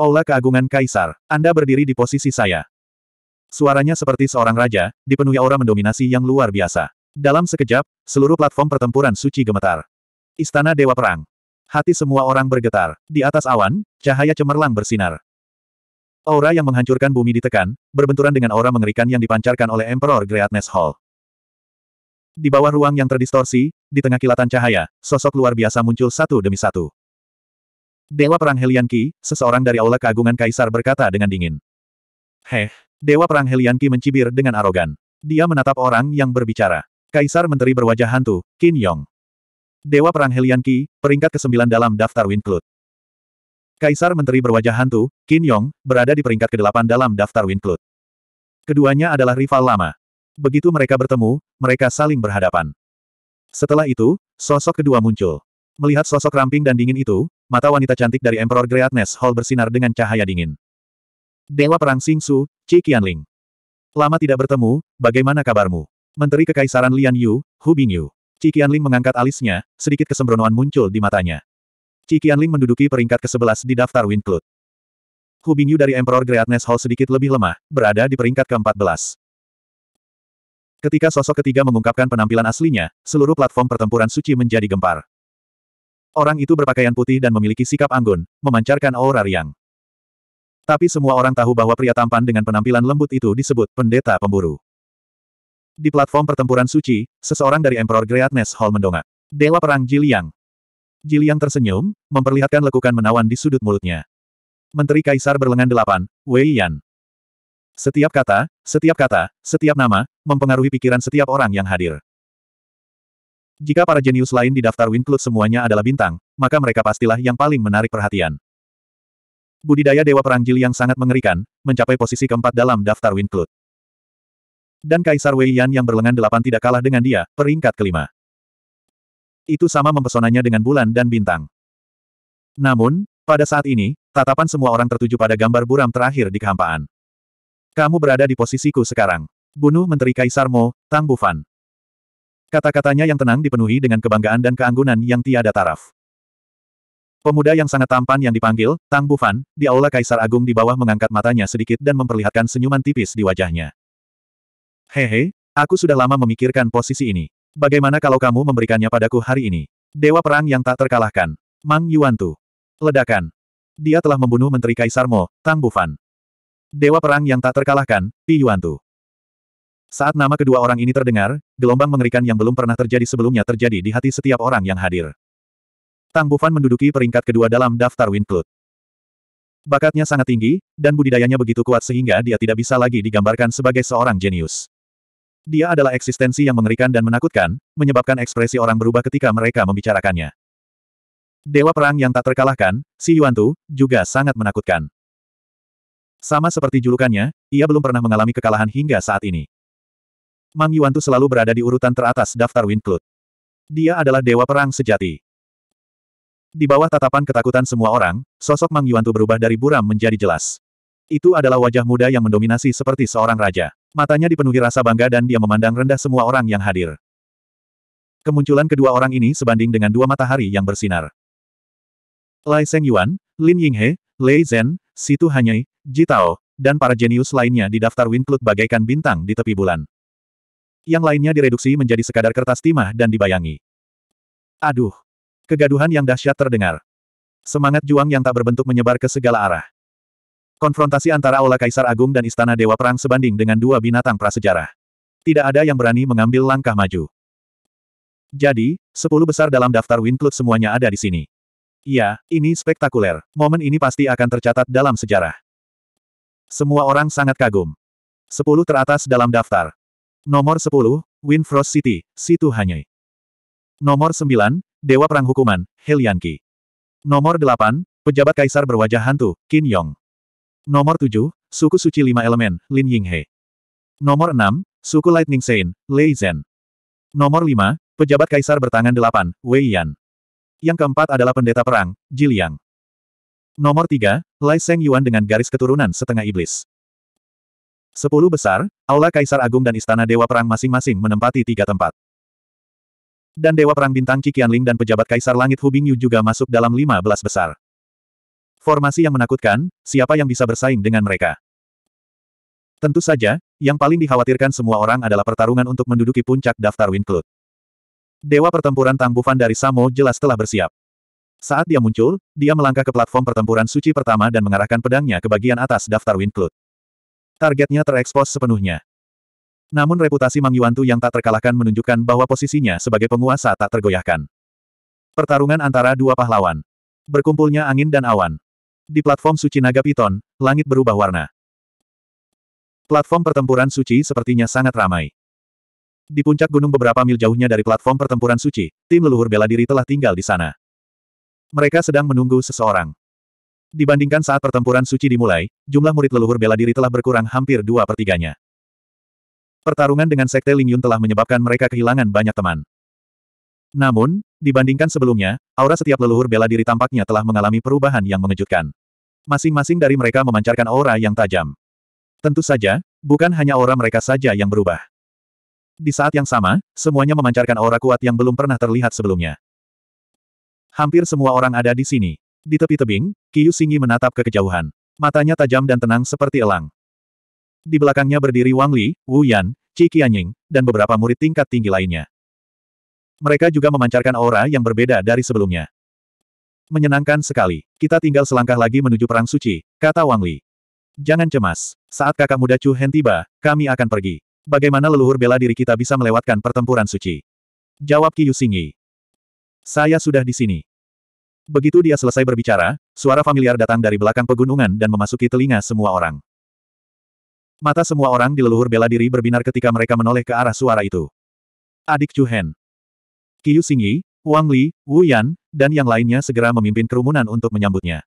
Aula keagungan Kaisar, Anda berdiri di posisi saya. Suaranya seperti seorang raja, dipenuhi aura mendominasi yang luar biasa. Dalam sekejap, seluruh platform pertempuran suci gemetar. Istana Dewa Perang. Hati semua orang bergetar. Di atas awan, cahaya cemerlang bersinar. Aura yang menghancurkan bumi ditekan, berbenturan dengan aura mengerikan yang dipancarkan oleh Emperor Greatness Hall. Di bawah ruang yang terdistorsi, di tengah kilatan cahaya, sosok luar biasa muncul satu demi satu. Dewa Perang Helian Qi, seseorang dari Aula Keagungan Kaisar berkata dengan dingin. Heh, Dewa Perang Helian Qi mencibir dengan arogan. Dia menatap orang yang berbicara. Kaisar Menteri berwajah hantu, Qin Yong. Dewa Perang Helian Qi, peringkat ke-9 dalam daftar Winklut. Kaisar Menteri berwajah hantu, Qin Yong, berada di peringkat ke-8 dalam daftar Winklut. Keduanya adalah rival lama. Begitu mereka bertemu, mereka saling berhadapan. Setelah itu, sosok kedua muncul. Melihat sosok ramping dan dingin itu, mata wanita cantik dari Emperor Greatness Hall bersinar dengan cahaya dingin. Dewa Perang Sing Su, Qi Qianling. Lama tidak bertemu, bagaimana kabarmu? Menteri Kekaisaran Lian Yu, Hu Bingyu. Qi Qianling mengangkat alisnya, sedikit kesembronoan muncul di matanya. Qi Qianling menduduki peringkat ke-11 di daftar Cloud. Hu Bingyu dari Emperor Greatness Hall sedikit lebih lemah, berada di peringkat ke-14. Ketika sosok ketiga mengungkapkan penampilan aslinya, seluruh platform pertempuran suci menjadi gempar. Orang itu berpakaian putih dan memiliki sikap anggun, memancarkan aura riang. Tapi semua orang tahu bahwa pria tampan dengan penampilan lembut itu disebut pendeta pemburu. Di platform pertempuran suci, seseorang dari Emperor Greatness Hall mendongak. Dewa Perang Jiliang. Jiliang tersenyum, memperlihatkan lekukan menawan di sudut mulutnya. Menteri Kaisar berlengan delapan, Wei Yan. Setiap kata, setiap kata, setiap nama, mempengaruhi pikiran setiap orang yang hadir. Jika para jenius lain di daftar Winklut semuanya adalah bintang, maka mereka pastilah yang paling menarik perhatian. Budidaya Dewa perang Jil yang sangat mengerikan, mencapai posisi keempat dalam daftar Winklut. Dan Kaisar Wei Yan yang berlengan delapan tidak kalah dengan dia, peringkat kelima. Itu sama mempesonanya dengan bulan dan bintang. Namun, pada saat ini, tatapan semua orang tertuju pada gambar buram terakhir di kehampaan. Kamu berada di posisiku sekarang. Bunuh Menteri Kaisar Mo, Tang Bufan. Kata-katanya yang tenang dipenuhi dengan kebanggaan dan keanggunan yang tiada taraf. Pemuda yang sangat tampan yang dipanggil, Tang Bufan, di aula Kaisar Agung di bawah mengangkat matanya sedikit dan memperlihatkan senyuman tipis di wajahnya. Hehe, aku sudah lama memikirkan posisi ini. Bagaimana kalau kamu memberikannya padaku hari ini? Dewa perang yang tak terkalahkan. Mang Yuantu. Ledakan. Dia telah membunuh Menteri Kaisar Mo, Tang Bufan. Dewa perang yang tak terkalahkan, Pi Yuantu. Saat nama kedua orang ini terdengar, gelombang mengerikan yang belum pernah terjadi sebelumnya terjadi di hati setiap orang yang hadir. Tang Bufan menduduki peringkat kedua dalam daftar Winklut. Bakatnya sangat tinggi, dan budidayanya begitu kuat sehingga dia tidak bisa lagi digambarkan sebagai seorang jenius. Dia adalah eksistensi yang mengerikan dan menakutkan, menyebabkan ekspresi orang berubah ketika mereka membicarakannya. Dewa perang yang tak terkalahkan, si Yuan Tu, juga sangat menakutkan. Sama seperti julukannya, ia belum pernah mengalami kekalahan hingga saat ini. Mang Yuan Yuantu selalu berada di urutan teratas daftar Winclut. Dia adalah dewa perang sejati. Di bawah tatapan ketakutan semua orang, sosok Mang Yuan Yuantu berubah dari buram menjadi jelas. Itu adalah wajah muda yang mendominasi seperti seorang raja. Matanya dipenuhi rasa bangga dan dia memandang rendah semua orang yang hadir. Kemunculan kedua orang ini sebanding dengan dua matahari yang bersinar. Lai Seng Yuan, Lin Yinghe, Lei Zhen, Situ Hanyai, Ji Tao, dan para jenius lainnya di daftar Winclut bagaikan bintang di tepi bulan yang lainnya direduksi menjadi sekadar kertas timah dan dibayangi. Aduh! Kegaduhan yang dahsyat terdengar. Semangat juang yang tak berbentuk menyebar ke segala arah. Konfrontasi antara Aula Kaisar Agung dan Istana Dewa Perang sebanding dengan dua binatang prasejarah. Tidak ada yang berani mengambil langkah maju. Jadi, sepuluh besar dalam daftar Winclut semuanya ada di sini. Iya, ini spektakuler. Momen ini pasti akan tercatat dalam sejarah. Semua orang sangat kagum. Sepuluh teratas dalam daftar. Nomor 10, Windfrost City, Situ Hanyai. Nomor 9, Dewa Perang Hukuman, Helianki. Nomor 8, Pejabat Kaisar Berwajah Hantu, Qin Yong. Nomor 7, Suku Suci Lima Elemen, Lin Yinghe. Nomor 6, Suku Lightning Saint, Lei Zhen. Nomor 5, Pejabat Kaisar Bertangan Delapan, Wei Yan. Yang keempat adalah Pendeta Perang, Jiliang. Nomor 3, Lai Seng Yuan dengan garis keturunan setengah iblis. Sepuluh besar, Aula Kaisar Agung dan Istana Dewa Perang masing-masing menempati tiga tempat. Dan Dewa Perang Bintang Ling dan pejabat Kaisar Langit Hu Bingyu juga masuk dalam lima belas besar. Formasi yang menakutkan, siapa yang bisa bersaing dengan mereka? Tentu saja, yang paling dikhawatirkan semua orang adalah pertarungan untuk menduduki puncak daftar Winklut. Dewa pertempuran Bufan dari Samo jelas telah bersiap. Saat dia muncul, dia melangkah ke platform pertempuran suci pertama dan mengarahkan pedangnya ke bagian atas daftar Winklut targetnya terekspos sepenuhnya. Namun reputasi Mang Yuantu yang tak terkalahkan menunjukkan bahwa posisinya sebagai penguasa tak tergoyahkan. Pertarungan antara dua pahlawan. Berkumpulnya angin dan awan. Di platform suci naga piton, langit berubah warna. Platform pertempuran suci sepertinya sangat ramai. Di puncak gunung beberapa mil jauhnya dari platform pertempuran suci, tim leluhur bela diri telah tinggal di sana. Mereka sedang menunggu seseorang. Dibandingkan saat pertempuran suci dimulai, jumlah murid leluhur bela diri telah berkurang hampir dua pertiganya. Pertarungan dengan Sekte Ling Yun telah menyebabkan mereka kehilangan banyak teman. Namun, dibandingkan sebelumnya, aura setiap leluhur bela diri tampaknya telah mengalami perubahan yang mengejutkan. Masing-masing dari mereka memancarkan aura yang tajam. Tentu saja, bukan hanya aura mereka saja yang berubah. Di saat yang sama, semuanya memancarkan aura kuat yang belum pernah terlihat sebelumnya. Hampir semua orang ada di sini. Di tepi tebing, Kiyu Singi menatap ke kejauhan. Matanya tajam dan tenang seperti elang. Di belakangnya berdiri Wang Li, Wu Yan, Qi Qianying, dan beberapa murid tingkat tinggi lainnya. Mereka juga memancarkan aura yang berbeda dari sebelumnya. Menyenangkan sekali. Kita tinggal selangkah lagi menuju Perang Suci, kata Wang Li. Jangan cemas. Saat kakak muda Chu Hen tiba, kami akan pergi. Bagaimana leluhur bela diri kita bisa melewatkan pertempuran suci? Jawab Kiyu Singi. Saya sudah di sini. Begitu dia selesai berbicara, suara familiar datang dari belakang pegunungan dan memasuki telinga semua orang. Mata semua orang di leluhur bela diri berbinar ketika mereka menoleh ke arah suara itu. Adik Chu Hen. Qiu Xingyi, Wang Li, Wu Yan, dan yang lainnya segera memimpin kerumunan untuk menyambutnya.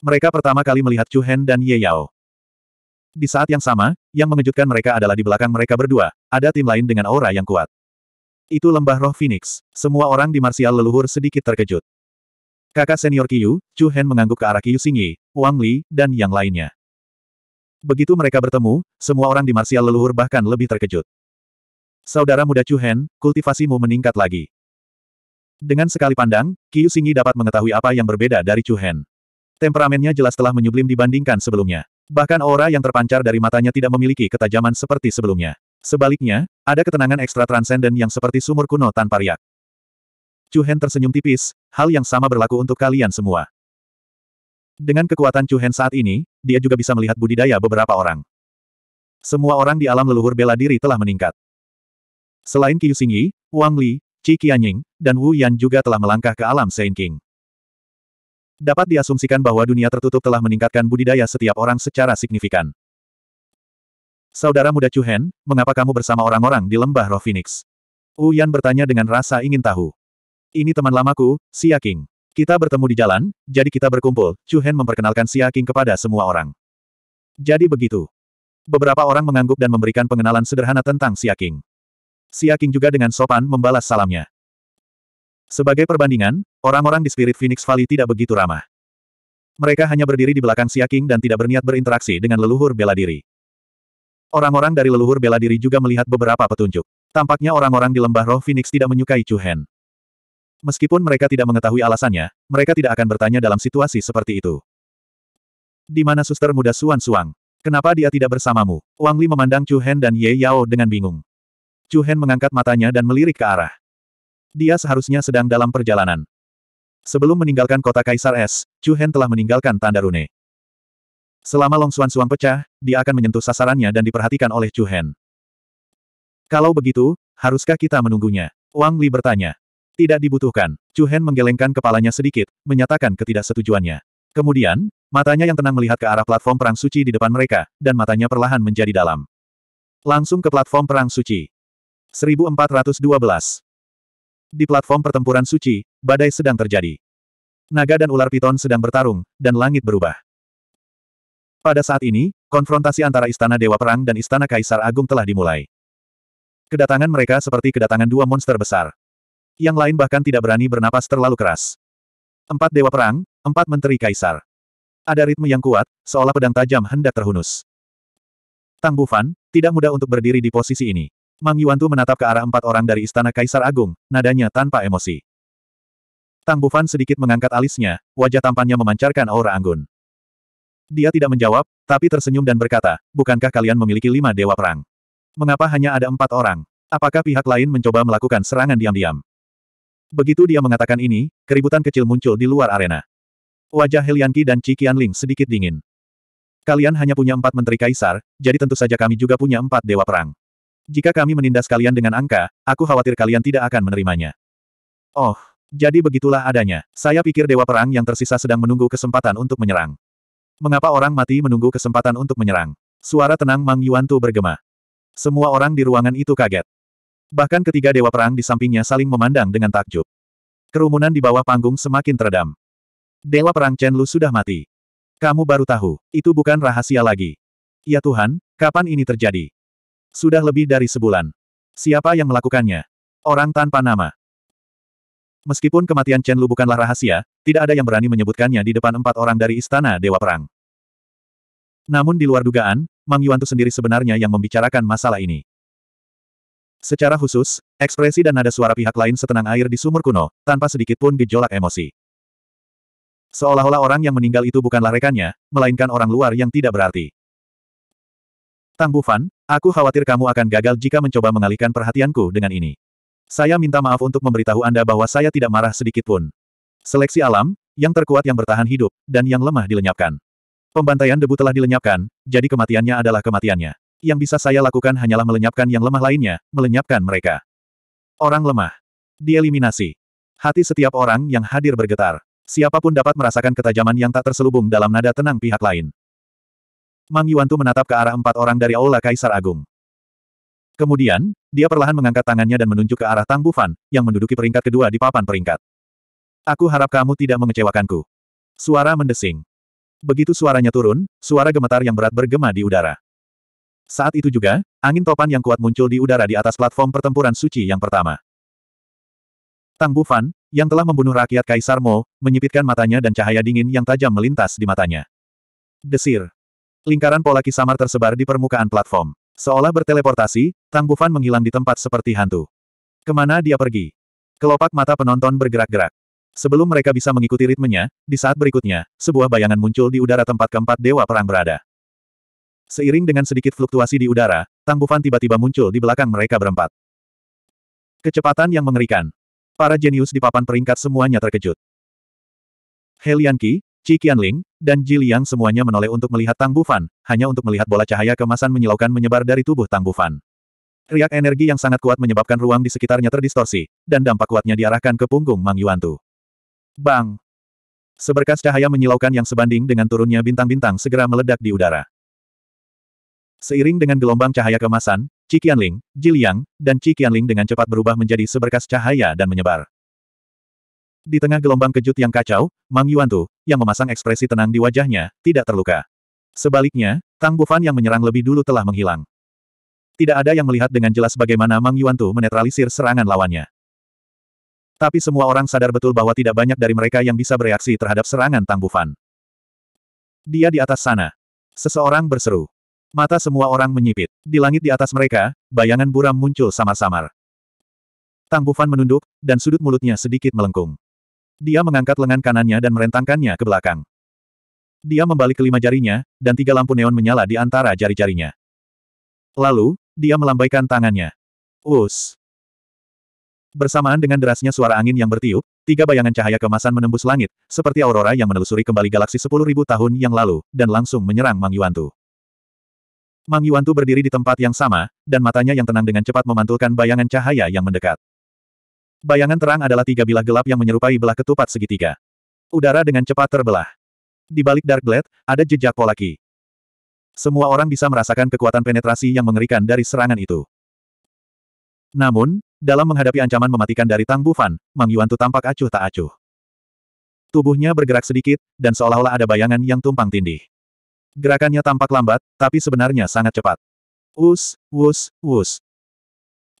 Mereka pertama kali melihat Chu Hen dan Ye Yao. Di saat yang sama, yang mengejutkan mereka adalah di belakang mereka berdua, ada tim lain dengan aura yang kuat. Itu lembah roh Phoenix. Semua orang di Martial leluhur sedikit terkejut. Kakak senior Qiyu, Chu Hen mengangguk ke arah Qiyu Xingyi, Wang Li, dan yang lainnya. Begitu mereka bertemu, semua orang di marsial leluhur bahkan lebih terkejut. Saudara muda Chu Hen, kultivasimu meningkat lagi. Dengan sekali pandang, Qiyu Xingyi dapat mengetahui apa yang berbeda dari Chu Hen. Temperamennya jelas telah menyublim dibandingkan sebelumnya. Bahkan aura yang terpancar dari matanya tidak memiliki ketajaman seperti sebelumnya. Sebaliknya, ada ketenangan ekstra transenden yang seperti sumur kuno tanpa riak. Chu Hen tersenyum tipis, hal yang sama berlaku untuk kalian semua. Dengan kekuatan Chu Hen saat ini, dia juga bisa melihat budidaya beberapa orang. Semua orang di alam leluhur bela diri telah meningkat. Selain Qiu Xingyi, Wang Li, Qi Qianying, dan Wu Yan juga telah melangkah ke alam Saint King. Dapat diasumsikan bahwa dunia tertutup telah meningkatkan budidaya setiap orang secara signifikan. Saudara muda Chu Hen, mengapa kamu bersama orang-orang di lembah Roh Phoenix? Wu Yan bertanya dengan rasa ingin tahu. Ini teman lamaku, Xia King. Kita bertemu di jalan, jadi kita berkumpul. Chu Hen memperkenalkan Xia King kepada semua orang. Jadi begitu. Beberapa orang mengangguk dan memberikan pengenalan sederhana tentang Xia King. Xia King juga dengan sopan membalas salamnya. Sebagai perbandingan, orang-orang di Spirit Phoenix Valley tidak begitu ramah. Mereka hanya berdiri di belakang Xia King dan tidak berniat berinteraksi dengan leluhur bela diri. Orang-orang dari leluhur bela diri juga melihat beberapa petunjuk. Tampaknya orang-orang di lembah roh Phoenix tidak menyukai Chu Hen. Meskipun mereka tidak mengetahui alasannya, mereka tidak akan bertanya dalam situasi seperti itu. Di mana suster muda Suan Suang? Kenapa dia tidak bersamamu? Wang Li memandang Chu Hen dan Ye Yao dengan bingung. Chu Hen mengangkat matanya dan melirik ke arah. Dia seharusnya sedang dalam perjalanan. Sebelum meninggalkan kota Kaisar Es, Chu Hen telah meninggalkan tanda rune. Selama Long Suan Suang pecah, dia akan menyentuh sasarannya dan diperhatikan oleh Chu Hen. Kalau begitu, haruskah kita menunggunya? Wang Li bertanya. Tidak dibutuhkan. Chu Hen menggelengkan kepalanya sedikit, menyatakan ketidaksetujuannya. Kemudian, matanya yang tenang melihat ke arah platform perang suci di depan mereka, dan matanya perlahan menjadi dalam. Langsung ke platform perang suci. 1412 Di platform pertempuran suci, badai sedang terjadi. Naga dan ular piton sedang bertarung, dan langit berubah. Pada saat ini, konfrontasi antara Istana Dewa Perang dan Istana Kaisar Agung telah dimulai. Kedatangan mereka seperti kedatangan dua monster besar. Yang lain bahkan tidak berani bernapas terlalu keras. Empat dewa perang, empat menteri kaisar. Ada ritme yang kuat, seolah pedang tajam hendak terhunus. Tang Bufan, tidak mudah untuk berdiri di posisi ini. Mang Yuantu menatap ke arah empat orang dari Istana Kaisar Agung, nadanya tanpa emosi. Tang Bufan sedikit mengangkat alisnya, wajah tampannya memancarkan aura anggun. Dia tidak menjawab, tapi tersenyum dan berkata, bukankah kalian memiliki lima dewa perang? Mengapa hanya ada empat orang? Apakah pihak lain mencoba melakukan serangan diam-diam? Begitu dia mengatakan ini, keributan kecil muncul di luar arena. Wajah Helianki dan Qi Qianling sedikit dingin. Kalian hanya punya empat menteri kaisar, jadi tentu saja kami juga punya empat dewa perang. Jika kami menindas kalian dengan angka, aku khawatir kalian tidak akan menerimanya. Oh, jadi begitulah adanya. Saya pikir dewa perang yang tersisa sedang menunggu kesempatan untuk menyerang. Mengapa orang mati menunggu kesempatan untuk menyerang? Suara tenang Mang Yuantu bergema. Semua orang di ruangan itu kaget. Bahkan ketiga dewa perang di sampingnya saling memandang dengan takjub. Kerumunan di bawah panggung semakin teredam. Dewa perang Chen Lu sudah mati. Kamu baru tahu, itu bukan rahasia lagi. Ya Tuhan, kapan ini terjadi? Sudah lebih dari sebulan. Siapa yang melakukannya? Orang tanpa nama. Meskipun kematian Chen Lu bukanlah rahasia, tidak ada yang berani menyebutkannya di depan empat orang dari Istana Dewa Perang. Namun di luar dugaan, Mang Yuantu sendiri sebenarnya yang membicarakan masalah ini. Secara khusus, ekspresi dan nada suara pihak lain setenang air di sumur kuno, tanpa sedikit pun gejolak emosi. Seolah-olah orang yang meninggal itu bukanlah rekannya, melainkan orang luar yang tidak berarti. Tang Bufan, aku khawatir kamu akan gagal jika mencoba mengalihkan perhatianku dengan ini. Saya minta maaf untuk memberitahu Anda bahwa saya tidak marah sedikit pun. Seleksi alam, yang terkuat yang bertahan hidup, dan yang lemah dilenyapkan. Pembantaian debu telah dilenyapkan, jadi kematiannya adalah kematiannya yang bisa saya lakukan hanyalah melenyapkan yang lemah lainnya, melenyapkan mereka. Orang lemah. Dieliminasi. Hati setiap orang yang hadir bergetar. Siapapun dapat merasakan ketajaman yang tak terselubung dalam nada tenang pihak lain. Mang Yuantu menatap ke arah empat orang dari Aula Kaisar Agung. Kemudian, dia perlahan mengangkat tangannya dan menunjuk ke arah Tang Bufan, yang menduduki peringkat kedua di papan peringkat. Aku harap kamu tidak mengecewakanku. Suara mendesing. Begitu suaranya turun, suara gemetar yang berat bergema di udara. Saat itu juga, angin topan yang kuat muncul di udara di atas platform pertempuran suci yang pertama. Tang Bufan, yang telah membunuh rakyat Kaisar Mo, menyipitkan matanya dan cahaya dingin yang tajam melintas di matanya. Desir. Lingkaran pola kisamar tersebar di permukaan platform. Seolah berteleportasi, Tang Bufan menghilang di tempat seperti hantu. Kemana dia pergi? Kelopak mata penonton bergerak-gerak. Sebelum mereka bisa mengikuti ritmenya, di saat berikutnya, sebuah bayangan muncul di udara tempat keempat Dewa Perang berada. Seiring dengan sedikit fluktuasi di udara, Tang Bufan tiba-tiba muncul di belakang mereka berempat. Kecepatan yang mengerikan. Para jenius di papan peringkat semuanya terkejut. He Qi Qianling, dan Ji Liang semuanya menoleh untuk melihat Tang Bufan, hanya untuk melihat bola cahaya kemasan menyilaukan menyebar dari tubuh Tang Bufan. Riak energi yang sangat kuat menyebabkan ruang di sekitarnya terdistorsi, dan dampak kuatnya diarahkan ke punggung Mang Yuantu. Bang! Seberkas cahaya menyilaukan yang sebanding dengan turunnya bintang-bintang segera meledak di udara. Seiring dengan gelombang cahaya kemasan, Qi Qianling, Ji Liang, dan Qi Qianling dengan cepat berubah menjadi seberkas cahaya dan menyebar. Di tengah gelombang kejut yang kacau, Mang Yuantu, yang memasang ekspresi tenang di wajahnya, tidak terluka. Sebaliknya, Tang Bufan yang menyerang lebih dulu telah menghilang. Tidak ada yang melihat dengan jelas bagaimana Mang Yuantu menetralisir serangan lawannya. Tapi semua orang sadar betul bahwa tidak banyak dari mereka yang bisa bereaksi terhadap serangan Tang Bufan. Dia di atas sana. Seseorang berseru. Mata semua orang menyipit. Di langit di atas mereka, bayangan buram muncul samar-samar. Tang Bufan menunduk, dan sudut mulutnya sedikit melengkung. Dia mengangkat lengan kanannya dan merentangkannya ke belakang. Dia membalik kelima jarinya, dan tiga lampu neon menyala di antara jari-jarinya. Lalu, dia melambaikan tangannya. Us. Bersamaan dengan derasnya suara angin yang bertiup, tiga bayangan cahaya kemasan menembus langit, seperti aurora yang menelusuri kembali galaksi sepuluh ribu tahun yang lalu, dan langsung menyerang Mang Yuantu. Mang Yuan Tu berdiri di tempat yang sama, dan matanya yang tenang dengan cepat memantulkan bayangan cahaya yang mendekat. Bayangan terang adalah tiga bilah gelap yang menyerupai belah ketupat segitiga. Udara dengan cepat terbelah. Di balik Dark Blade, ada jejak pola ki. Semua orang bisa merasakan kekuatan penetrasi yang mengerikan dari serangan itu. Namun, dalam menghadapi ancaman mematikan dari Tang Bufan, Mang Tu tampak acuh tak acuh. Tubuhnya bergerak sedikit, dan seolah-olah ada bayangan yang tumpang tindih. Gerakannya tampak lambat, tapi sebenarnya sangat cepat. Wus, wus, wus.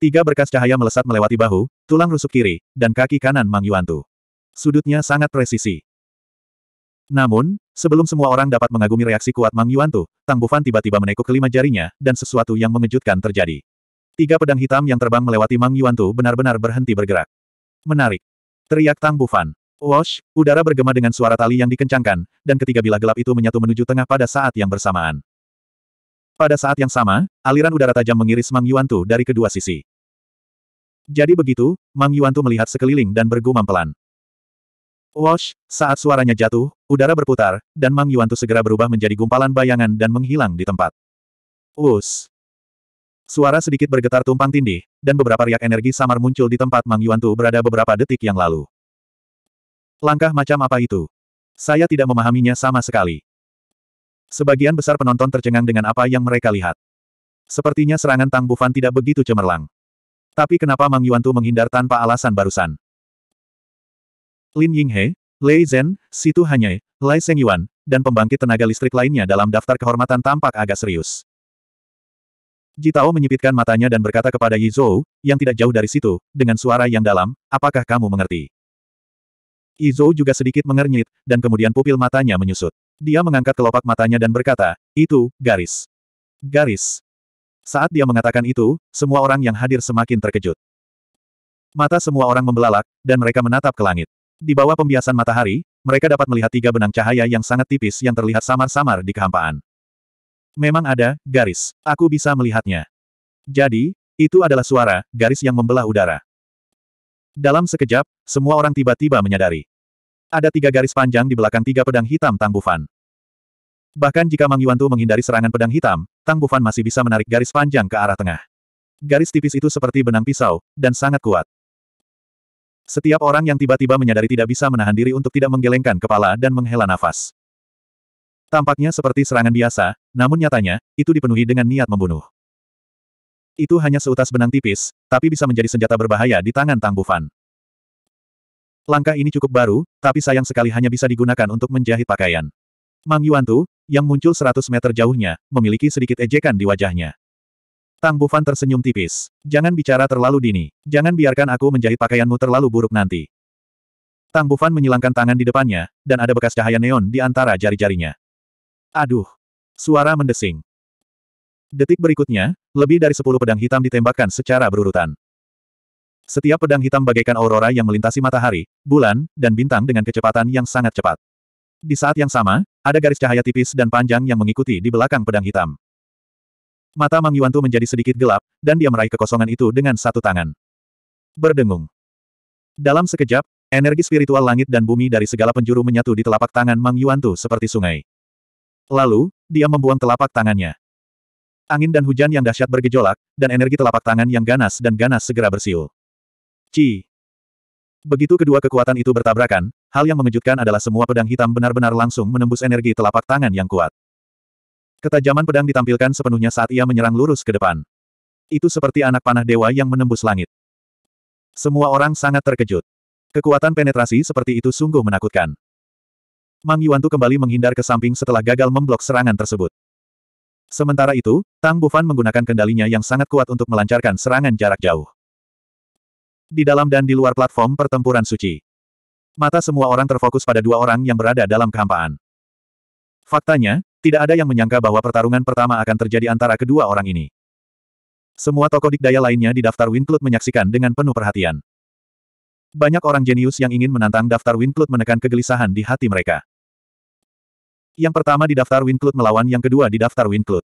Tiga berkas cahaya melesat melewati bahu, tulang rusuk kiri, dan kaki kanan Mang Yuantu. Sudutnya sangat presisi. Namun, sebelum semua orang dapat mengagumi reaksi kuat Mang Yuantu, Tang Bufan tiba-tiba menekuk kelima jarinya, dan sesuatu yang mengejutkan terjadi. Tiga pedang hitam yang terbang melewati Mang Yuantu benar-benar berhenti bergerak. Menarik. Teriak Tang Bufan. Wash, udara bergema dengan suara tali yang dikencangkan, dan ketiga bilah gelap itu menyatu menuju tengah pada saat yang bersamaan. Pada saat yang sama, aliran udara tajam mengiris Mang Yuan Tu dari kedua sisi. Jadi begitu, Mang Yuan Tu melihat sekeliling dan bergumam pelan. Wash, saat suaranya jatuh, udara berputar, dan Mang Yuan Tu segera berubah menjadi gumpalan bayangan dan menghilang di tempat. Us. Suara sedikit bergetar tumpang tindih, dan beberapa riak energi samar muncul di tempat Mang Yuan Tu berada beberapa detik yang lalu. Langkah macam apa itu? Saya tidak memahaminya sama sekali. Sebagian besar penonton tercengang dengan apa yang mereka lihat. Sepertinya serangan Tang Bufan tidak begitu cemerlang. Tapi kenapa Mang Yuan Tu menghindar tanpa alasan barusan? Lin Yinghe, Lei Zhen, Situ Hanye, Lai Yuan, dan pembangkit tenaga listrik lainnya dalam daftar kehormatan tampak agak serius. Ji Tao menyipitkan matanya dan berkata kepada Yi Zhou, yang tidak jauh dari situ, dengan suara yang dalam, apakah kamu mengerti? Izo juga sedikit mengernyit, dan kemudian pupil matanya menyusut. Dia mengangkat kelopak matanya dan berkata, itu, garis. Garis. Saat dia mengatakan itu, semua orang yang hadir semakin terkejut. Mata semua orang membelalak, dan mereka menatap ke langit. Di bawah pembiasan matahari, mereka dapat melihat tiga benang cahaya yang sangat tipis yang terlihat samar-samar di kehampaan. Memang ada, garis. Aku bisa melihatnya. Jadi, itu adalah suara, garis yang membelah udara. Dalam sekejap, semua orang tiba-tiba menyadari. Ada tiga garis panjang di belakang tiga pedang hitam Tang Bufan. Bahkan jika Mang Tu menghindari serangan pedang hitam, Tang Bufan masih bisa menarik garis panjang ke arah tengah. Garis tipis itu seperti benang pisau, dan sangat kuat. Setiap orang yang tiba-tiba menyadari tidak bisa menahan diri untuk tidak menggelengkan kepala dan menghela nafas. Tampaknya seperti serangan biasa, namun nyatanya, itu dipenuhi dengan niat membunuh. Itu hanya seutas benang tipis, tapi bisa menjadi senjata berbahaya di tangan Tang Bufan. Langkah ini cukup baru, tapi sayang sekali hanya bisa digunakan untuk menjahit pakaian. Mang Yuantu, yang muncul 100 meter jauhnya, memiliki sedikit ejekan di wajahnya. Tang Bufan tersenyum tipis. Jangan bicara terlalu dini. Jangan biarkan aku menjahit pakaianmu terlalu buruk nanti. Tang Bufan menyilangkan tangan di depannya, dan ada bekas cahaya neon di antara jari-jarinya. Aduh. Suara mendesing. Detik berikutnya, lebih dari sepuluh pedang hitam ditembakkan secara berurutan. Setiap pedang hitam bagaikan aurora yang melintasi matahari, bulan, dan bintang dengan kecepatan yang sangat cepat. Di saat yang sama, ada garis cahaya tipis dan panjang yang mengikuti di belakang pedang hitam. Mata Mang Yuan Tu menjadi sedikit gelap, dan dia meraih kekosongan itu dengan satu tangan. Berdengung. Dalam sekejap, energi spiritual langit dan bumi dari segala penjuru menyatu di telapak tangan Mang Yuan Tu seperti sungai. Lalu, dia membuang telapak tangannya. Angin dan hujan yang dahsyat bergejolak, dan energi telapak tangan yang ganas dan ganas segera bersiul. Ci. Begitu kedua kekuatan itu bertabrakan, hal yang mengejutkan adalah semua pedang hitam benar-benar langsung menembus energi telapak tangan yang kuat. Ketajaman pedang ditampilkan sepenuhnya saat ia menyerang lurus ke depan. Itu seperti anak panah dewa yang menembus langit. Semua orang sangat terkejut. Kekuatan penetrasi seperti itu sungguh menakutkan. Mang Yuan kembali menghindar ke samping setelah gagal memblok serangan tersebut. Sementara itu, Tang Bufan menggunakan kendalinya yang sangat kuat untuk melancarkan serangan jarak jauh. Di dalam dan di luar platform pertempuran suci. Mata semua orang terfokus pada dua orang yang berada dalam kehampaan. Faktanya, tidak ada yang menyangka bahwa pertarungan pertama akan terjadi antara kedua orang ini. Semua tokoh dikdaya lainnya di daftar Winklut menyaksikan dengan penuh perhatian. Banyak orang jenius yang ingin menantang daftar Winklut menekan kegelisahan di hati mereka. Yang pertama di daftar Winklut melawan yang kedua di daftar Winklut.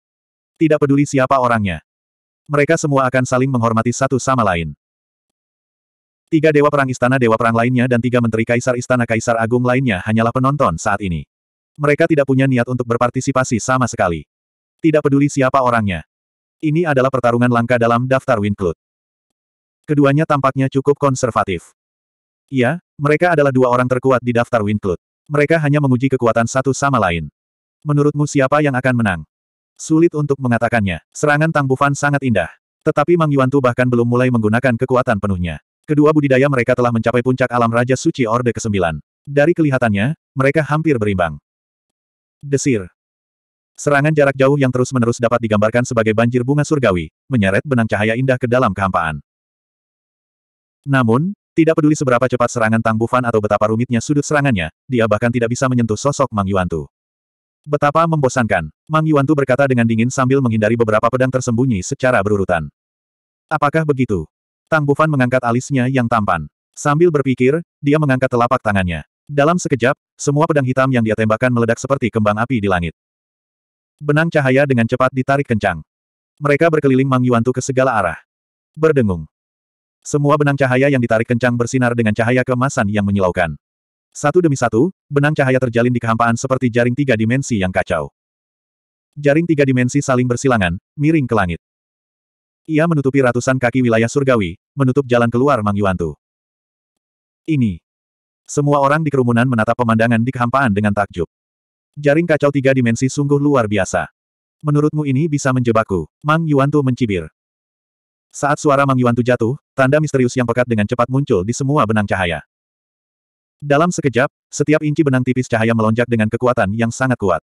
Tidak peduli siapa orangnya. Mereka semua akan saling menghormati satu sama lain. Tiga dewa perang istana dewa perang lainnya dan tiga menteri kaisar istana kaisar agung lainnya hanyalah penonton saat ini. Mereka tidak punya niat untuk berpartisipasi sama sekali. Tidak peduli siapa orangnya. Ini adalah pertarungan langka dalam daftar Winklut. Keduanya tampaknya cukup konservatif. Iya, mereka adalah dua orang terkuat di daftar Winklut. Mereka hanya menguji kekuatan satu sama lain. Menurutmu siapa yang akan menang? Sulit untuk mengatakannya. Serangan Tang Bufan sangat indah. Tetapi Mang Yuan Tu bahkan belum mulai menggunakan kekuatan penuhnya. Kedua budidaya mereka telah mencapai puncak alam Raja Suci Orde ke-9. Dari kelihatannya, mereka hampir berimbang. Desir. Serangan jarak jauh yang terus-menerus dapat digambarkan sebagai banjir bunga surgawi, menyeret benang cahaya indah ke dalam kehampaan. Namun, tidak peduli seberapa cepat serangan Tang Bufan atau betapa rumitnya sudut serangannya, dia bahkan tidak bisa menyentuh sosok Mang Yuan Tu. Betapa membosankan, Mang Yuan Tu berkata dengan dingin sambil menghindari beberapa pedang tersembunyi secara berurutan. Apakah begitu? Tang Bufan mengangkat alisnya yang tampan. Sambil berpikir, dia mengangkat telapak tangannya. Dalam sekejap, semua pedang hitam yang dia tembakkan meledak seperti kembang api di langit. Benang cahaya dengan cepat ditarik kencang. Mereka berkeliling Mang Yuan Tu ke segala arah. Berdengung. Semua benang cahaya yang ditarik kencang bersinar dengan cahaya kemasan yang menyilaukan. Satu demi satu, benang cahaya terjalin di kehampaan seperti jaring tiga dimensi yang kacau. Jaring tiga dimensi saling bersilangan, miring ke langit. Ia menutupi ratusan kaki wilayah surgawi, menutup jalan keluar Mang Yuantu. Ini. Semua orang di kerumunan menatap pemandangan di kehampaan dengan takjub. Jaring kacau tiga dimensi sungguh luar biasa. Menurutmu ini bisa menjebakku? Mang Yuantu mencibir. Saat suara Mang Yuan Tu jatuh, tanda misterius yang pekat dengan cepat muncul di semua benang cahaya. Dalam sekejap, setiap inci benang tipis cahaya melonjak dengan kekuatan yang sangat kuat.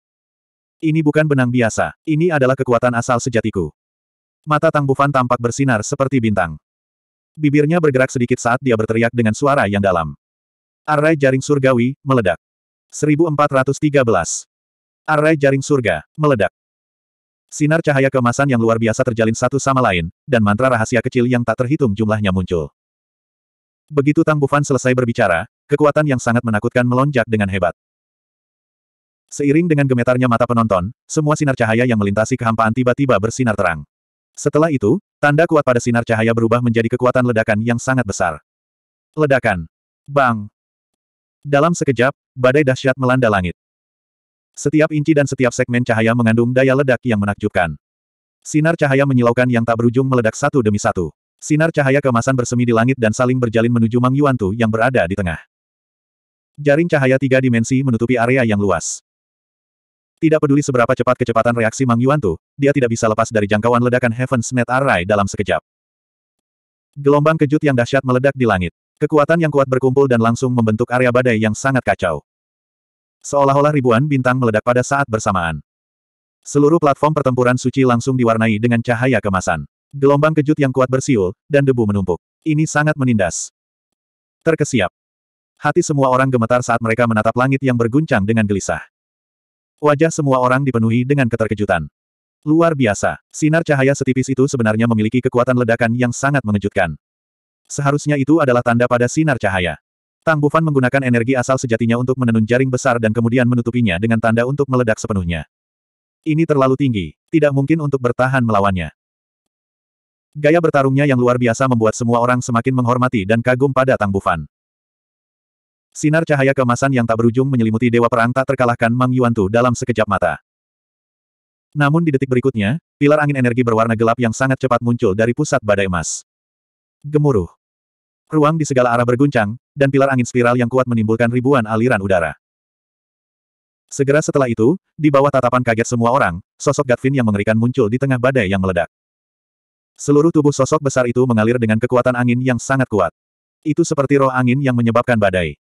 Ini bukan benang biasa, ini adalah kekuatan asal sejatiku. Mata Tang Bufan tampak bersinar seperti bintang. Bibirnya bergerak sedikit saat dia berteriak dengan suara yang dalam. Arai jaring surgawi, meledak. 1413. Arai jaring surga, meledak. Sinar cahaya kemasan yang luar biasa terjalin satu sama lain, dan mantra rahasia kecil yang tak terhitung jumlahnya muncul. Begitu Tang Bufan selesai berbicara, kekuatan yang sangat menakutkan melonjak dengan hebat. Seiring dengan gemetarnya mata penonton, semua sinar cahaya yang melintasi kehampaan tiba-tiba bersinar terang. Setelah itu, tanda kuat pada sinar cahaya berubah menjadi kekuatan ledakan yang sangat besar. Ledakan. Bang. Dalam sekejap, badai dahsyat melanda langit. Setiap inci dan setiap segmen cahaya mengandung daya ledak yang menakjubkan. Sinar cahaya menyilaukan yang tak berujung meledak satu demi satu. Sinar cahaya kemasan bersemi di langit dan saling berjalin menuju Mang Yuan Tu yang berada di tengah. Jaring cahaya tiga dimensi menutupi area yang luas. Tidak peduli seberapa cepat kecepatan reaksi Mang Yuan Tu, dia tidak bisa lepas dari jangkauan ledakan Heaven's Net Array dalam sekejap. Gelombang kejut yang dahsyat meledak di langit. Kekuatan yang kuat berkumpul dan langsung membentuk area badai yang sangat kacau. Seolah-olah ribuan bintang meledak pada saat bersamaan. Seluruh platform pertempuran suci langsung diwarnai dengan cahaya kemasan. Gelombang kejut yang kuat bersiul, dan debu menumpuk. Ini sangat menindas. Terkesiap. Hati semua orang gemetar saat mereka menatap langit yang berguncang dengan gelisah. Wajah semua orang dipenuhi dengan keterkejutan. Luar biasa, sinar cahaya setipis itu sebenarnya memiliki kekuatan ledakan yang sangat mengejutkan. Seharusnya itu adalah tanda pada sinar cahaya. Tang Bufan menggunakan energi asal sejatinya untuk menenun jaring besar dan kemudian menutupinya dengan tanda untuk meledak sepenuhnya. Ini terlalu tinggi, tidak mungkin untuk bertahan melawannya. Gaya bertarungnya yang luar biasa membuat semua orang semakin menghormati dan kagum pada Tang Bufan. Sinar cahaya kemasan yang tak berujung menyelimuti Dewa Perang tak terkalahkan Mang Yuantu dalam sekejap mata. Namun di detik berikutnya, pilar angin energi berwarna gelap yang sangat cepat muncul dari pusat badai emas. Gemuruh. Ruang di segala arah berguncang, dan pilar angin spiral yang kuat menimbulkan ribuan aliran udara. Segera setelah itu, di bawah tatapan kaget semua orang, sosok Gatvin yang mengerikan muncul di tengah badai yang meledak. Seluruh tubuh sosok besar itu mengalir dengan kekuatan angin yang sangat kuat. Itu seperti roh angin yang menyebabkan badai.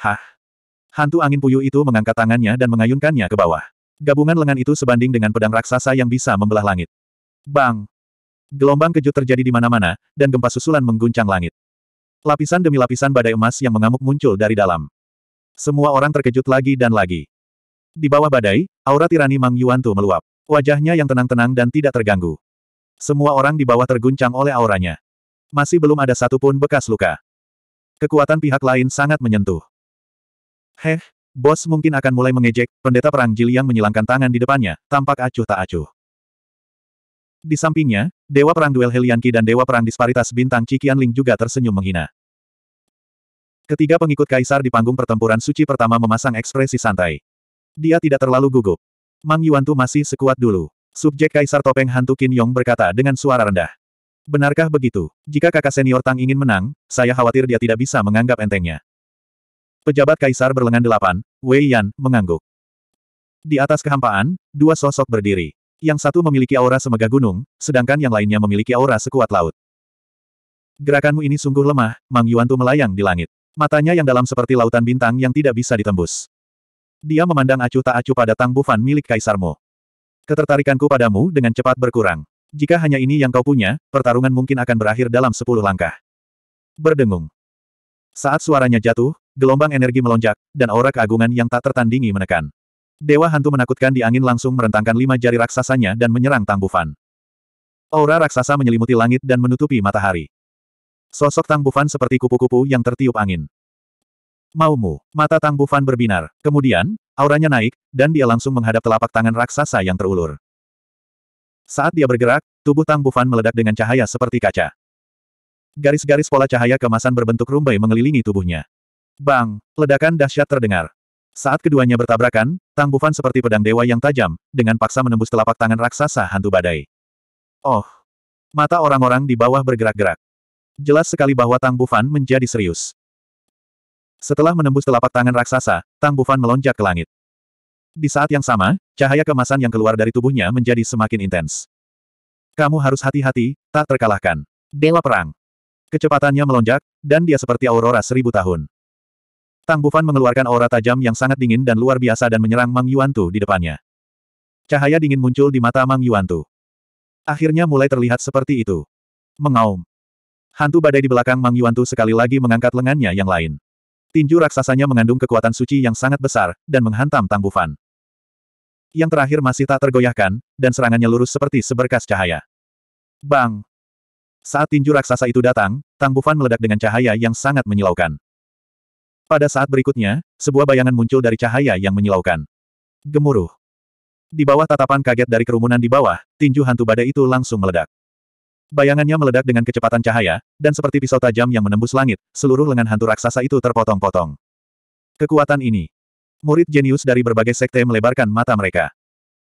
Hah? Hantu angin puyuh itu mengangkat tangannya dan mengayunkannya ke bawah. Gabungan lengan itu sebanding dengan pedang raksasa yang bisa membelah langit. Bang! Gelombang kejut terjadi di mana-mana, dan gempa susulan mengguncang langit. Lapisan demi lapisan badai emas yang mengamuk muncul dari dalam. Semua orang terkejut lagi dan lagi. Di bawah badai, aura tirani Mang Yuantu meluap. Wajahnya yang tenang-tenang dan tidak terganggu. Semua orang di bawah terguncang oleh auranya. Masih belum ada satupun bekas luka. Kekuatan pihak lain sangat menyentuh. Heh, bos mungkin akan mulai mengejek, pendeta perang Jili yang menyilangkan tangan di depannya, tampak acuh tak acuh. Di sampingnya, Dewa Perang Duel Helianki dan Dewa Perang Disparitas Bintang Ling juga tersenyum menghina. Ketiga pengikut kaisar di panggung pertempuran suci pertama memasang ekspresi santai. Dia tidak terlalu gugup. Mang Yuantu masih sekuat dulu. Subjek kaisar topeng hantu Qin Yong berkata dengan suara rendah. Benarkah begitu? Jika kakak senior Tang ingin menang, saya khawatir dia tidak bisa menganggap entengnya. Pejabat kaisar berlengan delapan, Wei Yan, mengangguk. Di atas kehampaan, dua sosok berdiri. Yang satu memiliki aura semegah gunung, sedangkan yang lainnya memiliki aura sekuat laut. Gerakanmu ini sungguh lemah, Mang Yuantu melayang di langit. Matanya yang dalam seperti lautan bintang yang tidak bisa ditembus. Dia memandang acuh tak acuh pada tang bufan milik Kaisarmu. Ketertarikanku padamu dengan cepat berkurang. Jika hanya ini yang kau punya, pertarungan mungkin akan berakhir dalam sepuluh langkah. Berdengung. Saat suaranya jatuh, gelombang energi melonjak, dan aura keagungan yang tak tertandingi menekan. Dewa hantu menakutkan di angin langsung merentangkan lima jari raksasanya dan menyerang Tang Bufan. Aura raksasa menyelimuti langit dan menutupi matahari. Sosok Tang Bufan seperti kupu-kupu yang tertiup angin. Maumu, mata Tang Bufan berbinar. Kemudian, auranya naik, dan dia langsung menghadap telapak tangan raksasa yang terulur. Saat dia bergerak, tubuh Tang Bufan meledak dengan cahaya seperti kaca. Garis-garis pola cahaya kemasan berbentuk rumbai mengelilingi tubuhnya. Bang, ledakan dahsyat terdengar. Saat keduanya bertabrakan, Tang Bufan seperti pedang dewa yang tajam, dengan paksa menembus telapak tangan raksasa hantu badai. Oh! Mata orang-orang di bawah bergerak-gerak. Jelas sekali bahwa Tang Bufan menjadi serius. Setelah menembus telapak tangan raksasa, Tang Bufan melonjak ke langit. Di saat yang sama, cahaya kemasan yang keluar dari tubuhnya menjadi semakin intens. Kamu harus hati-hati, tak terkalahkan. Dewa perang. Kecepatannya melonjak, dan dia seperti aurora seribu tahun. Tang Bufan mengeluarkan aura tajam yang sangat dingin dan luar biasa dan menyerang Mang Yuantu di depannya. Cahaya dingin muncul di mata Mang Yuantu. Akhirnya mulai terlihat seperti itu. Mengaum. Hantu badai di belakang Mang Yuantu sekali lagi mengangkat lengannya yang lain. Tinju raksasanya mengandung kekuatan suci yang sangat besar, dan menghantam Tang Bufan. Yang terakhir masih tak tergoyahkan, dan serangannya lurus seperti seberkas cahaya. Bang! Saat tinju raksasa itu datang, Tang Bufan meledak dengan cahaya yang sangat menyilaukan. Pada saat berikutnya, sebuah bayangan muncul dari cahaya yang menyilaukan. Gemuruh. Di bawah tatapan kaget dari kerumunan di bawah, tinju hantu badai itu langsung meledak. Bayangannya meledak dengan kecepatan cahaya, dan seperti pisau tajam yang menembus langit, seluruh lengan hantu raksasa itu terpotong-potong. Kekuatan ini. Murid jenius dari berbagai sekte melebarkan mata mereka.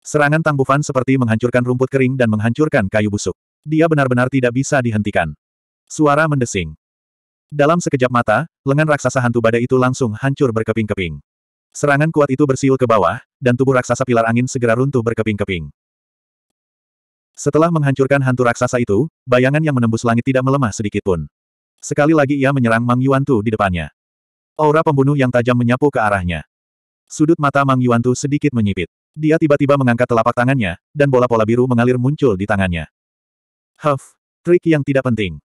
Serangan Tang seperti menghancurkan rumput kering dan menghancurkan kayu busuk. Dia benar-benar tidak bisa dihentikan. Suara mendesing. Dalam sekejap mata, lengan raksasa hantu badai itu langsung hancur berkeping-keping. Serangan kuat itu bersiul ke bawah, dan tubuh raksasa pilar angin segera runtuh berkeping-keping. Setelah menghancurkan hantu raksasa itu, bayangan yang menembus langit tidak melemah sedikit pun. Sekali lagi ia menyerang Mang Yuantu di depannya. Aura pembunuh yang tajam menyapu ke arahnya. Sudut mata Mang Yuantu sedikit menyipit. Dia tiba-tiba mengangkat telapak tangannya, dan bola-bola biru mengalir muncul di tangannya. Huff, trik yang tidak penting.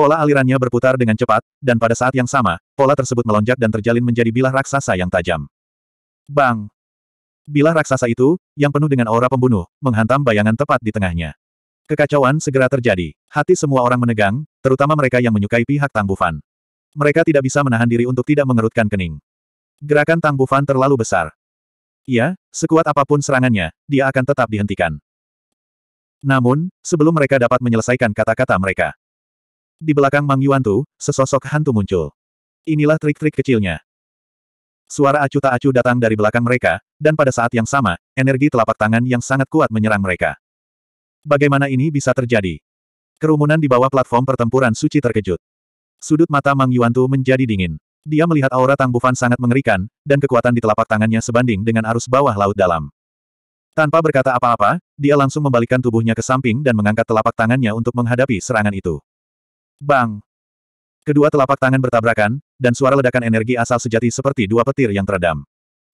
Pola alirannya berputar dengan cepat, dan pada saat yang sama, pola tersebut melonjak dan terjalin menjadi bilah raksasa yang tajam. Bang! Bilah raksasa itu, yang penuh dengan aura pembunuh, menghantam bayangan tepat di tengahnya. Kekacauan segera terjadi. Hati semua orang menegang, terutama mereka yang menyukai pihak Tang Bufan. Mereka tidak bisa menahan diri untuk tidak mengerutkan kening. Gerakan Tang Bufan terlalu besar. Iya, sekuat apapun serangannya, dia akan tetap dihentikan. Namun, sebelum mereka dapat menyelesaikan kata-kata mereka, di belakang Mang Yuan Tu, sesosok hantu muncul. Inilah trik-trik kecilnya. Suara acu tak acuh datang dari belakang mereka, dan pada saat yang sama, energi telapak tangan yang sangat kuat menyerang mereka. Bagaimana ini bisa terjadi? Kerumunan di bawah platform pertempuran suci terkejut. Sudut mata Mang Yuan Tu menjadi dingin. Dia melihat aura Tang Bufan sangat mengerikan, dan kekuatan di telapak tangannya sebanding dengan arus bawah laut dalam. Tanpa berkata apa-apa, dia langsung membalikkan tubuhnya ke samping dan mengangkat telapak tangannya untuk menghadapi serangan itu. Bang! Kedua telapak tangan bertabrakan, dan suara ledakan energi asal sejati seperti dua petir yang teredam.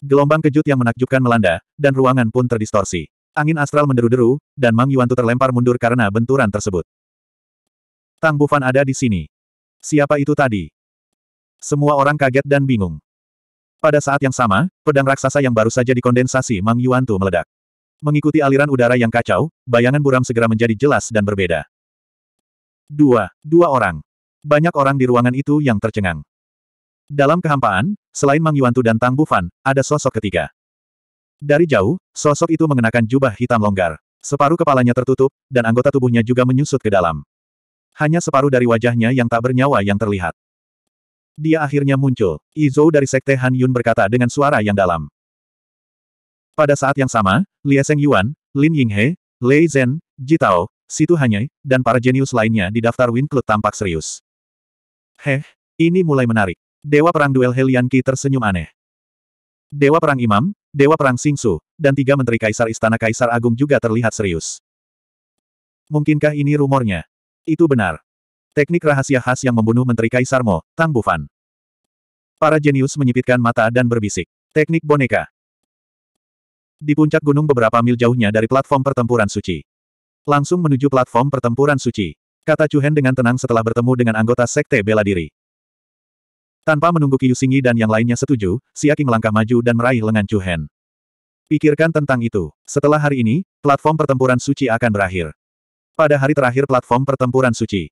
Gelombang kejut yang menakjubkan melanda, dan ruangan pun terdistorsi. Angin astral menderu-deru, dan Mang Yuan terlempar mundur karena benturan tersebut. Tang Bufan ada di sini. Siapa itu tadi? Semua orang kaget dan bingung. Pada saat yang sama, pedang raksasa yang baru saja dikondensasi Mang Yuan meledak. Mengikuti aliran udara yang kacau, bayangan buram segera menjadi jelas dan berbeda. Dua, dua orang. Banyak orang di ruangan itu yang tercengang. Dalam kehampaan, selain Mang Yuantu dan Tang Bufan, ada sosok ketiga. Dari jauh, sosok itu mengenakan jubah hitam longgar. Separuh kepalanya tertutup, dan anggota tubuhnya juga menyusut ke dalam. Hanya separuh dari wajahnya yang tak bernyawa yang terlihat. Dia akhirnya muncul. Izo dari Sekte Han Yun berkata dengan suara yang dalam. Pada saat yang sama, Lia Seng Yuan, Lin Yinghe, Lei Zhen, Jitao, Situ hanya, dan para jenius lainnya di daftar Winclut tampak serius. Heh, ini mulai menarik. Dewa Perang Duel Helian tersenyum aneh. Dewa Perang Imam, Dewa Perang Singsu, dan tiga Menteri Kaisar Istana Kaisar Agung juga terlihat serius. Mungkinkah ini rumornya? Itu benar. Teknik rahasia khas yang membunuh Menteri Kaisar Mo, Tang Bufan. Para jenius menyipitkan mata dan berbisik. Teknik boneka. Di puncak gunung beberapa mil jauhnya dari platform pertempuran suci. Langsung menuju platform pertempuran suci. Kata Chu Hen dengan tenang setelah bertemu dengan anggota Sekte Bela Diri. Tanpa menunggu Qiu Xingyi dan yang lainnya setuju, Siaking melangkah maju dan meraih lengan Chu Hen. Pikirkan tentang itu. Setelah hari ini, platform pertempuran suci akan berakhir. Pada hari terakhir platform pertempuran suci.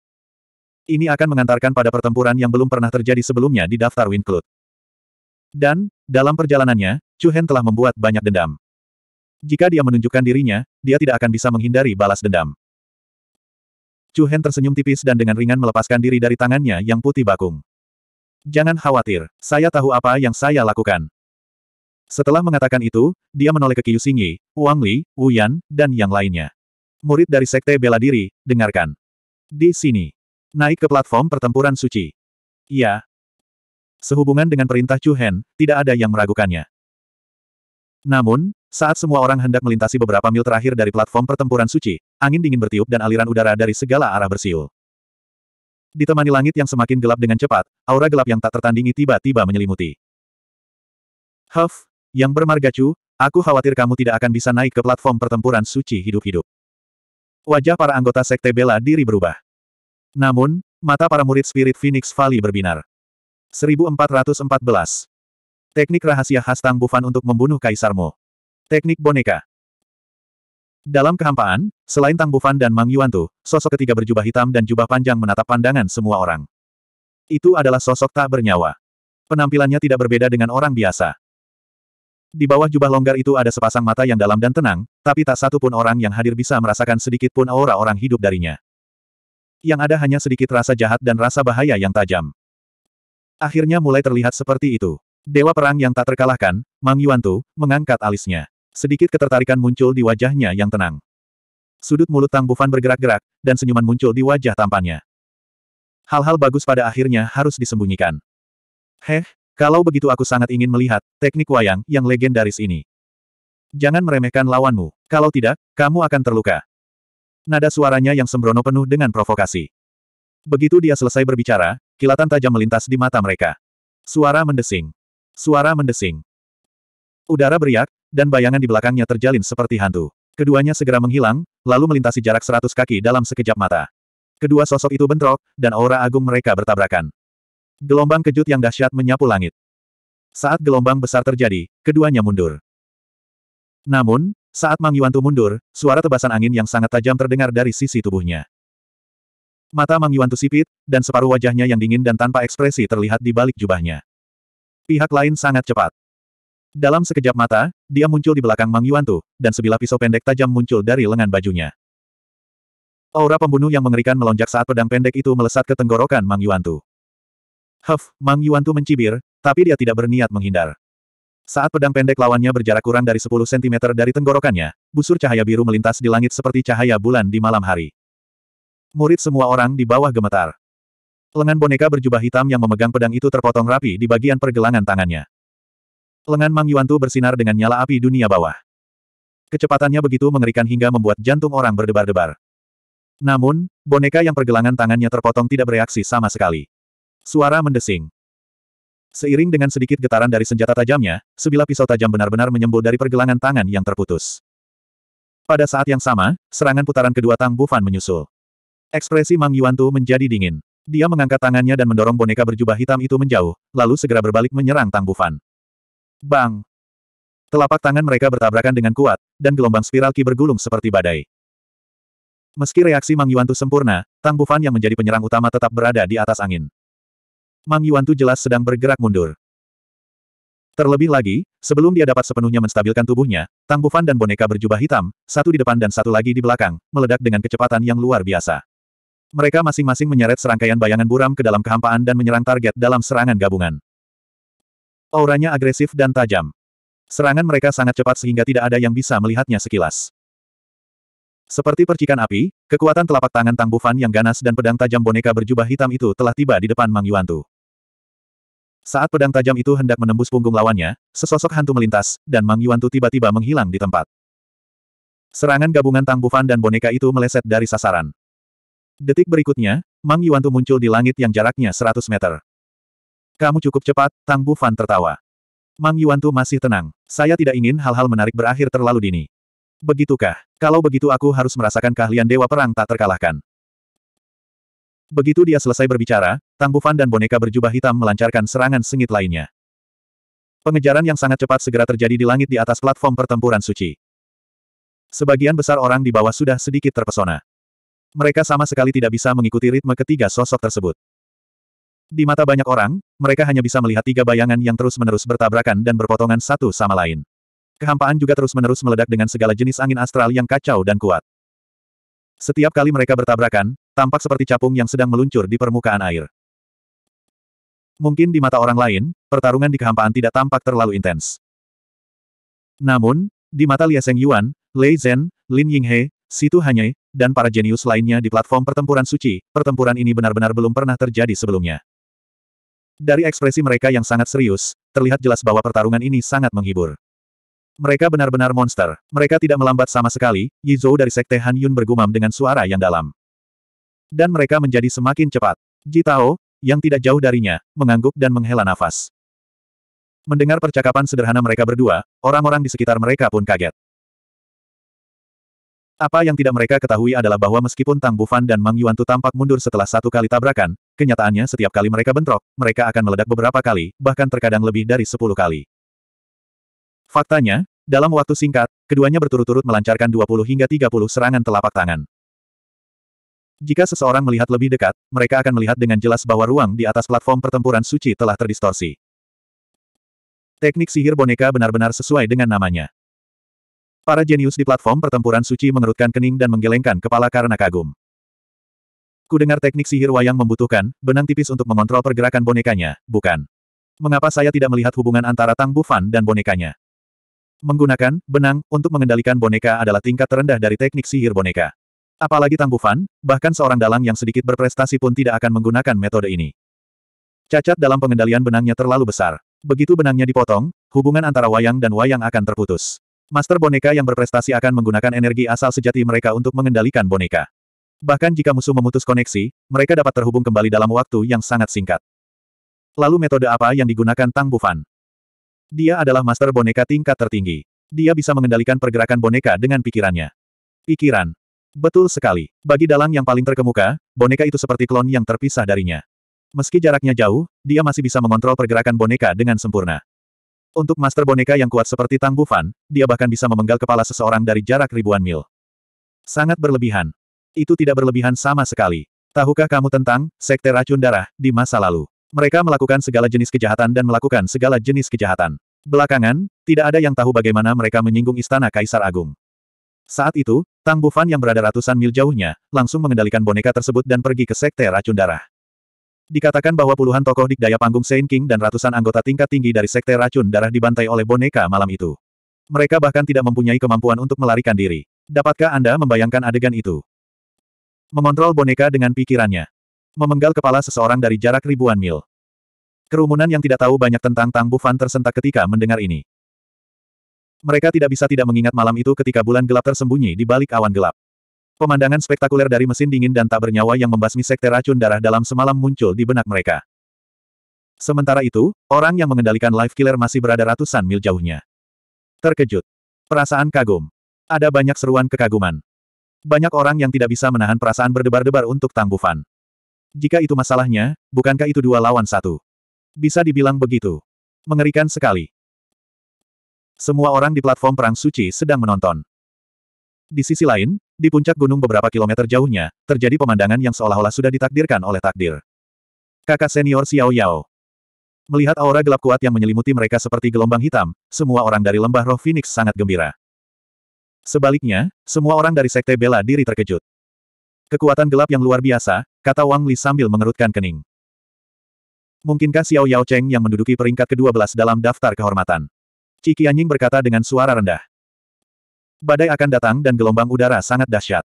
Ini akan mengantarkan pada pertempuran yang belum pernah terjadi sebelumnya di daftar Winclut. Dan, dalam perjalanannya, Chu Hen telah membuat banyak dendam. Jika dia menunjukkan dirinya, dia tidak akan bisa menghindari balas dendam. Chu Hen tersenyum tipis dan dengan ringan melepaskan diri dari tangannya yang putih bakung. Jangan khawatir, saya tahu apa yang saya lakukan. Setelah mengatakan itu, dia menoleh ke Xingyi, Wang Li, Wu Yan, dan yang lainnya. Murid dari Sekte Bela Diri, dengarkan. Di sini. Naik ke platform pertempuran suci. Ya. Sehubungan dengan perintah Chu Hen, tidak ada yang meragukannya. Namun, saat semua orang hendak melintasi beberapa mil terakhir dari platform pertempuran suci, angin dingin bertiup dan aliran udara dari segala arah bersiul. Ditemani langit yang semakin gelap dengan cepat, aura gelap yang tak tertandingi tiba-tiba menyelimuti. Huff, yang bermargacu, aku khawatir kamu tidak akan bisa naik ke platform pertempuran suci hidup-hidup. Wajah para anggota Sekte Bela Diri berubah. Namun, mata para murid Spirit Phoenix Valley berbinar. 1414 Teknik rahasia khas Tang Bufan untuk membunuh Kaisar Mo. Teknik boneka. Dalam kehampaan, selain Tang Bufan dan Mang Yuantu, sosok ketiga berjubah hitam dan jubah panjang menatap pandangan semua orang. Itu adalah sosok tak bernyawa. Penampilannya tidak berbeda dengan orang biasa. Di bawah jubah longgar itu ada sepasang mata yang dalam dan tenang, tapi tak satu pun orang yang hadir bisa merasakan sedikit pun aura orang hidup darinya. Yang ada hanya sedikit rasa jahat dan rasa bahaya yang tajam. Akhirnya mulai terlihat seperti itu. Dewa perang yang tak terkalahkan, Mang Yuantu, mengangkat alisnya. Sedikit ketertarikan muncul di wajahnya yang tenang. Sudut mulut Tang Bufan bergerak-gerak, dan senyuman muncul di wajah tampannya. Hal-hal bagus pada akhirnya harus disembunyikan. Heh, kalau begitu aku sangat ingin melihat teknik wayang yang legendaris ini. Jangan meremehkan lawanmu, kalau tidak, kamu akan terluka. Nada suaranya yang sembrono penuh dengan provokasi. Begitu dia selesai berbicara, kilatan tajam melintas di mata mereka. Suara mendesing. Suara mendesing. Udara beriak, dan bayangan di belakangnya terjalin seperti hantu. Keduanya segera menghilang, lalu melintasi jarak seratus kaki dalam sekejap mata. Kedua sosok itu bentrok, dan aura agung mereka bertabrakan. Gelombang kejut yang dahsyat menyapu langit. Saat gelombang besar terjadi, keduanya mundur. Namun, saat Mang Yuantu mundur, suara tebasan angin yang sangat tajam terdengar dari sisi tubuhnya. Mata Mang Yuantu sipit, dan separuh wajahnya yang dingin dan tanpa ekspresi terlihat di balik jubahnya. Pihak lain sangat cepat. Dalam sekejap mata, dia muncul di belakang Mang Yuan Tu, dan sebilah pisau pendek tajam muncul dari lengan bajunya. Aura pembunuh yang mengerikan melonjak saat pedang pendek itu melesat ke tenggorokan Mang Yuan Tu. Huff, Mang Yuan Tu mencibir, tapi dia tidak berniat menghindar. Saat pedang pendek lawannya berjarak kurang dari 10 cm dari tenggorokannya, busur cahaya biru melintas di langit seperti cahaya bulan di malam hari. Murid semua orang di bawah gemetar. Lengan boneka berjubah hitam yang memegang pedang itu terpotong rapi di bagian pergelangan tangannya. Lengan Mang Yuantu bersinar dengan nyala api dunia bawah. Kecepatannya begitu mengerikan hingga membuat jantung orang berdebar-debar. Namun, boneka yang pergelangan tangannya terpotong tidak bereaksi sama sekali. Suara mendesing. Seiring dengan sedikit getaran dari senjata tajamnya, sebilah pisau tajam benar-benar menyembul dari pergelangan tangan yang terputus. Pada saat yang sama, serangan putaran kedua Tang Bufan menyusul. Ekspresi Mang Yuantu menjadi dingin. Dia mengangkat tangannya dan mendorong boneka berjubah hitam itu menjauh, lalu segera berbalik menyerang Tang Bufan. Bang! Telapak tangan mereka bertabrakan dengan kuat, dan gelombang spiral ki bergulung seperti badai. Meski reaksi Mang Yuantu sempurna, Tang Bufan yang menjadi penyerang utama tetap berada di atas angin. Mang Yuantu jelas sedang bergerak mundur. Terlebih lagi, sebelum dia dapat sepenuhnya menstabilkan tubuhnya, Tang Bufan dan boneka berjubah hitam, satu di depan dan satu lagi di belakang, meledak dengan kecepatan yang luar biasa. Mereka masing-masing menyeret serangkaian bayangan buram ke dalam kehampaan dan menyerang target dalam serangan gabungan. Auranya agresif dan tajam. Serangan mereka sangat cepat sehingga tidak ada yang bisa melihatnya sekilas. Seperti percikan api, kekuatan telapak tangan Tang Bufan yang ganas dan pedang tajam boneka berjubah hitam itu telah tiba di depan Mang Yuantu. Saat pedang tajam itu hendak menembus punggung lawannya, sesosok hantu melintas, dan Mang Yuantu tiba-tiba menghilang di tempat. Serangan gabungan Tang Bufan dan boneka itu meleset dari sasaran. Detik berikutnya, Mang Yuantu muncul di langit yang jaraknya 100 meter. Kamu cukup cepat, Tang Bu Fan tertawa. Mang Yuantu masih tenang. Saya tidak ingin hal-hal menarik berakhir terlalu dini. Begitukah? Kalau begitu aku harus merasakan keahlian Dewa Perang tak terkalahkan. Begitu dia selesai berbicara, Tang Bu Fan dan boneka berjubah hitam melancarkan serangan sengit lainnya. Pengejaran yang sangat cepat segera terjadi di langit di atas platform pertempuran suci. Sebagian besar orang di bawah sudah sedikit terpesona. Mereka sama sekali tidak bisa mengikuti ritme ketiga sosok tersebut. Di mata banyak orang, mereka hanya bisa melihat tiga bayangan yang terus-menerus bertabrakan dan berpotongan satu sama lain. Kehampaan juga terus-menerus meledak dengan segala jenis angin astral yang kacau dan kuat. Setiap kali mereka bertabrakan, tampak seperti capung yang sedang meluncur di permukaan air. Mungkin di mata orang lain, pertarungan di kehampaan tidak tampak terlalu intens. Namun, di mata Lia Seng Yuan, Lei Zhen, Lin Yinghe, Situ hanya, dan para jenius lainnya di platform pertempuran suci, pertempuran ini benar-benar belum pernah terjadi sebelumnya. Dari ekspresi mereka yang sangat serius, terlihat jelas bahwa pertarungan ini sangat menghibur. Mereka benar-benar monster. Mereka tidak melambat sama sekali, Yizhou dari Sekte Han Yun bergumam dengan suara yang dalam. Dan mereka menjadi semakin cepat. Jitao, yang tidak jauh darinya, mengangguk dan menghela nafas. Mendengar percakapan sederhana mereka berdua, orang-orang di sekitar mereka pun kaget. Apa yang tidak mereka ketahui adalah bahwa meskipun Tang Bufan dan Mang Tu tampak mundur setelah satu kali tabrakan, kenyataannya setiap kali mereka bentrok, mereka akan meledak beberapa kali, bahkan terkadang lebih dari sepuluh kali. Faktanya, dalam waktu singkat, keduanya berturut-turut melancarkan 20 hingga 30 serangan telapak tangan. Jika seseorang melihat lebih dekat, mereka akan melihat dengan jelas bahwa ruang di atas platform pertempuran suci telah terdistorsi. Teknik sihir boneka benar-benar sesuai dengan namanya. Para jenius di platform pertempuran suci mengerutkan kening dan menggelengkan kepala karena kagum. Ku dengar teknik sihir wayang membutuhkan benang tipis untuk mengontrol pergerakan bonekanya, bukan? Mengapa saya tidak melihat hubungan antara Tang Bufan dan bonekanya? Menggunakan benang untuk mengendalikan boneka adalah tingkat terendah dari teknik sihir boneka. Apalagi Tang Bufan, bahkan seorang dalang yang sedikit berprestasi pun tidak akan menggunakan metode ini. Cacat dalam pengendalian benangnya terlalu besar. Begitu benangnya dipotong, hubungan antara wayang dan wayang akan terputus. Master boneka yang berprestasi akan menggunakan energi asal sejati mereka untuk mengendalikan boneka. Bahkan jika musuh memutus koneksi, mereka dapat terhubung kembali dalam waktu yang sangat singkat. Lalu metode apa yang digunakan Tang Bufan? Dia adalah master boneka tingkat tertinggi. Dia bisa mengendalikan pergerakan boneka dengan pikirannya. Pikiran. Betul sekali. Bagi dalang yang paling terkemuka, boneka itu seperti klon yang terpisah darinya. Meski jaraknya jauh, dia masih bisa mengontrol pergerakan boneka dengan sempurna. Untuk master boneka yang kuat seperti Tang Bufan, dia bahkan bisa memenggal kepala seseorang dari jarak ribuan mil. Sangat berlebihan. Itu tidak berlebihan sama sekali. Tahukah kamu tentang sekte racun darah di masa lalu? Mereka melakukan segala jenis kejahatan dan melakukan segala jenis kejahatan. Belakangan, tidak ada yang tahu bagaimana mereka menyinggung istana Kaisar Agung. Saat itu, Tang Bufan yang berada ratusan mil jauhnya, langsung mengendalikan boneka tersebut dan pergi ke sekte racun darah. Dikatakan bahwa puluhan tokoh dikdaya panggung Saint King dan ratusan anggota tingkat tinggi dari Sekte Racun Darah dibantai oleh boneka malam itu. Mereka bahkan tidak mempunyai kemampuan untuk melarikan diri. Dapatkah Anda membayangkan adegan itu? Mengontrol boneka dengan pikirannya. Memenggal kepala seseorang dari jarak ribuan mil. Kerumunan yang tidak tahu banyak tentang Tang Bufan tersentak ketika mendengar ini. Mereka tidak bisa tidak mengingat malam itu ketika bulan gelap tersembunyi di balik awan gelap. Pemandangan spektakuler dari mesin dingin dan tak bernyawa yang membasmi sekte racun darah dalam semalam muncul di benak mereka. Sementara itu, orang yang mengendalikan Life Killer masih berada ratusan mil jauhnya. Terkejut. Perasaan kagum. Ada banyak seruan kekaguman. Banyak orang yang tidak bisa menahan perasaan berdebar-debar untuk Tang Bufan. Jika itu masalahnya, bukankah itu dua lawan satu? Bisa dibilang begitu. Mengerikan sekali. Semua orang di platform Perang Suci sedang menonton. Di sisi lain, di puncak gunung beberapa kilometer jauhnya, terjadi pemandangan yang seolah-olah sudah ditakdirkan oleh takdir. Kakak senior Xiao Yao. Melihat aura gelap kuat yang menyelimuti mereka seperti gelombang hitam, semua orang dari lembah roh Phoenix sangat gembira. Sebaliknya, semua orang dari sekte bela diri terkejut. Kekuatan gelap yang luar biasa, kata Wang Li sambil mengerutkan kening. Mungkinkah Xiao Yao Cheng yang menduduki peringkat ke-12 dalam daftar kehormatan? Ciki Anjing berkata dengan suara rendah badai akan datang dan gelombang udara sangat dahsyat.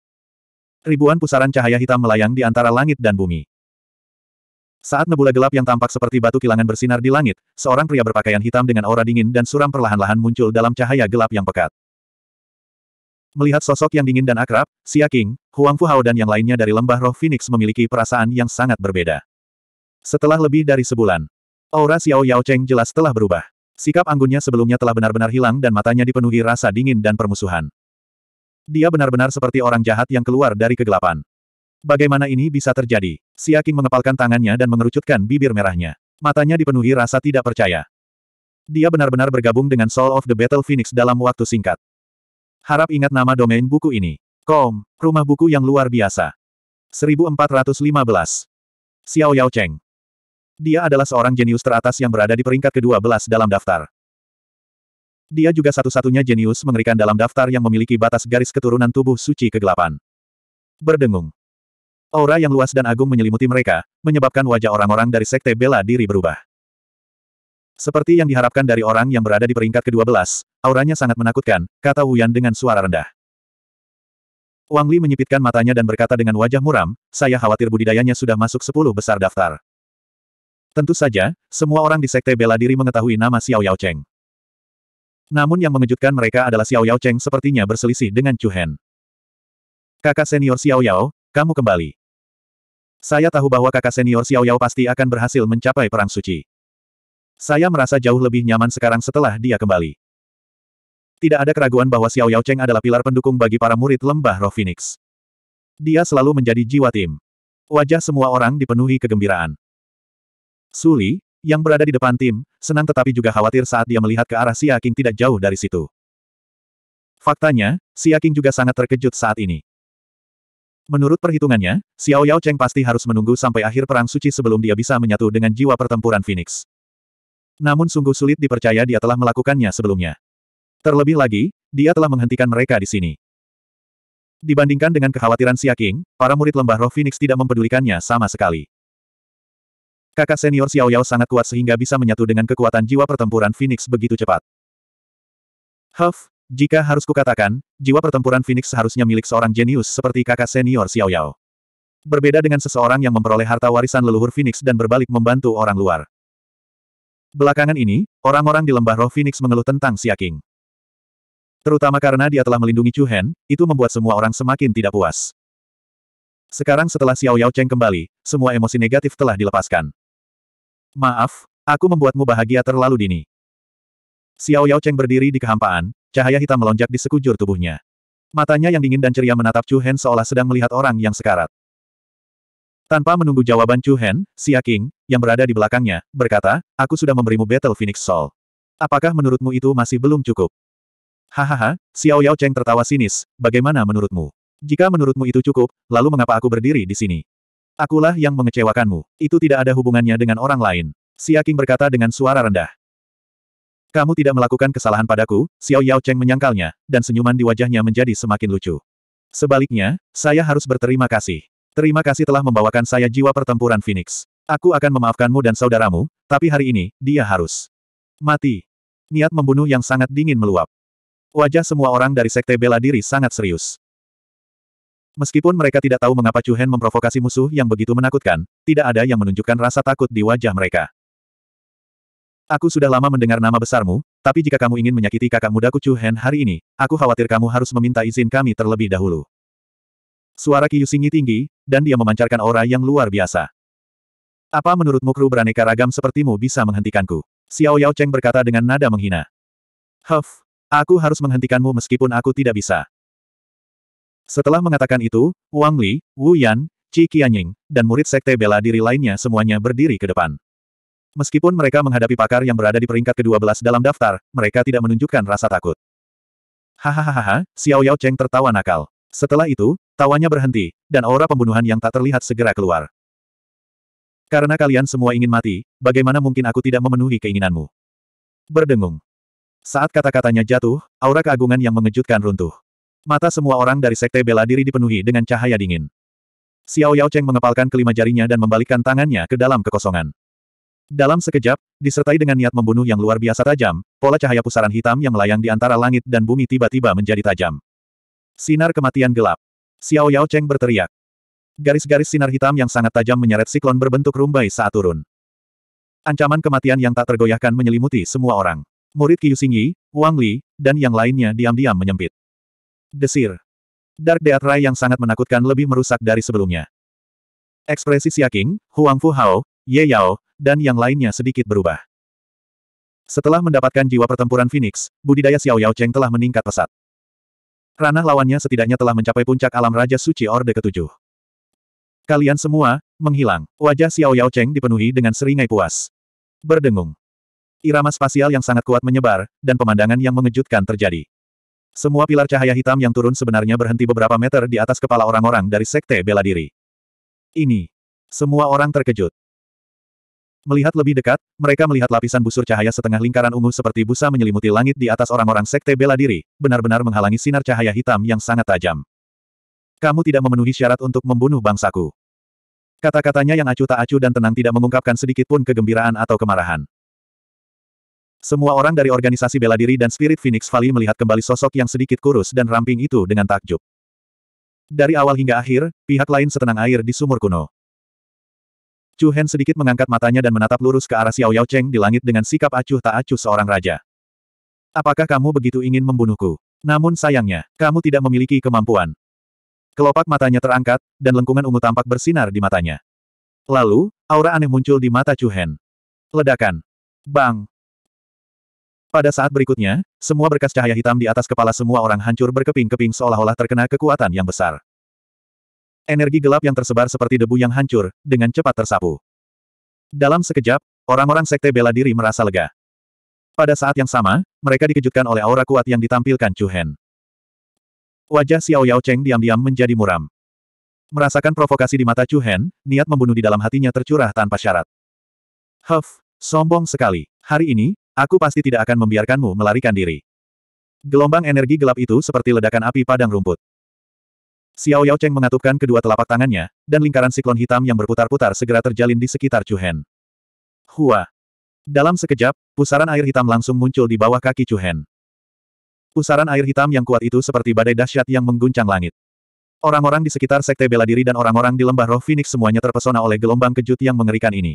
Ribuan pusaran cahaya hitam melayang di antara langit dan bumi. Saat nebula gelap yang tampak seperti batu kilangan bersinar di langit, seorang pria berpakaian hitam dengan aura dingin dan suram perlahan-lahan muncul dalam cahaya gelap yang pekat. Melihat sosok yang dingin dan akrab, Xia King, Huang Hao, dan yang lainnya dari lembah roh Phoenix memiliki perasaan yang sangat berbeda. Setelah lebih dari sebulan, aura Xiao Yao Cheng jelas telah berubah. Sikap anggunnya sebelumnya telah benar-benar hilang dan matanya dipenuhi rasa dingin dan permusuhan. Dia benar-benar seperti orang jahat yang keluar dari kegelapan. Bagaimana ini bisa terjadi? Siaking mengepalkan tangannya dan mengerucutkan bibir merahnya. Matanya dipenuhi rasa tidak percaya. Dia benar-benar bergabung dengan Soul of the Battle Phoenix dalam waktu singkat. Harap ingat nama domain buku ini. Com, rumah buku yang luar biasa. 1415. Xiao Yao Cheng. Dia adalah seorang jenius teratas yang berada di peringkat ke-12 dalam daftar. Dia juga satu-satunya jenius mengerikan dalam daftar yang memiliki batas garis keturunan tubuh suci kegelapan. Berdengung. Aura yang luas dan agung menyelimuti mereka, menyebabkan wajah orang-orang dari sekte bela diri berubah. Seperti yang diharapkan dari orang yang berada di peringkat ke-12, auranya sangat menakutkan, kata Wuyan dengan suara rendah. Wang Li menyipitkan matanya dan berkata dengan wajah muram, saya khawatir budidayanya sudah masuk 10 besar daftar. Tentu saja, semua orang di Sekte Bela Diri mengetahui nama Xiao Yao Cheng. Namun yang mengejutkan mereka adalah Xiao Yao Cheng sepertinya berselisih dengan Chu Hen. Kakak senior Xiao Yao, kamu kembali. Saya tahu bahwa kakak senior Xiao Yao pasti akan berhasil mencapai Perang Suci. Saya merasa jauh lebih nyaman sekarang setelah dia kembali. Tidak ada keraguan bahwa Xiao Yao Cheng adalah pilar pendukung bagi para murid lembah roh Phoenix. Dia selalu menjadi jiwa tim. Wajah semua orang dipenuhi kegembiraan. Suli, yang berada di depan tim, senang tetapi juga khawatir saat dia melihat ke arah Xia King tidak jauh dari situ. Faktanya, Xia King juga sangat terkejut saat ini. Menurut perhitungannya, Xiao Yao Cheng pasti harus menunggu sampai akhir perang suci sebelum dia bisa menyatu dengan jiwa pertempuran Phoenix. Namun sungguh sulit dipercaya dia telah melakukannya sebelumnya. Terlebih lagi, dia telah menghentikan mereka di sini. Dibandingkan dengan kekhawatiran Xia King, para murid lembah roh Phoenix tidak mempedulikannya sama sekali. Kakak senior Xiao Yao sangat kuat sehingga bisa menyatu dengan kekuatan jiwa pertempuran Phoenix begitu cepat. Huff, jika harus kukatakan, jiwa pertempuran Phoenix seharusnya milik seorang jenius seperti kakak senior Xiao Yao. Berbeda dengan seseorang yang memperoleh harta warisan leluhur Phoenix dan berbalik membantu orang luar. Belakangan ini, orang-orang di lembah roh Phoenix mengeluh tentang Siaking. Terutama karena dia telah melindungi Chu Hen, itu membuat semua orang semakin tidak puas. Sekarang setelah Xiao Yao Cheng kembali, semua emosi negatif telah dilepaskan. Maaf, aku membuatmu bahagia terlalu dini. Xiao Yao Cheng berdiri di kehampaan, cahaya hitam melonjak di sekujur tubuhnya. Matanya yang dingin dan ceria menatap Chu Hen seolah sedang melihat orang yang sekarat. Tanpa menunggu jawaban Chu Hen, Xia King, yang berada di belakangnya, berkata, aku sudah memberimu Battle Phoenix Soul. Apakah menurutmu itu masih belum cukup? Hahaha, Xiao Yao Cheng tertawa sinis, bagaimana menurutmu? Jika menurutmu itu cukup, lalu mengapa aku berdiri di sini? Akulah yang mengecewakanmu. Itu tidak ada hubungannya dengan orang lain. Siaking berkata dengan suara rendah. Kamu tidak melakukan kesalahan padaku, Xiao Yao Cheng menyangkalnya, dan senyuman di wajahnya menjadi semakin lucu. Sebaliknya, saya harus berterima kasih. Terima kasih telah membawakan saya jiwa pertempuran Phoenix. Aku akan memaafkanmu dan saudaramu, tapi hari ini, dia harus mati. Niat membunuh yang sangat dingin meluap. Wajah semua orang dari Sekte Bela Diri sangat serius. Meskipun mereka tidak tahu mengapa Chu Hen memprovokasi musuh yang begitu menakutkan, tidak ada yang menunjukkan rasa takut di wajah mereka. Aku sudah lama mendengar nama besarmu, tapi jika kamu ingin menyakiti kakak mudaku Chu Hen hari ini, aku khawatir kamu harus meminta izin kami terlebih dahulu. Suara Kiyusingi tinggi, dan dia memancarkan aura yang luar biasa. Apa menurutmu kru beraneka ragam sepertimu bisa menghentikanku? Xiao Yao Cheng berkata dengan nada menghina. Huff, aku harus menghentikanmu meskipun aku tidak bisa. Setelah mengatakan itu, Wang Li, Wu Yan, Qi Qianying, dan murid sekte bela diri lainnya semuanya berdiri ke depan. Meskipun mereka menghadapi pakar yang berada di peringkat ke-12 dalam daftar, mereka tidak menunjukkan rasa takut. Hahaha, Xiao Yao Cheng tertawa nakal. Setelah itu, tawanya berhenti, dan aura pembunuhan yang tak terlihat segera keluar. Karena kalian semua ingin mati, bagaimana mungkin aku tidak memenuhi keinginanmu? Berdengung. Saat kata-katanya jatuh, aura keagungan yang mengejutkan runtuh. Mata semua orang dari sekte bela diri dipenuhi dengan cahaya dingin. Xiao Yao Cheng mengepalkan kelima jarinya dan membalikkan tangannya ke dalam kekosongan. Dalam sekejap, disertai dengan niat membunuh yang luar biasa tajam, pola cahaya pusaran hitam yang melayang di antara langit dan bumi tiba-tiba menjadi tajam. Sinar kematian gelap. Xiao Yao Cheng berteriak. Garis-garis sinar hitam yang sangat tajam menyeret siklon berbentuk rumbai saat turun. Ancaman kematian yang tak tergoyahkan menyelimuti semua orang. Murid Qiu Xingyi, Wang Li, dan yang lainnya diam-diam menyempit. Desir. Dark Death yang sangat menakutkan lebih merusak dari sebelumnya. Ekspresi Siaking, Huang Fu Hao, Ye Yao, dan yang lainnya sedikit berubah. Setelah mendapatkan jiwa pertempuran Phoenix, budidaya Xiao Yao Cheng telah meningkat pesat. Ranah lawannya setidaknya telah mencapai puncak alam Raja Suci Orde Ketujuh. Kalian semua, menghilang. Wajah Xiao Yao Cheng dipenuhi dengan seringai puas. Berdengung. Irama spasial yang sangat kuat menyebar, dan pemandangan yang mengejutkan terjadi. Semua pilar cahaya hitam yang turun sebenarnya berhenti beberapa meter di atas kepala orang-orang dari Sekte Bela Diri. Ini. Semua orang terkejut. Melihat lebih dekat, mereka melihat lapisan busur cahaya setengah lingkaran ungu seperti busa menyelimuti langit di atas orang-orang Sekte Bela Diri, benar-benar menghalangi sinar cahaya hitam yang sangat tajam. Kamu tidak memenuhi syarat untuk membunuh bangsaku. Kata-katanya yang acuh tak acuh dan tenang tidak mengungkapkan sedikit pun kegembiraan atau kemarahan. Semua orang dari organisasi bela diri dan Spirit Phoenix Valley melihat kembali sosok yang sedikit kurus dan ramping itu dengan takjub. Dari awal hingga akhir, pihak lain setenang air di sumur kuno. Chu Hen sedikit mengangkat matanya dan menatap lurus ke arah Xiao Yao Cheng di langit dengan sikap acuh tak acuh seorang raja. Apakah kamu begitu ingin membunuhku? Namun sayangnya, kamu tidak memiliki kemampuan. Kelopak matanya terangkat, dan lengkungan ungu tampak bersinar di matanya. Lalu, aura aneh muncul di mata Chu Hen. Ledakan. Bang! Pada saat berikutnya, semua berkas cahaya hitam di atas kepala semua orang hancur berkeping-keping seolah-olah terkena kekuatan yang besar. Energi gelap yang tersebar seperti debu yang hancur, dengan cepat tersapu. Dalam sekejap, orang-orang sekte bela diri merasa lega. Pada saat yang sama, mereka dikejutkan oleh aura kuat yang ditampilkan Chu Hen. Wajah Xiao Yao Cheng diam-diam menjadi muram. Merasakan provokasi di mata Chu Hen, niat membunuh di dalam hatinya tercurah tanpa syarat. Huff, sombong sekali. Hari ini, Aku pasti tidak akan membiarkanmu melarikan diri. Gelombang energi gelap itu seperti ledakan api padang rumput. Xiao Yao Cheng mengatupkan kedua telapak tangannya, dan lingkaran siklon hitam yang berputar-putar segera terjalin di sekitar Chu Hen. Hua! Dalam sekejap, pusaran air hitam langsung muncul di bawah kaki Chu Hen. Pusaran air hitam yang kuat itu seperti badai dahsyat yang mengguncang langit. Orang-orang di sekitar sekte bela diri dan orang-orang di lembah roh Phoenix semuanya terpesona oleh gelombang kejut yang mengerikan ini.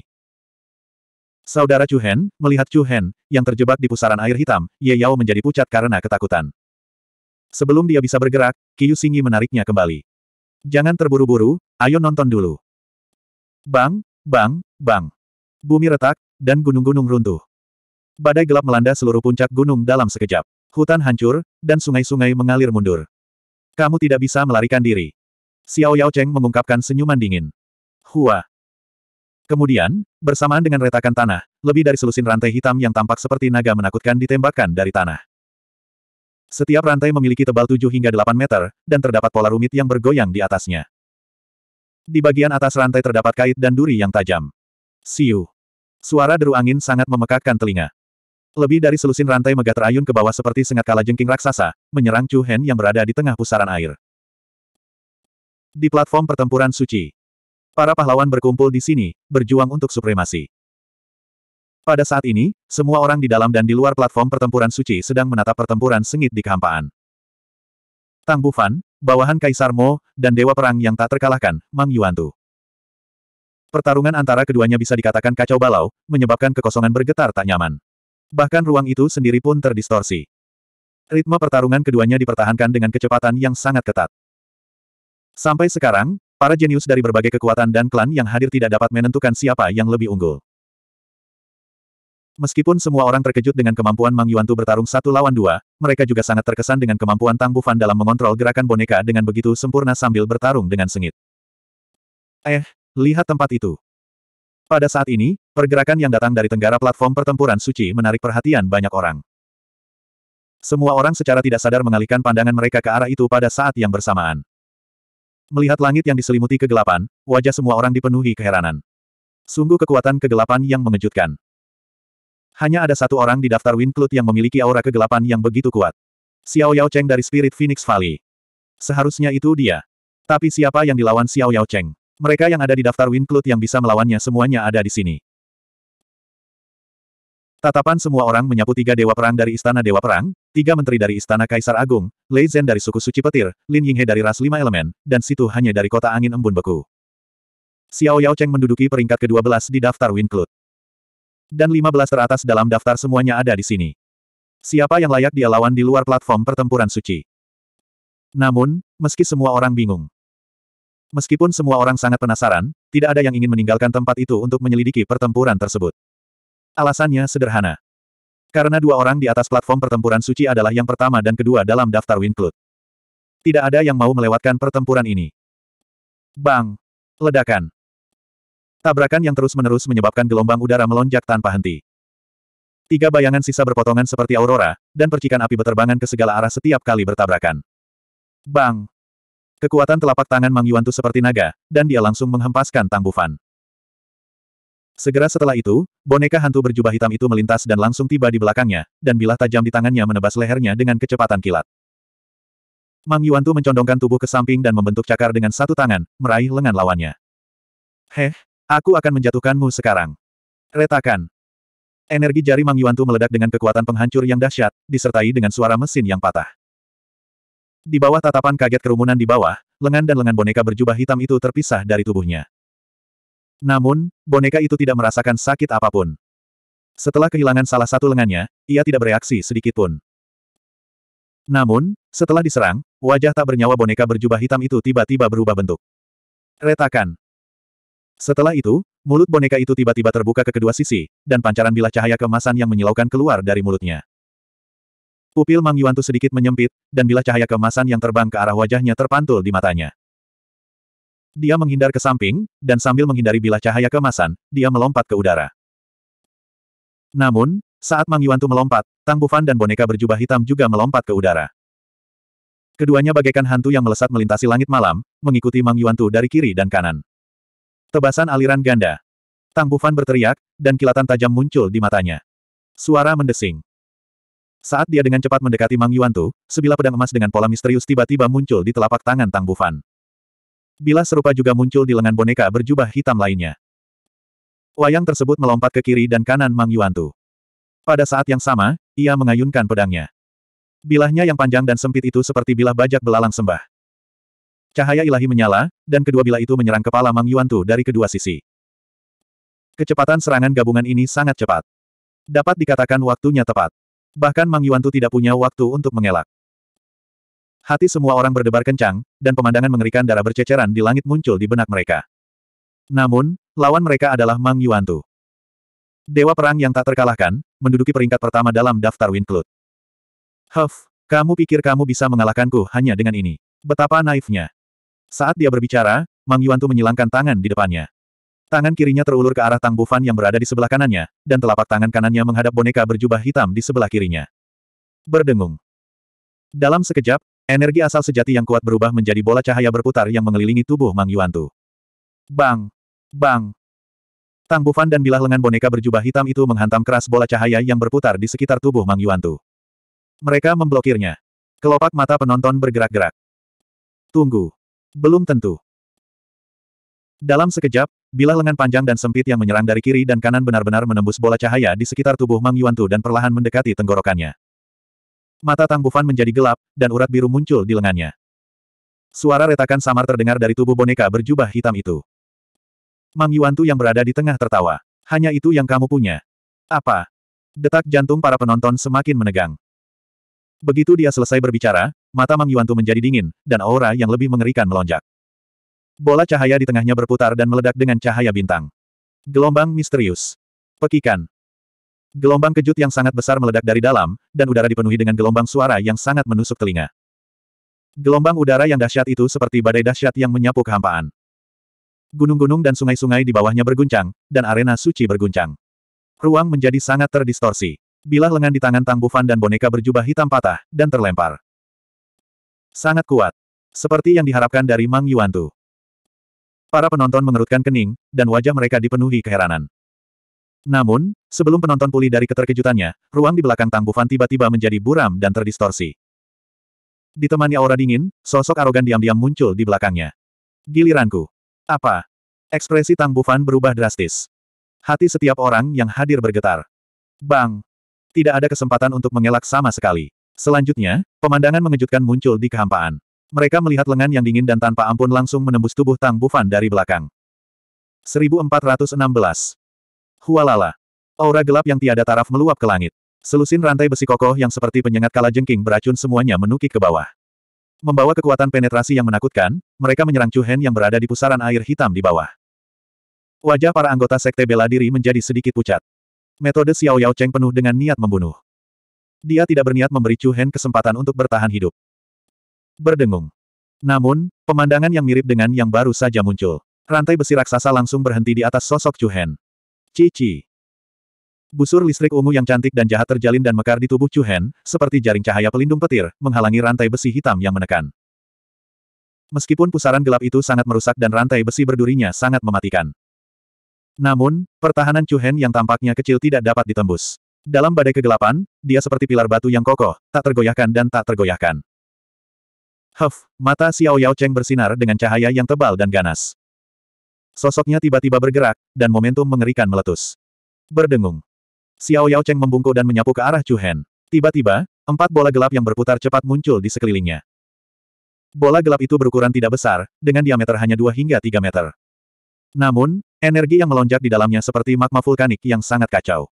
Saudara Chu Hen, melihat Chu Hen, yang terjebak di pusaran air hitam, Ye Yao menjadi pucat karena ketakutan. Sebelum dia bisa bergerak, Kiyu Singyi menariknya kembali. Jangan terburu-buru, ayo nonton dulu. Bang, bang, bang. Bumi retak, dan gunung-gunung runtuh. Badai gelap melanda seluruh puncak gunung dalam sekejap. Hutan hancur, dan sungai-sungai mengalir mundur. Kamu tidak bisa melarikan diri. Xiao Yao Cheng mengungkapkan senyuman dingin. Hua, Kemudian, bersamaan dengan retakan tanah, lebih dari selusin rantai hitam yang tampak seperti naga menakutkan ditembakkan dari tanah. Setiap rantai memiliki tebal 7 hingga 8 meter, dan terdapat pola rumit yang bergoyang di atasnya. Di bagian atas rantai terdapat kait dan duri yang tajam. Siu. Suara deru angin sangat memekakkan telinga. Lebih dari selusin rantai megah terayun ke bawah seperti sengat jengking raksasa, menyerang Chu Hen yang berada di tengah pusaran air. Di platform pertempuran suci, Para pahlawan berkumpul di sini, berjuang untuk supremasi. Pada saat ini, semua orang di dalam dan di luar platform pertempuran suci sedang menatap pertempuran sengit di kehampaan. Tang Bufan, bawahan Kaisar Mo, dan Dewa Perang yang tak terkalahkan, Mang Yuantu. Pertarungan antara keduanya bisa dikatakan kacau balau, menyebabkan kekosongan bergetar tak nyaman. Bahkan ruang itu sendiri pun terdistorsi. Ritme pertarungan keduanya dipertahankan dengan kecepatan yang sangat ketat. Sampai sekarang, Para jenius dari berbagai kekuatan dan klan yang hadir tidak dapat menentukan siapa yang lebih unggul. Meskipun semua orang terkejut dengan kemampuan Mang Yuan Tu bertarung satu lawan dua, mereka juga sangat terkesan dengan kemampuan Tang Bufan dalam mengontrol gerakan boneka dengan begitu sempurna sambil bertarung dengan sengit. Eh, lihat tempat itu. Pada saat ini, pergerakan yang datang dari tenggara platform pertempuran suci menarik perhatian banyak orang. Semua orang secara tidak sadar mengalihkan pandangan mereka ke arah itu pada saat yang bersamaan. Melihat langit yang diselimuti kegelapan, wajah semua orang dipenuhi keheranan. Sungguh kekuatan kegelapan yang mengejutkan. Hanya ada satu orang di daftar Winclut yang memiliki aura kegelapan yang begitu kuat. Xiao Yao Cheng dari Spirit Phoenix Valley. Seharusnya itu dia. Tapi siapa yang dilawan Xiao Yao Cheng? Mereka yang ada di daftar Winclut yang bisa melawannya semuanya ada di sini. Tatapan semua orang menyapu tiga dewa perang dari Istana Dewa Perang, tiga menteri dari Istana Kaisar Agung, Lei Zhen dari suku Suci Petir, Lin Yinghe dari ras lima elemen, dan Situ hanya dari kota angin embun beku. Xiao Yao Cheng menduduki peringkat ke-12 di daftar Winklut. Dan 15 teratas dalam daftar semuanya ada di sini. Siapa yang layak dia lawan di luar platform pertempuran suci? Namun, meski semua orang bingung. Meskipun semua orang sangat penasaran, tidak ada yang ingin meninggalkan tempat itu untuk menyelidiki pertempuran tersebut. Alasannya sederhana. Karena dua orang di atas platform pertempuran suci adalah yang pertama dan kedua dalam daftar Winklut. Tidak ada yang mau melewatkan pertempuran ini. Bang! Ledakan! Tabrakan yang terus-menerus menyebabkan gelombang udara melonjak tanpa henti. Tiga bayangan sisa berpotongan seperti aurora, dan percikan api beterbangan ke segala arah setiap kali bertabrakan. Bang! Kekuatan telapak tangan Mang Yuan seperti naga, dan dia langsung menghempaskan Tang Bufan. Segera setelah itu, boneka hantu berjubah hitam itu melintas dan langsung tiba di belakangnya, dan bilah tajam di tangannya menebas lehernya dengan kecepatan kilat. Mang Yuan Tu mencondongkan tubuh ke samping dan membentuk cakar dengan satu tangan, meraih lengan lawannya. Heh, aku akan menjatuhkanmu sekarang. Retakan. Energi jari Mang Yuan Tu meledak dengan kekuatan penghancur yang dahsyat, disertai dengan suara mesin yang patah. Di bawah tatapan kaget kerumunan di bawah, lengan dan lengan boneka berjubah hitam itu terpisah dari tubuhnya. Namun, boneka itu tidak merasakan sakit apapun. Setelah kehilangan salah satu lengannya, ia tidak bereaksi sedikitpun. Namun, setelah diserang, wajah tak bernyawa boneka berjubah hitam itu tiba-tiba berubah bentuk. Retakan. Setelah itu, mulut boneka itu tiba-tiba terbuka ke kedua sisi, dan pancaran bilah cahaya kemasan yang menyilaukan keluar dari mulutnya. Pupil Mang Yuantu sedikit menyempit, dan bilah cahaya kemasan yang terbang ke arah wajahnya terpantul di matanya. Dia menghindar ke samping, dan sambil menghindari bilah cahaya kemasan, dia melompat ke udara. Namun, saat Mang Yuan Tu melompat, Tang Bufan dan boneka berjubah hitam juga melompat ke udara. Keduanya bagaikan hantu yang melesat melintasi langit malam, mengikuti Mang Yuan Tu dari kiri dan kanan. Tebasan aliran ganda. Tang Bufan berteriak, dan kilatan tajam muncul di matanya. Suara mendesing. Saat dia dengan cepat mendekati Mang Yuan Tu, sebilah pedang emas dengan pola misterius tiba-tiba muncul di telapak tangan Tang Bufan. Bila serupa juga muncul di lengan boneka berjubah hitam lainnya. Wayang tersebut melompat ke kiri dan kanan Mang Yuan Tu. Pada saat yang sama, ia mengayunkan pedangnya. Bilahnya yang panjang dan sempit itu seperti bilah bajak belalang sembah. Cahaya ilahi menyala, dan kedua bilah itu menyerang kepala Mang Yuan Tu dari kedua sisi. Kecepatan serangan gabungan ini sangat cepat. Dapat dikatakan waktunya tepat. Bahkan Mang Yuan Tu tidak punya waktu untuk mengelak. Hati semua orang berdebar kencang, dan pemandangan mengerikan darah berceceran di langit muncul di benak mereka. Namun, lawan mereka adalah Mang Yuantu. Dewa perang yang tak terkalahkan, menduduki peringkat pertama dalam daftar Winclut. Huff, kamu pikir kamu bisa mengalahkanku hanya dengan ini. Betapa naifnya. Saat dia berbicara, Mang Yuantu menyilangkan tangan di depannya. Tangan kirinya terulur ke arah Tang Bufan yang berada di sebelah kanannya, dan telapak tangan kanannya menghadap boneka berjubah hitam di sebelah kirinya. Berdengung. Dalam sekejap, Energi asal sejati yang kuat berubah menjadi bola cahaya berputar yang mengelilingi tubuh Mang Yuan Tu. Bang! Bang! Tang Bufan dan bilah lengan boneka berjubah hitam itu menghantam keras bola cahaya yang berputar di sekitar tubuh Mang Yuan Tu. Mereka memblokirnya. Kelopak mata penonton bergerak-gerak. Tunggu. Belum tentu. Dalam sekejap, bilah lengan panjang dan sempit yang menyerang dari kiri dan kanan benar-benar menembus bola cahaya di sekitar tubuh Mang Yuan Tu dan perlahan mendekati tenggorokannya. Mata Tang Bufan menjadi gelap, dan urat biru muncul di lengannya. Suara retakan samar terdengar dari tubuh boneka berjubah hitam itu. Mang Yuan Tu yang berada di tengah tertawa. Hanya itu yang kamu punya. Apa? Detak jantung para penonton semakin menegang. Begitu dia selesai berbicara, mata Mang Yuan Tu menjadi dingin, dan aura yang lebih mengerikan melonjak. Bola cahaya di tengahnya berputar dan meledak dengan cahaya bintang. Gelombang misterius. Pekikan. Gelombang kejut yang sangat besar meledak dari dalam, dan udara dipenuhi dengan gelombang suara yang sangat menusuk telinga. Gelombang udara yang dahsyat itu seperti badai dahsyat yang menyapu kehampaan. Gunung-gunung dan sungai-sungai di bawahnya berguncang, dan arena suci berguncang. Ruang menjadi sangat terdistorsi. Bilah lengan di tangan Tang Bufan dan boneka berjubah hitam patah, dan terlempar. Sangat kuat. Seperti yang diharapkan dari Mang Yuantu. Para penonton mengerutkan kening, dan wajah mereka dipenuhi keheranan. Namun, sebelum penonton pulih dari keterkejutannya, ruang di belakang Tang Bufan tiba-tiba menjadi buram dan terdistorsi. Ditemani aura dingin, sosok arogan diam-diam muncul di belakangnya. Giliranku. Apa? Ekspresi Tang Bufan berubah drastis. Hati setiap orang yang hadir bergetar. Bang! Tidak ada kesempatan untuk mengelak sama sekali. Selanjutnya, pemandangan mengejutkan muncul di kehampaan. Mereka melihat lengan yang dingin dan tanpa ampun langsung menembus tubuh Tang Bufan dari belakang. 1416 Hualala. Aura gelap yang tiada taraf meluap ke langit. Selusin rantai besi kokoh yang seperti penyengat kala jengking beracun semuanya menukik ke bawah. Membawa kekuatan penetrasi yang menakutkan, mereka menyerang Chu Hen yang berada di pusaran air hitam di bawah. Wajah para anggota sekte bela diri menjadi sedikit pucat. Metode Xiao Yao Cheng penuh dengan niat membunuh. Dia tidak berniat memberi Chu Hen kesempatan untuk bertahan hidup. Berdengung. Namun, pemandangan yang mirip dengan yang baru saja muncul. Rantai besi raksasa langsung berhenti di atas sosok Chu Hen. Cici. Busur listrik ungu yang cantik dan jahat terjalin dan mekar di tubuh Chu Hen, seperti jaring cahaya pelindung petir, menghalangi rantai besi hitam yang menekan. Meskipun pusaran gelap itu sangat merusak dan rantai besi berdurinya sangat mematikan. Namun, pertahanan Chu Hen yang tampaknya kecil tidak dapat ditembus. Dalam badai kegelapan, dia seperti pilar batu yang kokoh, tak tergoyahkan dan tak tergoyahkan. Huff, mata Xiao Yao Cheng bersinar dengan cahaya yang tebal dan ganas. Sosoknya tiba-tiba bergerak, dan momentum mengerikan meletus. Berdengung. Xiao Yao Cheng membungkuk dan menyapu ke arah Chu Hen. Tiba-tiba, empat bola gelap yang berputar cepat muncul di sekelilingnya. Bola gelap itu berukuran tidak besar, dengan diameter hanya 2 hingga 3 meter. Namun, energi yang melonjak di dalamnya seperti magma vulkanik yang sangat kacau.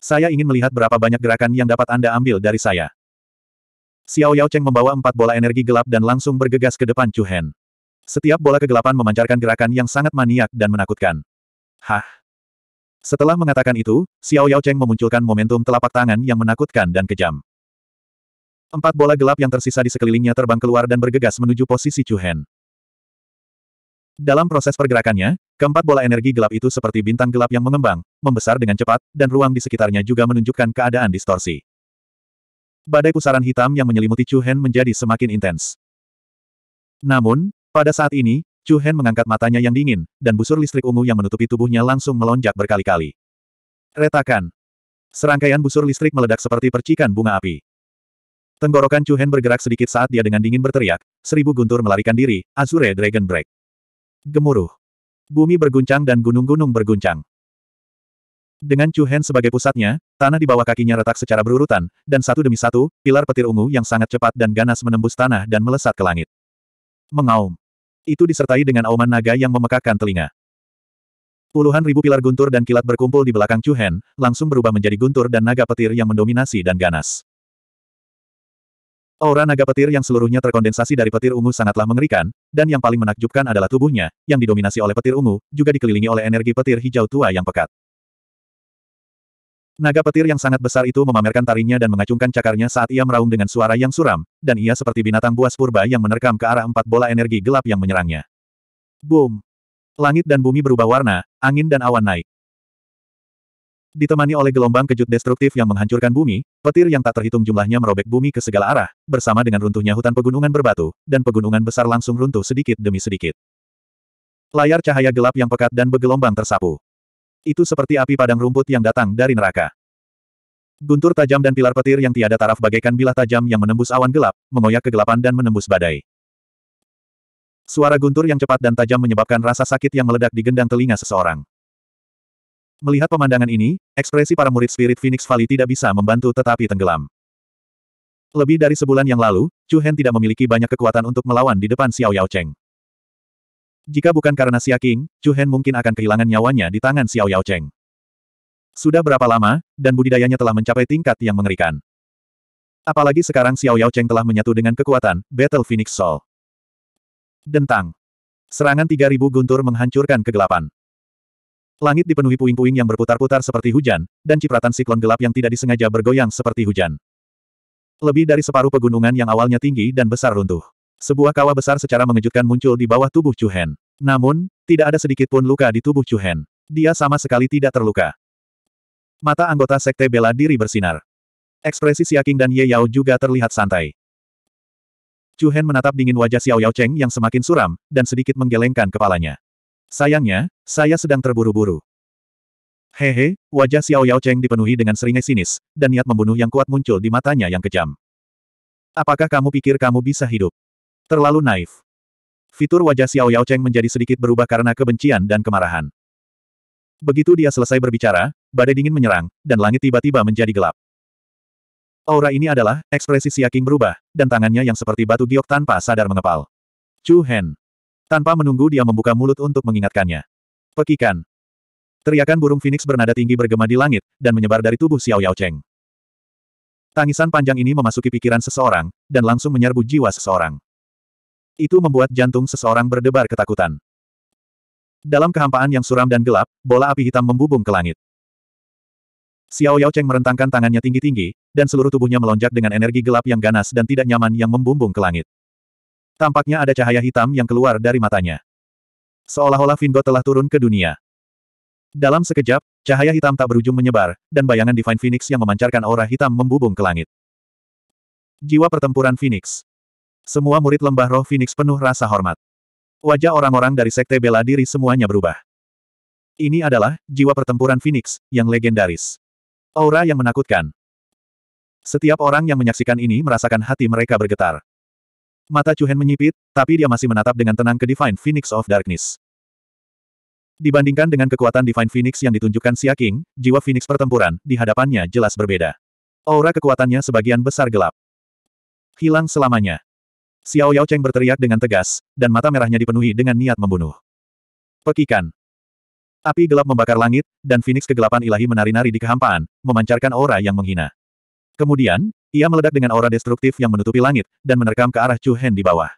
Saya ingin melihat berapa banyak gerakan yang dapat Anda ambil dari saya. Xiao Yao Cheng membawa empat bola energi gelap dan langsung bergegas ke depan Chu Hen. Setiap bola kegelapan memancarkan gerakan yang sangat maniak dan menakutkan. Hah? Setelah mengatakan itu, Xiao Yao Cheng memunculkan momentum telapak tangan yang menakutkan dan kejam. Empat bola gelap yang tersisa di sekelilingnya terbang keluar dan bergegas menuju posisi Chu Hen. Dalam proses pergerakannya, keempat bola energi gelap itu seperti bintang gelap yang mengembang, membesar dengan cepat, dan ruang di sekitarnya juga menunjukkan keadaan distorsi. Badai pusaran hitam yang menyelimuti Chu Hen menjadi semakin intens. Namun, pada saat ini, Chu Hen mengangkat matanya yang dingin, dan busur listrik ungu yang menutupi tubuhnya langsung melonjak berkali-kali. Retakan. Serangkaian busur listrik meledak seperti percikan bunga api. Tenggorokan Chu Hen bergerak sedikit saat dia dengan dingin berteriak, seribu guntur melarikan diri, Azure Dragon Break. Gemuruh. Bumi berguncang dan gunung-gunung berguncang. Dengan Chu Hen sebagai pusatnya, tanah di bawah kakinya retak secara berurutan, dan satu demi satu, pilar petir ungu yang sangat cepat dan ganas menembus tanah dan melesat ke langit. Mengaum. Itu disertai dengan auman naga yang memekakkan telinga. Puluhan ribu pilar guntur dan kilat berkumpul di belakang Chu Hen, langsung berubah menjadi guntur dan naga petir yang mendominasi dan ganas. Aura naga petir yang seluruhnya terkondensasi dari petir ungu sangatlah mengerikan, dan yang paling menakjubkan adalah tubuhnya, yang didominasi oleh petir ungu, juga dikelilingi oleh energi petir hijau tua yang pekat. Naga petir yang sangat besar itu memamerkan tarinya dan mengacungkan cakarnya saat ia meraung dengan suara yang suram, dan ia seperti binatang buas purba yang menerkam ke arah empat bola energi gelap yang menyerangnya. Boom! Langit dan bumi berubah warna, angin dan awan naik. Ditemani oleh gelombang kejut destruktif yang menghancurkan bumi, petir yang tak terhitung jumlahnya merobek bumi ke segala arah, bersama dengan runtuhnya hutan pegunungan berbatu, dan pegunungan besar langsung runtuh sedikit demi sedikit. Layar cahaya gelap yang pekat dan bergelombang tersapu. Itu seperti api padang rumput yang datang dari neraka. Guntur tajam dan pilar petir yang tiada taraf bagaikan bilah tajam yang menembus awan gelap, mengoyak kegelapan dan menembus badai. Suara guntur yang cepat dan tajam menyebabkan rasa sakit yang meledak di gendang telinga seseorang. Melihat pemandangan ini, ekspresi para murid Spirit Phoenix Valley tidak bisa membantu tetapi tenggelam. Lebih dari sebulan yang lalu, Chu Hen tidak memiliki banyak kekuatan untuk melawan di depan Xiao Yao Cheng. Jika bukan karena Xia King, Chu Hen mungkin akan kehilangan nyawanya di tangan Xiao Yao Cheng. Sudah berapa lama, dan budidayanya telah mencapai tingkat yang mengerikan. Apalagi sekarang Xiao Yao Cheng telah menyatu dengan kekuatan Battle Phoenix Soul. Dentang. Serangan 3000 guntur menghancurkan kegelapan. Langit dipenuhi puing-puing yang berputar-putar seperti hujan, dan cipratan siklon gelap yang tidak disengaja bergoyang seperti hujan. Lebih dari separuh pegunungan yang awalnya tinggi dan besar runtuh. Sebuah kawah besar secara mengejutkan muncul di bawah tubuh Chu Hen. Namun, tidak ada sedikit pun luka di tubuh Chu Hen. Dia sama sekali tidak terluka. Mata anggota Sekte Bela Diri bersinar. Ekspresi Siaking dan Ye Yao juga terlihat santai. Chu Hen menatap dingin wajah Xiao Yao Cheng yang semakin suram, dan sedikit menggelengkan kepalanya. Sayangnya, saya sedang terburu-buru. Hehe, wajah Xiao Yao Cheng dipenuhi dengan seringai sinis, dan niat membunuh yang kuat muncul di matanya yang kejam. Apakah kamu pikir kamu bisa hidup? Terlalu naif. Fitur wajah Xiao Yao Cheng menjadi sedikit berubah karena kebencian dan kemarahan. Begitu dia selesai berbicara, badai dingin menyerang, dan langit tiba-tiba menjadi gelap. Aura ini adalah, ekspresi Siaking berubah, dan tangannya yang seperti batu giok tanpa sadar mengepal. Chu Hen. Tanpa menunggu dia membuka mulut untuk mengingatkannya. Pekikan. Teriakan burung Phoenix bernada tinggi bergema di langit, dan menyebar dari tubuh Xiao Yao Cheng. Tangisan panjang ini memasuki pikiran seseorang, dan langsung menyerbu jiwa seseorang. Itu membuat jantung seseorang berdebar ketakutan. Dalam kehampaan yang suram dan gelap, bola api hitam membubung ke langit. Xiao Yao Cheng merentangkan tangannya tinggi-tinggi, dan seluruh tubuhnya melonjak dengan energi gelap yang ganas dan tidak nyaman yang membumbung ke langit. Tampaknya ada cahaya hitam yang keluar dari matanya. Seolah-olah Vingo telah turun ke dunia. Dalam sekejap, cahaya hitam tak berujung menyebar, dan bayangan Divine Phoenix yang memancarkan aura hitam membubung ke langit. Jiwa pertempuran Phoenix semua murid lembah roh Phoenix penuh rasa hormat. Wajah orang-orang dari sekte bela diri semuanya berubah. Ini adalah jiwa pertempuran Phoenix, yang legendaris. Aura yang menakutkan. Setiap orang yang menyaksikan ini merasakan hati mereka bergetar. Mata Chuhen menyipit, tapi dia masih menatap dengan tenang ke Divine Phoenix of Darkness. Dibandingkan dengan kekuatan Divine Phoenix yang ditunjukkan Xia King, jiwa Phoenix pertempuran di hadapannya jelas berbeda. Aura kekuatannya sebagian besar gelap. Hilang selamanya. Xiao Yao Cheng berteriak dengan tegas, dan mata merahnya dipenuhi dengan niat membunuh. Pekikan. Api gelap membakar langit, dan Phoenix kegelapan ilahi menari-nari di kehampaan, memancarkan aura yang menghina. Kemudian, ia meledak dengan aura destruktif yang menutupi langit, dan menerkam ke arah Chu Hen di bawah.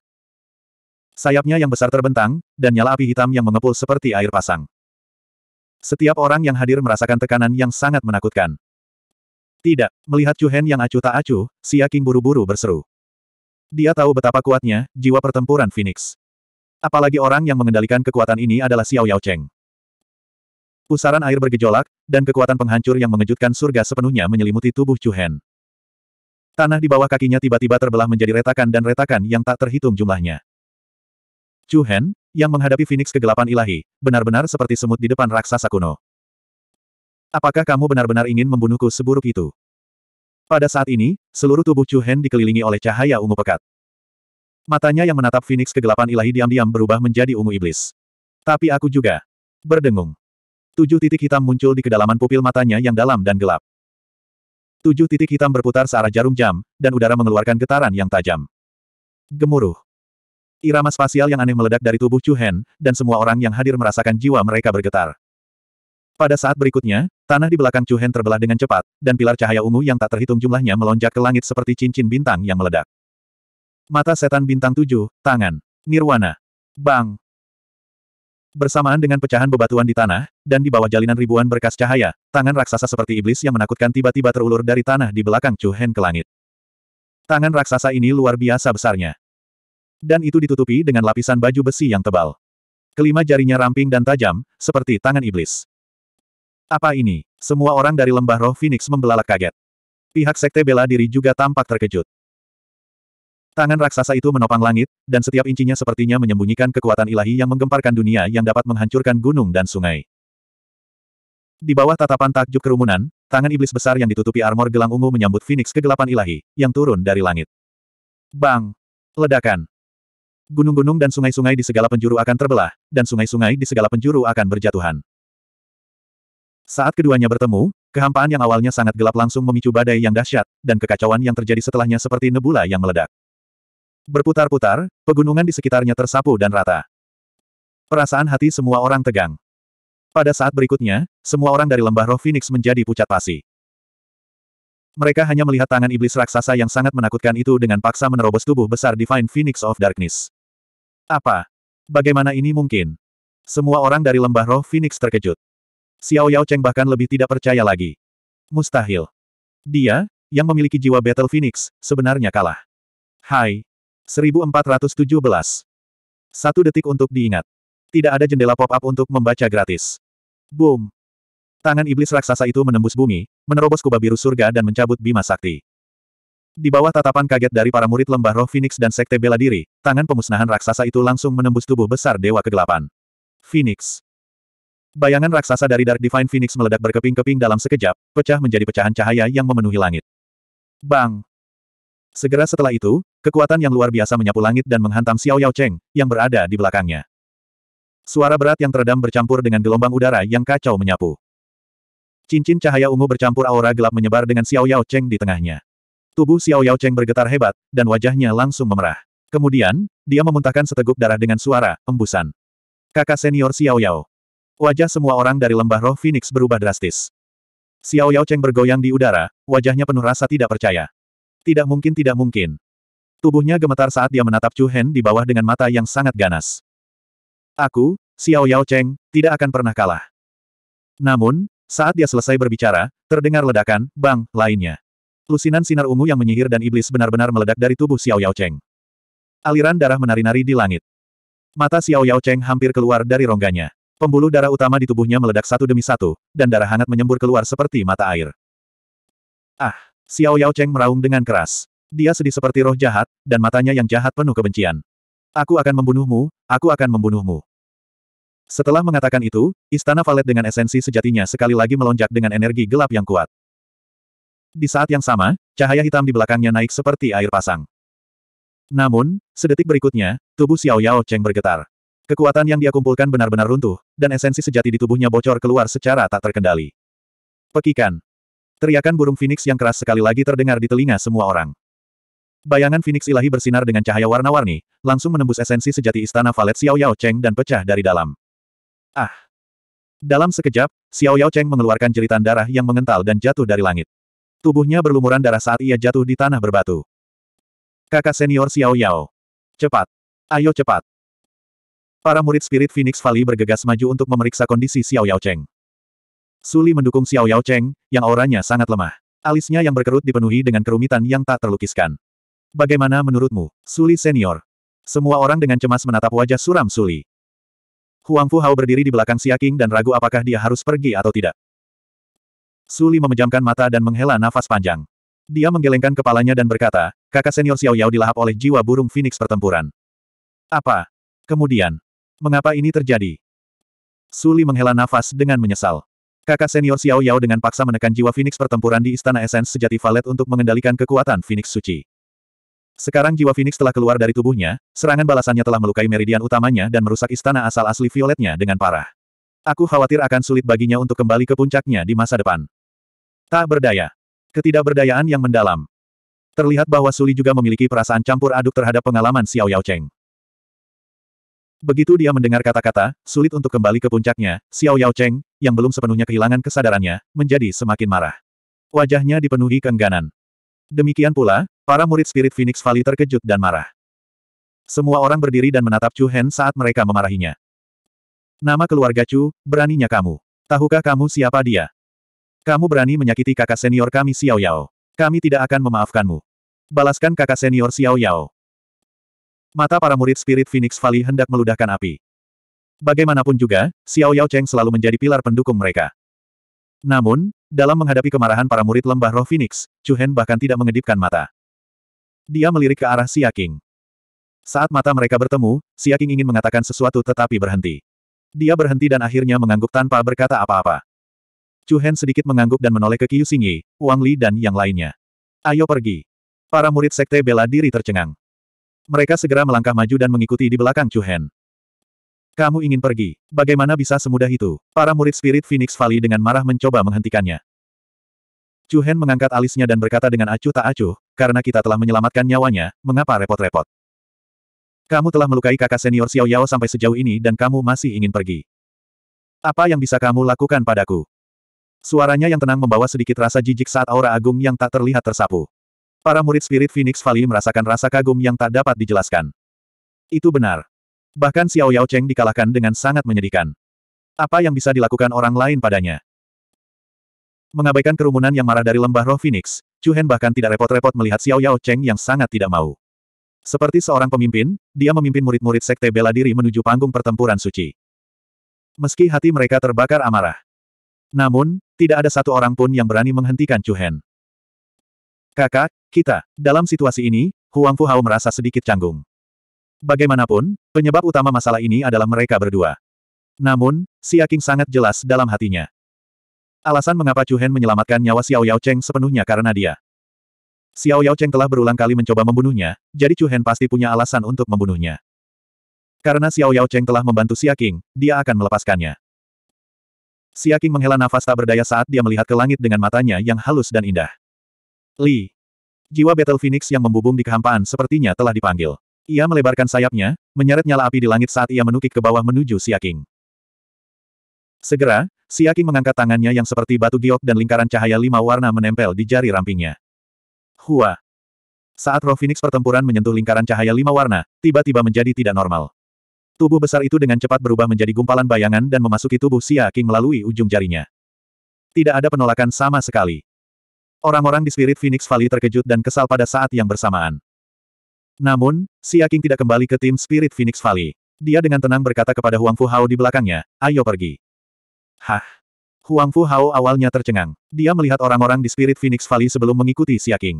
Sayapnya yang besar terbentang, dan nyala api hitam yang mengepul seperti air pasang. Setiap orang yang hadir merasakan tekanan yang sangat menakutkan. Tidak, melihat Chu Hen yang acuh tak acuh, Xia King buru-buru berseru. Dia tahu betapa kuatnya, jiwa pertempuran Phoenix. Apalagi orang yang mengendalikan kekuatan ini adalah Xiao Yao Cheng. Pusaran air bergejolak, dan kekuatan penghancur yang mengejutkan surga sepenuhnya menyelimuti tubuh Chu Hen. Tanah di bawah kakinya tiba-tiba terbelah menjadi retakan dan retakan yang tak terhitung jumlahnya. Chu Hen, yang menghadapi Phoenix kegelapan ilahi, benar-benar seperti semut di depan raksasa kuno. Apakah kamu benar-benar ingin membunuhku seburuk itu? Pada saat ini, seluruh tubuh Chu Hen dikelilingi oleh cahaya ungu pekat. Matanya yang menatap Phoenix kegelapan ilahi diam-diam berubah menjadi ungu iblis. Tapi aku juga. Berdengung. Tujuh titik hitam muncul di kedalaman pupil matanya yang dalam dan gelap. Tujuh titik hitam berputar searah jarum jam, dan udara mengeluarkan getaran yang tajam. Gemuruh. Irama spasial yang aneh meledak dari tubuh Chu Hen, dan semua orang yang hadir merasakan jiwa mereka bergetar. Pada saat berikutnya, Tanah di belakang Chu Hen terbelah dengan cepat, dan pilar cahaya ungu yang tak terhitung jumlahnya melonjak ke langit seperti cincin bintang yang meledak. Mata setan bintang tujuh, tangan, nirwana, bang. Bersamaan dengan pecahan bebatuan di tanah, dan di bawah jalinan ribuan berkas cahaya, tangan raksasa seperti iblis yang menakutkan tiba-tiba terulur dari tanah di belakang Chu Hen ke langit. Tangan raksasa ini luar biasa besarnya. Dan itu ditutupi dengan lapisan baju besi yang tebal. Kelima jarinya ramping dan tajam, seperti tangan iblis. Apa ini? Semua orang dari lembah roh Phoenix membelalak kaget. Pihak sekte bela diri juga tampak terkejut. Tangan raksasa itu menopang langit, dan setiap incinya sepertinya menyembunyikan kekuatan ilahi yang menggemparkan dunia yang dapat menghancurkan gunung dan sungai. Di bawah tatapan takjub kerumunan, tangan iblis besar yang ditutupi armor gelang ungu menyambut Phoenix kegelapan ilahi, yang turun dari langit. Bang! Ledakan! Gunung-gunung dan sungai-sungai di segala penjuru akan terbelah, dan sungai-sungai di segala penjuru akan berjatuhan. Saat keduanya bertemu, kehampaan yang awalnya sangat gelap langsung memicu badai yang dahsyat, dan kekacauan yang terjadi setelahnya seperti nebula yang meledak. Berputar-putar, pegunungan di sekitarnya tersapu dan rata. Perasaan hati semua orang tegang. Pada saat berikutnya, semua orang dari lembah roh Phoenix menjadi pucat pasi. Mereka hanya melihat tangan iblis raksasa yang sangat menakutkan itu dengan paksa menerobos tubuh besar Divine Phoenix of Darkness. Apa? Bagaimana ini mungkin? Semua orang dari lembah roh Phoenix terkejut. Xiao Yao Cheng bahkan lebih tidak percaya lagi. Mustahil. Dia, yang memiliki jiwa Battle Phoenix, sebenarnya kalah. Hai. 1417. Satu detik untuk diingat. Tidak ada jendela pop-up untuk membaca gratis. Boom. Tangan iblis raksasa itu menembus bumi, menerobos kubah biru surga dan mencabut bima sakti. Di bawah tatapan kaget dari para murid lembah roh Phoenix dan sekte bela diri, tangan pemusnahan raksasa itu langsung menembus tubuh besar Dewa Kegelapan. Phoenix. Bayangan raksasa dari Dark Divine Phoenix meledak berkeping-keping dalam sekejap, pecah menjadi pecahan cahaya yang memenuhi langit. Bang! Segera setelah itu, kekuatan yang luar biasa menyapu langit dan menghantam Xiao Yao Cheng, yang berada di belakangnya. Suara berat yang teredam bercampur dengan gelombang udara yang kacau menyapu. Cincin cahaya ungu bercampur aura gelap menyebar dengan Xiao Yao Cheng di tengahnya. Tubuh Xiao Yao Cheng bergetar hebat, dan wajahnya langsung memerah. Kemudian, dia memuntahkan seteguk darah dengan suara, embusan. Kakak senior Xiao Yao. Wajah semua orang dari lembah roh Phoenix berubah drastis. Xiao Yao Cheng bergoyang di udara, wajahnya penuh rasa tidak percaya. Tidak mungkin tidak mungkin. Tubuhnya gemetar saat dia menatap Chu Hen di bawah dengan mata yang sangat ganas. Aku, Xiao Yao Cheng, tidak akan pernah kalah. Namun, saat dia selesai berbicara, terdengar ledakan, bang, lainnya. Lusinan sinar ungu yang menyihir dan iblis benar-benar meledak dari tubuh Xiao Yao Cheng. Aliran darah menari-nari di langit. Mata Xiao Yao Cheng hampir keluar dari rongganya. Pembuluh darah utama di tubuhnya meledak satu demi satu, dan darah hangat menyembur keluar seperti mata air. Ah! Xiao Yao Cheng meraung dengan keras. Dia sedih seperti roh jahat, dan matanya yang jahat penuh kebencian. Aku akan membunuhmu, aku akan membunuhmu. Setelah mengatakan itu, Istana Valet dengan esensi sejatinya sekali lagi melonjak dengan energi gelap yang kuat. Di saat yang sama, cahaya hitam di belakangnya naik seperti air pasang. Namun, sedetik berikutnya, tubuh Xiao Yao Cheng bergetar. Kekuatan yang dia kumpulkan benar-benar runtuh, dan esensi sejati di tubuhnya bocor keluar secara tak terkendali. Pekikan. Teriakan burung Phoenix yang keras sekali lagi terdengar di telinga semua orang. Bayangan Phoenix ilahi bersinar dengan cahaya warna-warni, langsung menembus esensi sejati istana Valet Xiao Yao Cheng dan pecah dari dalam. Ah! Dalam sekejap, Xiao Yao Cheng mengeluarkan jeritan darah yang mengental dan jatuh dari langit. Tubuhnya berlumuran darah saat ia jatuh di tanah berbatu. Kakak senior Xiao Yao. Cepat! Ayo cepat! Para murid Spirit Phoenix Valley bergegas maju untuk memeriksa kondisi Xiao Yao Cheng. Suli mendukung Xiao Yao Cheng, yang auranya sangat lemah. Alisnya yang berkerut dipenuhi dengan kerumitan yang tak terlukiskan. Bagaimana menurutmu, Suli senior? Semua orang dengan cemas menatap wajah suram Suli. Huang Fu Hao berdiri di belakang King dan ragu apakah dia harus pergi atau tidak. Suli memejamkan mata dan menghela nafas panjang. Dia menggelengkan kepalanya dan berkata, kakak senior Xiao Yao dilahap oleh jiwa burung Phoenix pertempuran. Apa? Kemudian, Mengapa ini terjadi? Suli menghela nafas dengan menyesal. Kakak senior Xiao Yao dengan paksa menekan jiwa Phoenix pertempuran di Istana Esens sejati Valet untuk mengendalikan kekuatan Phoenix Suci. Sekarang jiwa Phoenix telah keluar dari tubuhnya, serangan balasannya telah melukai meridian utamanya dan merusak istana asal asli violetnya dengan parah. Aku khawatir akan sulit baginya untuk kembali ke puncaknya di masa depan. Tak berdaya. Ketidakberdayaan yang mendalam. Terlihat bahwa Suli juga memiliki perasaan campur aduk terhadap pengalaman Xiao Yao Cheng. Begitu dia mendengar kata-kata, sulit untuk kembali ke puncaknya, Xiao Yao Cheng, yang belum sepenuhnya kehilangan kesadarannya, menjadi semakin marah. Wajahnya dipenuhi keengganan. Demikian pula, para murid Spirit Phoenix Valley terkejut dan marah. Semua orang berdiri dan menatap Chu Hen saat mereka memarahinya. Nama keluarga Chu, beraninya kamu. Tahukah kamu siapa dia? Kamu berani menyakiti kakak senior kami Xiao Yao. Kami tidak akan memaafkanmu. Balaskan kakak senior Xiao Yao. Mata para murid Spirit Phoenix Valley hendak meludahkan api. Bagaimanapun juga, Xiao Yao Cheng selalu menjadi pilar pendukung mereka. Namun, dalam menghadapi kemarahan para murid lembah roh Phoenix, Chu Hen bahkan tidak mengedipkan mata. Dia melirik ke arah Xia King. Saat mata mereka bertemu, Xia King ingin mengatakan sesuatu tetapi berhenti. Dia berhenti dan akhirnya mengangguk tanpa berkata apa-apa. Chu Hen sedikit mengangguk dan menoleh ke Qiu Xingyi, Wang Li dan yang lainnya. Ayo pergi. Para murid sekte bela diri tercengang. Mereka segera melangkah maju dan mengikuti di belakang Chu Hen. Kamu ingin pergi? Bagaimana bisa semudah itu? Para murid spirit Phoenix Valley dengan marah mencoba menghentikannya. Chu Hen mengangkat alisnya dan berkata dengan acuh tak acuh, karena kita telah menyelamatkan nyawanya, mengapa repot-repot? Kamu telah melukai kakak senior Xiao Yao sampai sejauh ini dan kamu masih ingin pergi. Apa yang bisa kamu lakukan padaku? Suaranya yang tenang membawa sedikit rasa jijik saat aura agung yang tak terlihat tersapu. Para murid Spirit Phoenix Valley merasakan rasa kagum yang tak dapat dijelaskan. Itu benar. Bahkan Xiao Yao Cheng dikalahkan dengan sangat menyedihkan. Apa yang bisa dilakukan orang lain padanya? Mengabaikan kerumunan yang marah dari lembah roh Phoenix, Chu Hen bahkan tidak repot-repot melihat Xiao Yao Cheng yang sangat tidak mau. Seperti seorang pemimpin, dia memimpin murid-murid sekte bela diri menuju panggung pertempuran suci. Meski hati mereka terbakar amarah. Namun, tidak ada satu orang pun yang berani menghentikan Chu Hen. Kakak, kita. Dalam situasi ini, Huang Fu Hao merasa sedikit canggung. Bagaimanapun, penyebab utama masalah ini adalah mereka berdua. Namun, Xia King sangat jelas dalam hatinya. Alasan mengapa Chu Hen menyelamatkan nyawa Xiao Yao Cheng sepenuhnya karena dia. Xiao Yao Cheng telah berulang kali mencoba membunuhnya, jadi Chu Hen pasti punya alasan untuk membunuhnya. Karena Xiao Yao Cheng telah membantu Xia King, dia akan melepaskannya. Xia King menghela nafas tak berdaya saat dia melihat ke langit dengan matanya yang halus dan indah. Li. Jiwa Battle Phoenix yang membubung di kehampaan sepertinya telah dipanggil. Ia melebarkan sayapnya, menyeret nyala api di langit saat ia menukik ke bawah menuju Siaking. Segera, Siaking mengangkat tangannya yang seperti batu giok dan lingkaran cahaya lima warna menempel di jari rampingnya. Hua. Saat roh Phoenix pertempuran menyentuh lingkaran cahaya lima warna, tiba-tiba menjadi tidak normal. Tubuh besar itu dengan cepat berubah menjadi gumpalan bayangan dan memasuki tubuh Siaking melalui ujung jarinya. Tidak ada penolakan sama sekali. Orang-orang di Spirit Phoenix Valley terkejut dan kesal pada saat yang bersamaan. Namun, Si Aking tidak kembali ke tim Spirit Phoenix Valley. Dia dengan tenang berkata kepada Huang Fu Hao di belakangnya, ayo pergi. Hah? Huang Fu Hao awalnya tercengang. Dia melihat orang-orang di Spirit Phoenix Valley sebelum mengikuti Si Aking.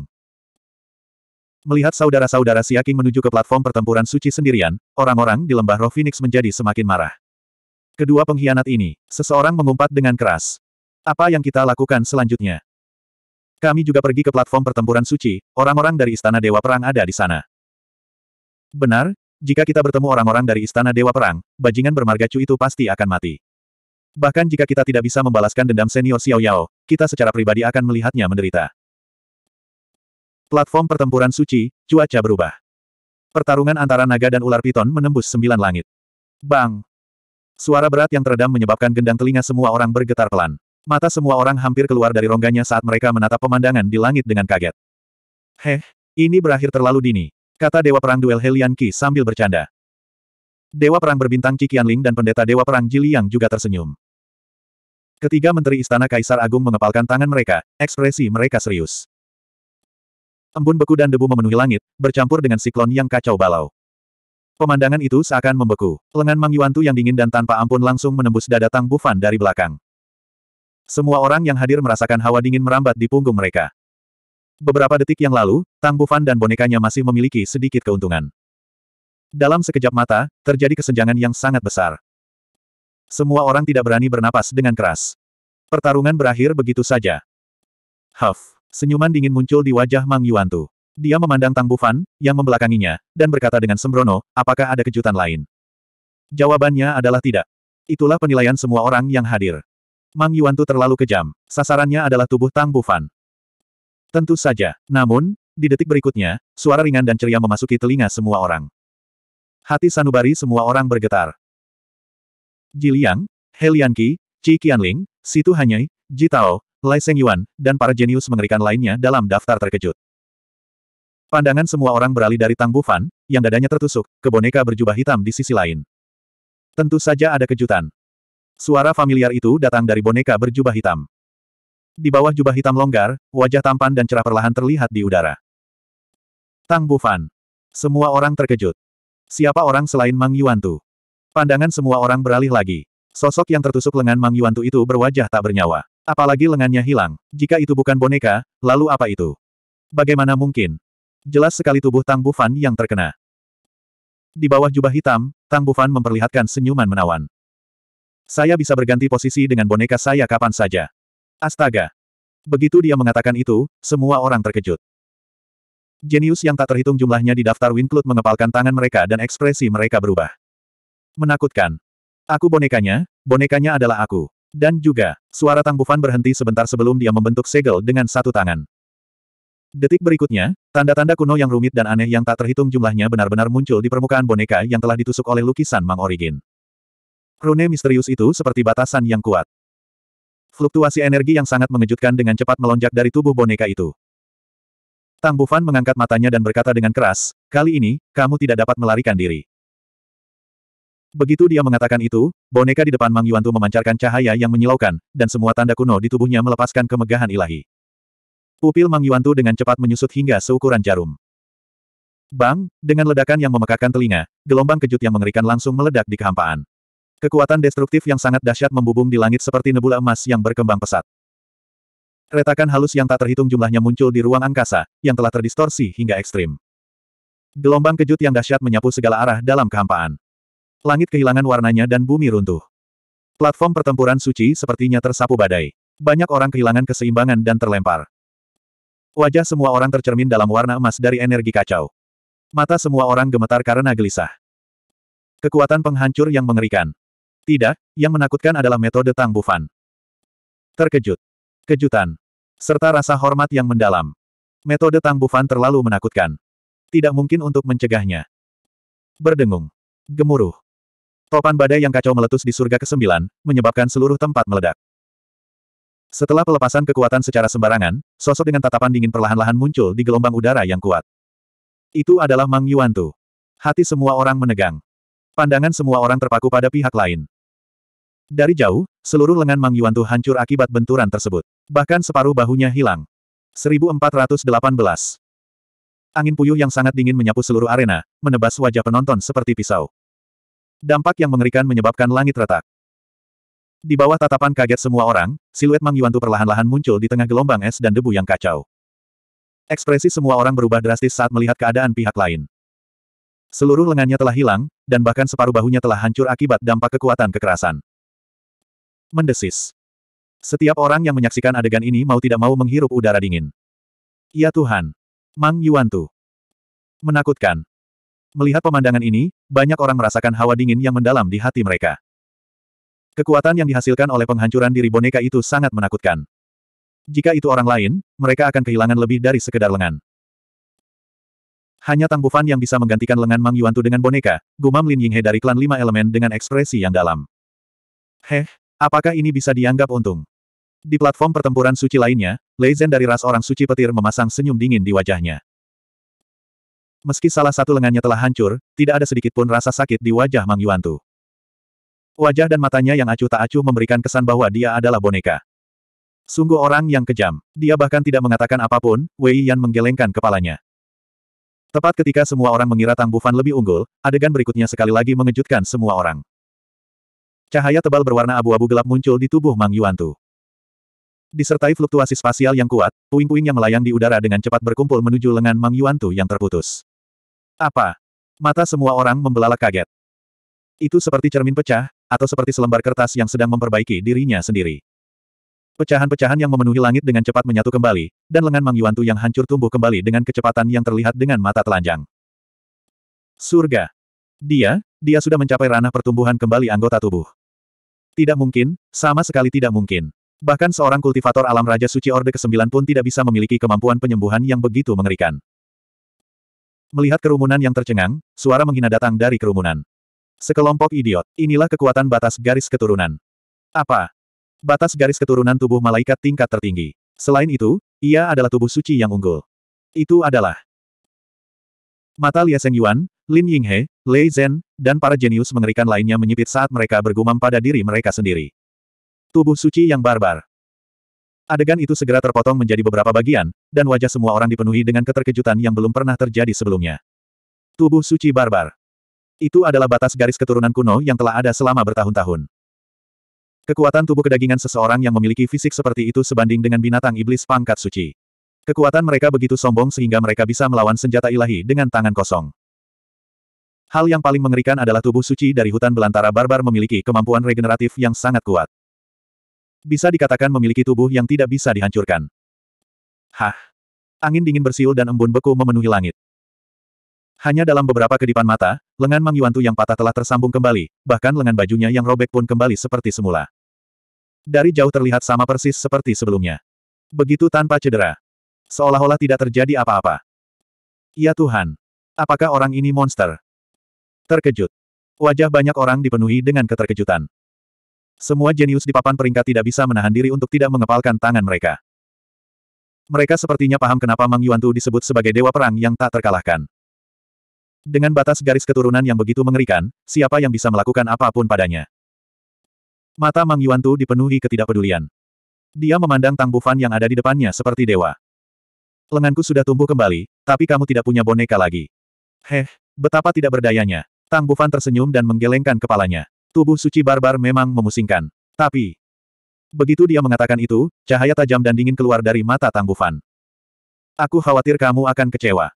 Melihat saudara-saudara Si Aking menuju ke platform pertempuran suci sendirian, orang-orang di lembah roh Phoenix menjadi semakin marah. Kedua pengkhianat ini, seseorang mengumpat dengan keras. Apa yang kita lakukan selanjutnya? Kami juga pergi ke platform pertempuran suci, orang-orang dari Istana Dewa Perang ada di sana. Benar, jika kita bertemu orang-orang dari Istana Dewa Perang, bajingan bermarga Chu itu pasti akan mati. Bahkan jika kita tidak bisa membalaskan dendam senior Xiao Yao, kita secara pribadi akan melihatnya menderita. Platform pertempuran suci, cuaca berubah. Pertarungan antara naga dan ular piton menembus sembilan langit. Bang! Suara berat yang teredam menyebabkan gendang telinga semua orang bergetar pelan. Mata semua orang hampir keluar dari rongganya saat mereka menatap pemandangan di langit dengan kaget. Heh, ini berakhir terlalu dini, kata Dewa Perang Duel Helian Qi sambil bercanda. Dewa Perang berbintang Ling dan pendeta Dewa Perang Jiliang juga tersenyum. Ketiga Menteri Istana Kaisar Agung mengepalkan tangan mereka, ekspresi mereka serius. Embun beku dan debu memenuhi langit, bercampur dengan siklon yang kacau balau. Pemandangan itu seakan membeku. Lengan Mang Yuantu yang dingin dan tanpa ampun langsung menembus dada Tang Bufan dari belakang. Semua orang yang hadir merasakan hawa dingin merambat di punggung mereka. Beberapa detik yang lalu, Tang Bufan dan bonekanya masih memiliki sedikit keuntungan. Dalam sekejap mata, terjadi kesenjangan yang sangat besar. Semua orang tidak berani bernapas dengan keras. Pertarungan berakhir begitu saja. Huff, senyuman dingin muncul di wajah Mang Yuantu. Dia memandang Tang Bufan, yang membelakanginya, dan berkata dengan sembrono, apakah ada kejutan lain? Jawabannya adalah tidak. Itulah penilaian semua orang yang hadir. Mang Yuan Tu terlalu kejam, sasarannya adalah tubuh Tang Bufan. Tentu saja. Namun, di detik berikutnya, suara ringan dan ceria memasuki telinga semua orang. Hati sanubari semua orang bergetar. Ji Liang, He Qi Qianling, Situ Hanyai, Ji Tao, Lai Seng Yuan, dan para jenius mengerikan lainnya dalam daftar terkejut. Pandangan semua orang beralih dari Tang Bufan, yang dadanya tertusuk, ke boneka berjubah hitam di sisi lain. Tentu saja ada kejutan. Suara familiar itu datang dari boneka berjubah hitam. Di bawah jubah hitam longgar, wajah tampan dan cerah perlahan terlihat di udara. Tang Bufan. Semua orang terkejut. Siapa orang selain Mang Yuantu? Pandangan semua orang beralih lagi. Sosok yang tertusuk lengan Mang Yuantu itu berwajah tak bernyawa. Apalagi lengannya hilang. Jika itu bukan boneka, lalu apa itu? Bagaimana mungkin? Jelas sekali tubuh Tang Bufan yang terkena. Di bawah jubah hitam, Tang Bufan memperlihatkan senyuman menawan. Saya bisa berganti posisi dengan boneka saya kapan saja. Astaga! Begitu dia mengatakan itu, semua orang terkejut. Jenius yang tak terhitung jumlahnya di daftar Winclut mengepalkan tangan mereka dan ekspresi mereka berubah. Menakutkan. Aku bonekanya, bonekanya adalah aku. Dan juga, suara Tang Bufan berhenti sebentar sebelum dia membentuk segel dengan satu tangan. Detik berikutnya, tanda-tanda kuno yang rumit dan aneh yang tak terhitung jumlahnya benar-benar muncul di permukaan boneka yang telah ditusuk oleh lukisan Mang Origin. Rune misterius itu seperti batasan yang kuat. Fluktuasi energi yang sangat mengejutkan dengan cepat melonjak dari tubuh boneka itu. Tang Bufan mengangkat matanya dan berkata dengan keras, kali ini, kamu tidak dapat melarikan diri. Begitu dia mengatakan itu, boneka di depan Mang Yuantu memancarkan cahaya yang menyilaukan, dan semua tanda kuno di tubuhnya melepaskan kemegahan ilahi. Pupil Mang Yuantu dengan cepat menyusut hingga seukuran jarum. Bang, dengan ledakan yang memekakan telinga, gelombang kejut yang mengerikan langsung meledak di kehampaan. Kekuatan destruktif yang sangat dahsyat membubung di langit seperti nebula emas yang berkembang pesat. Retakan halus yang tak terhitung jumlahnya muncul di ruang angkasa, yang telah terdistorsi hingga ekstrim. Gelombang kejut yang dahsyat menyapu segala arah dalam kehampaan. Langit kehilangan warnanya dan bumi runtuh. Platform pertempuran suci sepertinya tersapu badai. Banyak orang kehilangan keseimbangan dan terlempar. Wajah semua orang tercermin dalam warna emas dari energi kacau. Mata semua orang gemetar karena gelisah. Kekuatan penghancur yang mengerikan. Tidak, yang menakutkan adalah metode Tang Bufan. Terkejut. Kejutan. Serta rasa hormat yang mendalam. Metode Tang Bufan terlalu menakutkan. Tidak mungkin untuk mencegahnya. Berdengung. Gemuruh. Topan badai yang kacau meletus di surga ke-9, menyebabkan seluruh tempat meledak. Setelah pelepasan kekuatan secara sembarangan, sosok dengan tatapan dingin perlahan-lahan muncul di gelombang udara yang kuat. Itu adalah Mang Yuan Tu. Hati semua orang menegang. Pandangan semua orang terpaku pada pihak lain. Dari jauh, seluruh lengan Mang Yuan Tu hancur akibat benturan tersebut. Bahkan separuh bahunya hilang. 1418 Angin puyuh yang sangat dingin menyapu seluruh arena, menebas wajah penonton seperti pisau. Dampak yang mengerikan menyebabkan langit retak. Di bawah tatapan kaget semua orang, siluet Mang Tu perlahan-lahan muncul di tengah gelombang es dan debu yang kacau. Ekspresi semua orang berubah drastis saat melihat keadaan pihak lain. Seluruh lengannya telah hilang, dan bahkan separuh bahunya telah hancur akibat dampak kekuatan kekerasan. Mendesis. Setiap orang yang menyaksikan adegan ini mau tidak mau menghirup udara dingin. Ya Tuhan. Mang Yuantu. Menakutkan. Melihat pemandangan ini, banyak orang merasakan hawa dingin yang mendalam di hati mereka. Kekuatan yang dihasilkan oleh penghancuran diri boneka itu sangat menakutkan. Jika itu orang lain, mereka akan kehilangan lebih dari sekedar lengan. Hanya Tang Bufan yang bisa menggantikan lengan Mang Yuantu dengan boneka, gumam Lin Yinghe dari klan lima elemen dengan ekspresi yang dalam. Heh, Apakah ini bisa dianggap untung? Di platform pertempuran suci lainnya, Leizen dari ras orang suci petir memasang senyum dingin di wajahnya. Meski salah satu lengannya telah hancur, tidak ada sedikit pun rasa sakit di wajah Mang Yuan Tu. Wajah dan matanya yang acuh tak acuh memberikan kesan bahwa dia adalah boneka. Sungguh orang yang kejam. Dia bahkan tidak mengatakan apapun, Wei Yan menggelengkan kepalanya. Tepat ketika semua orang mengira Tang Bufan lebih unggul, adegan berikutnya sekali lagi mengejutkan semua orang. Cahaya tebal berwarna abu-abu gelap muncul di tubuh Mang Yuantu. Disertai fluktuasi spasial yang kuat, puing-puing yang melayang di udara dengan cepat berkumpul menuju lengan Mang Yuantu yang terputus. Apa? Mata semua orang membelalak kaget. Itu seperti cermin pecah, atau seperti selembar kertas yang sedang memperbaiki dirinya sendiri. Pecahan-pecahan yang memenuhi langit dengan cepat menyatu kembali, dan lengan Mang Yuantu yang hancur tumbuh kembali dengan kecepatan yang terlihat dengan mata telanjang. Surga. Dia, dia sudah mencapai ranah pertumbuhan kembali anggota tubuh. Tidak mungkin, sama sekali tidak mungkin. Bahkan seorang kultivator alam Raja Suci Orde ke-9 pun tidak bisa memiliki kemampuan penyembuhan yang begitu mengerikan. Melihat kerumunan yang tercengang, suara menghina datang dari kerumunan. Sekelompok idiot, inilah kekuatan batas garis keturunan. Apa? Batas garis keturunan tubuh malaikat tingkat tertinggi. Selain itu, ia adalah tubuh suci yang unggul. Itu adalah Mata Lia Seng Yuan, Lin Yinghe, Lei Zhen, dan para jenius mengerikan lainnya menyipit saat mereka bergumam pada diri mereka sendiri. Tubuh suci yang barbar. Adegan itu segera terpotong menjadi beberapa bagian, dan wajah semua orang dipenuhi dengan keterkejutan yang belum pernah terjadi sebelumnya. Tubuh suci barbar. Itu adalah batas garis keturunan kuno yang telah ada selama bertahun-tahun. Kekuatan tubuh kedagingan seseorang yang memiliki fisik seperti itu sebanding dengan binatang iblis pangkat suci. Kekuatan mereka begitu sombong sehingga mereka bisa melawan senjata ilahi dengan tangan kosong. Hal yang paling mengerikan adalah tubuh suci dari hutan belantara barbar memiliki kemampuan regeneratif yang sangat kuat. Bisa dikatakan memiliki tubuh yang tidak bisa dihancurkan. Hah! Angin dingin bersiul dan embun beku memenuhi langit. Hanya dalam beberapa kedipan mata, lengan Mang Yuantu yang patah telah tersambung kembali, bahkan lengan bajunya yang robek pun kembali seperti semula. Dari jauh terlihat sama persis seperti sebelumnya. Begitu tanpa cedera. Seolah-olah tidak terjadi apa-apa. Ya Tuhan! Apakah orang ini monster? Terkejut. Wajah banyak orang dipenuhi dengan keterkejutan. Semua jenius di papan peringkat tidak bisa menahan diri untuk tidak mengepalkan tangan mereka. Mereka sepertinya paham kenapa Mang Yuantu disebut sebagai dewa perang yang tak terkalahkan. Dengan batas garis keturunan yang begitu mengerikan, siapa yang bisa melakukan apapun padanya. Mata Mang Yuantu dipenuhi ketidakpedulian. Dia memandang Tang Bufan yang ada di depannya seperti dewa. Lenganku sudah tumbuh kembali, tapi kamu tidak punya boneka lagi. Heh, betapa tidak berdayanya. Tang Bufan tersenyum dan menggelengkan kepalanya. Tubuh suci barbar memang memusingkan. Tapi, begitu dia mengatakan itu, cahaya tajam dan dingin keluar dari mata Tang Bufan. Aku khawatir kamu akan kecewa.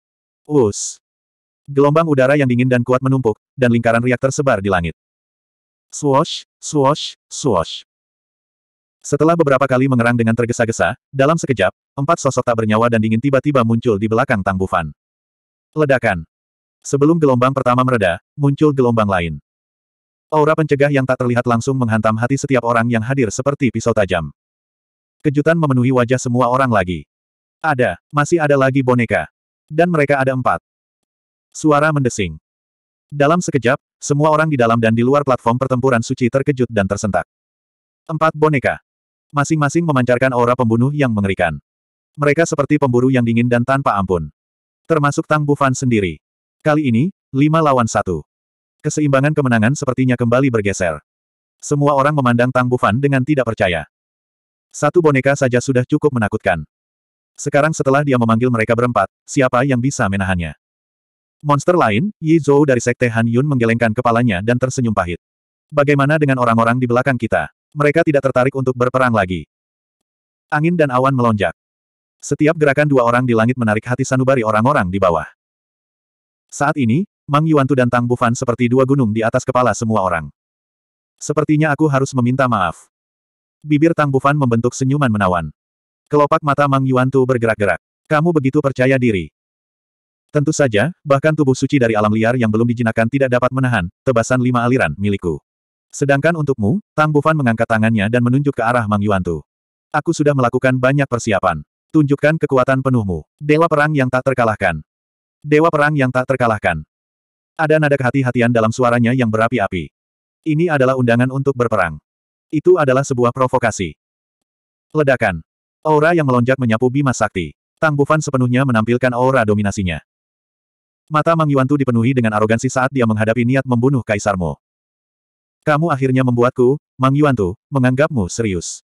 Us. Gelombang udara yang dingin dan kuat menumpuk, dan lingkaran riak tersebar di langit. Swash, swash, swash. Setelah beberapa kali mengerang dengan tergesa-gesa, dalam sekejap, empat sosok tak bernyawa dan dingin tiba-tiba muncul di belakang Tang Bufan. Ledakan. Sebelum gelombang pertama mereda, muncul gelombang lain. Aura pencegah yang tak terlihat langsung menghantam hati setiap orang yang hadir seperti pisau tajam. Kejutan memenuhi wajah semua orang lagi. Ada, masih ada lagi boneka. Dan mereka ada empat. Suara mendesing. Dalam sekejap, semua orang di dalam dan di luar platform pertempuran suci terkejut dan tersentak. Empat boneka. Masing-masing memancarkan aura pembunuh yang mengerikan. Mereka seperti pemburu yang dingin dan tanpa ampun. Termasuk Tang Bufan sendiri. Kali ini, lima lawan satu. Keseimbangan kemenangan sepertinya kembali bergeser. Semua orang memandang Tang Bufan dengan tidak percaya. Satu boneka saja sudah cukup menakutkan. Sekarang setelah dia memanggil mereka berempat, siapa yang bisa menahannya? Monster lain, Yi Zhou dari Sekte Han Yun menggelengkan kepalanya dan tersenyum pahit. Bagaimana dengan orang-orang di belakang kita? Mereka tidak tertarik untuk berperang lagi. Angin dan awan melonjak. Setiap gerakan dua orang di langit menarik hati sanubari orang-orang di bawah. Saat ini, Mang Yuantu dan Tang Bufan seperti dua gunung di atas kepala semua orang. Sepertinya aku harus meminta maaf. Bibir Tang Bufan membentuk senyuman menawan. Kelopak mata Mang Yuantu bergerak-gerak. Kamu begitu percaya diri. Tentu saja, bahkan tubuh suci dari alam liar yang belum dijinakan tidak dapat menahan, tebasan lima aliran milikku. Sedangkan untukmu, Tang Bufan mengangkat tangannya dan menunjuk ke arah Mang Yuantu. Aku sudah melakukan banyak persiapan. Tunjukkan kekuatan penuhmu. Dewa perang yang tak terkalahkan. Dewa perang yang tak terkalahkan. Ada nada kehati-hatian dalam suaranya yang berapi-api. Ini adalah undangan untuk berperang. Itu adalah sebuah provokasi. Ledakan. Aura yang melonjak menyapu Bima Sakti. Tang Bufan sepenuhnya menampilkan aura dominasinya. Mata Mang Yuantu dipenuhi dengan arogansi saat dia menghadapi niat membunuh Kaisarmu. Kamu akhirnya membuatku, Mang Yuantu, menganggapmu serius.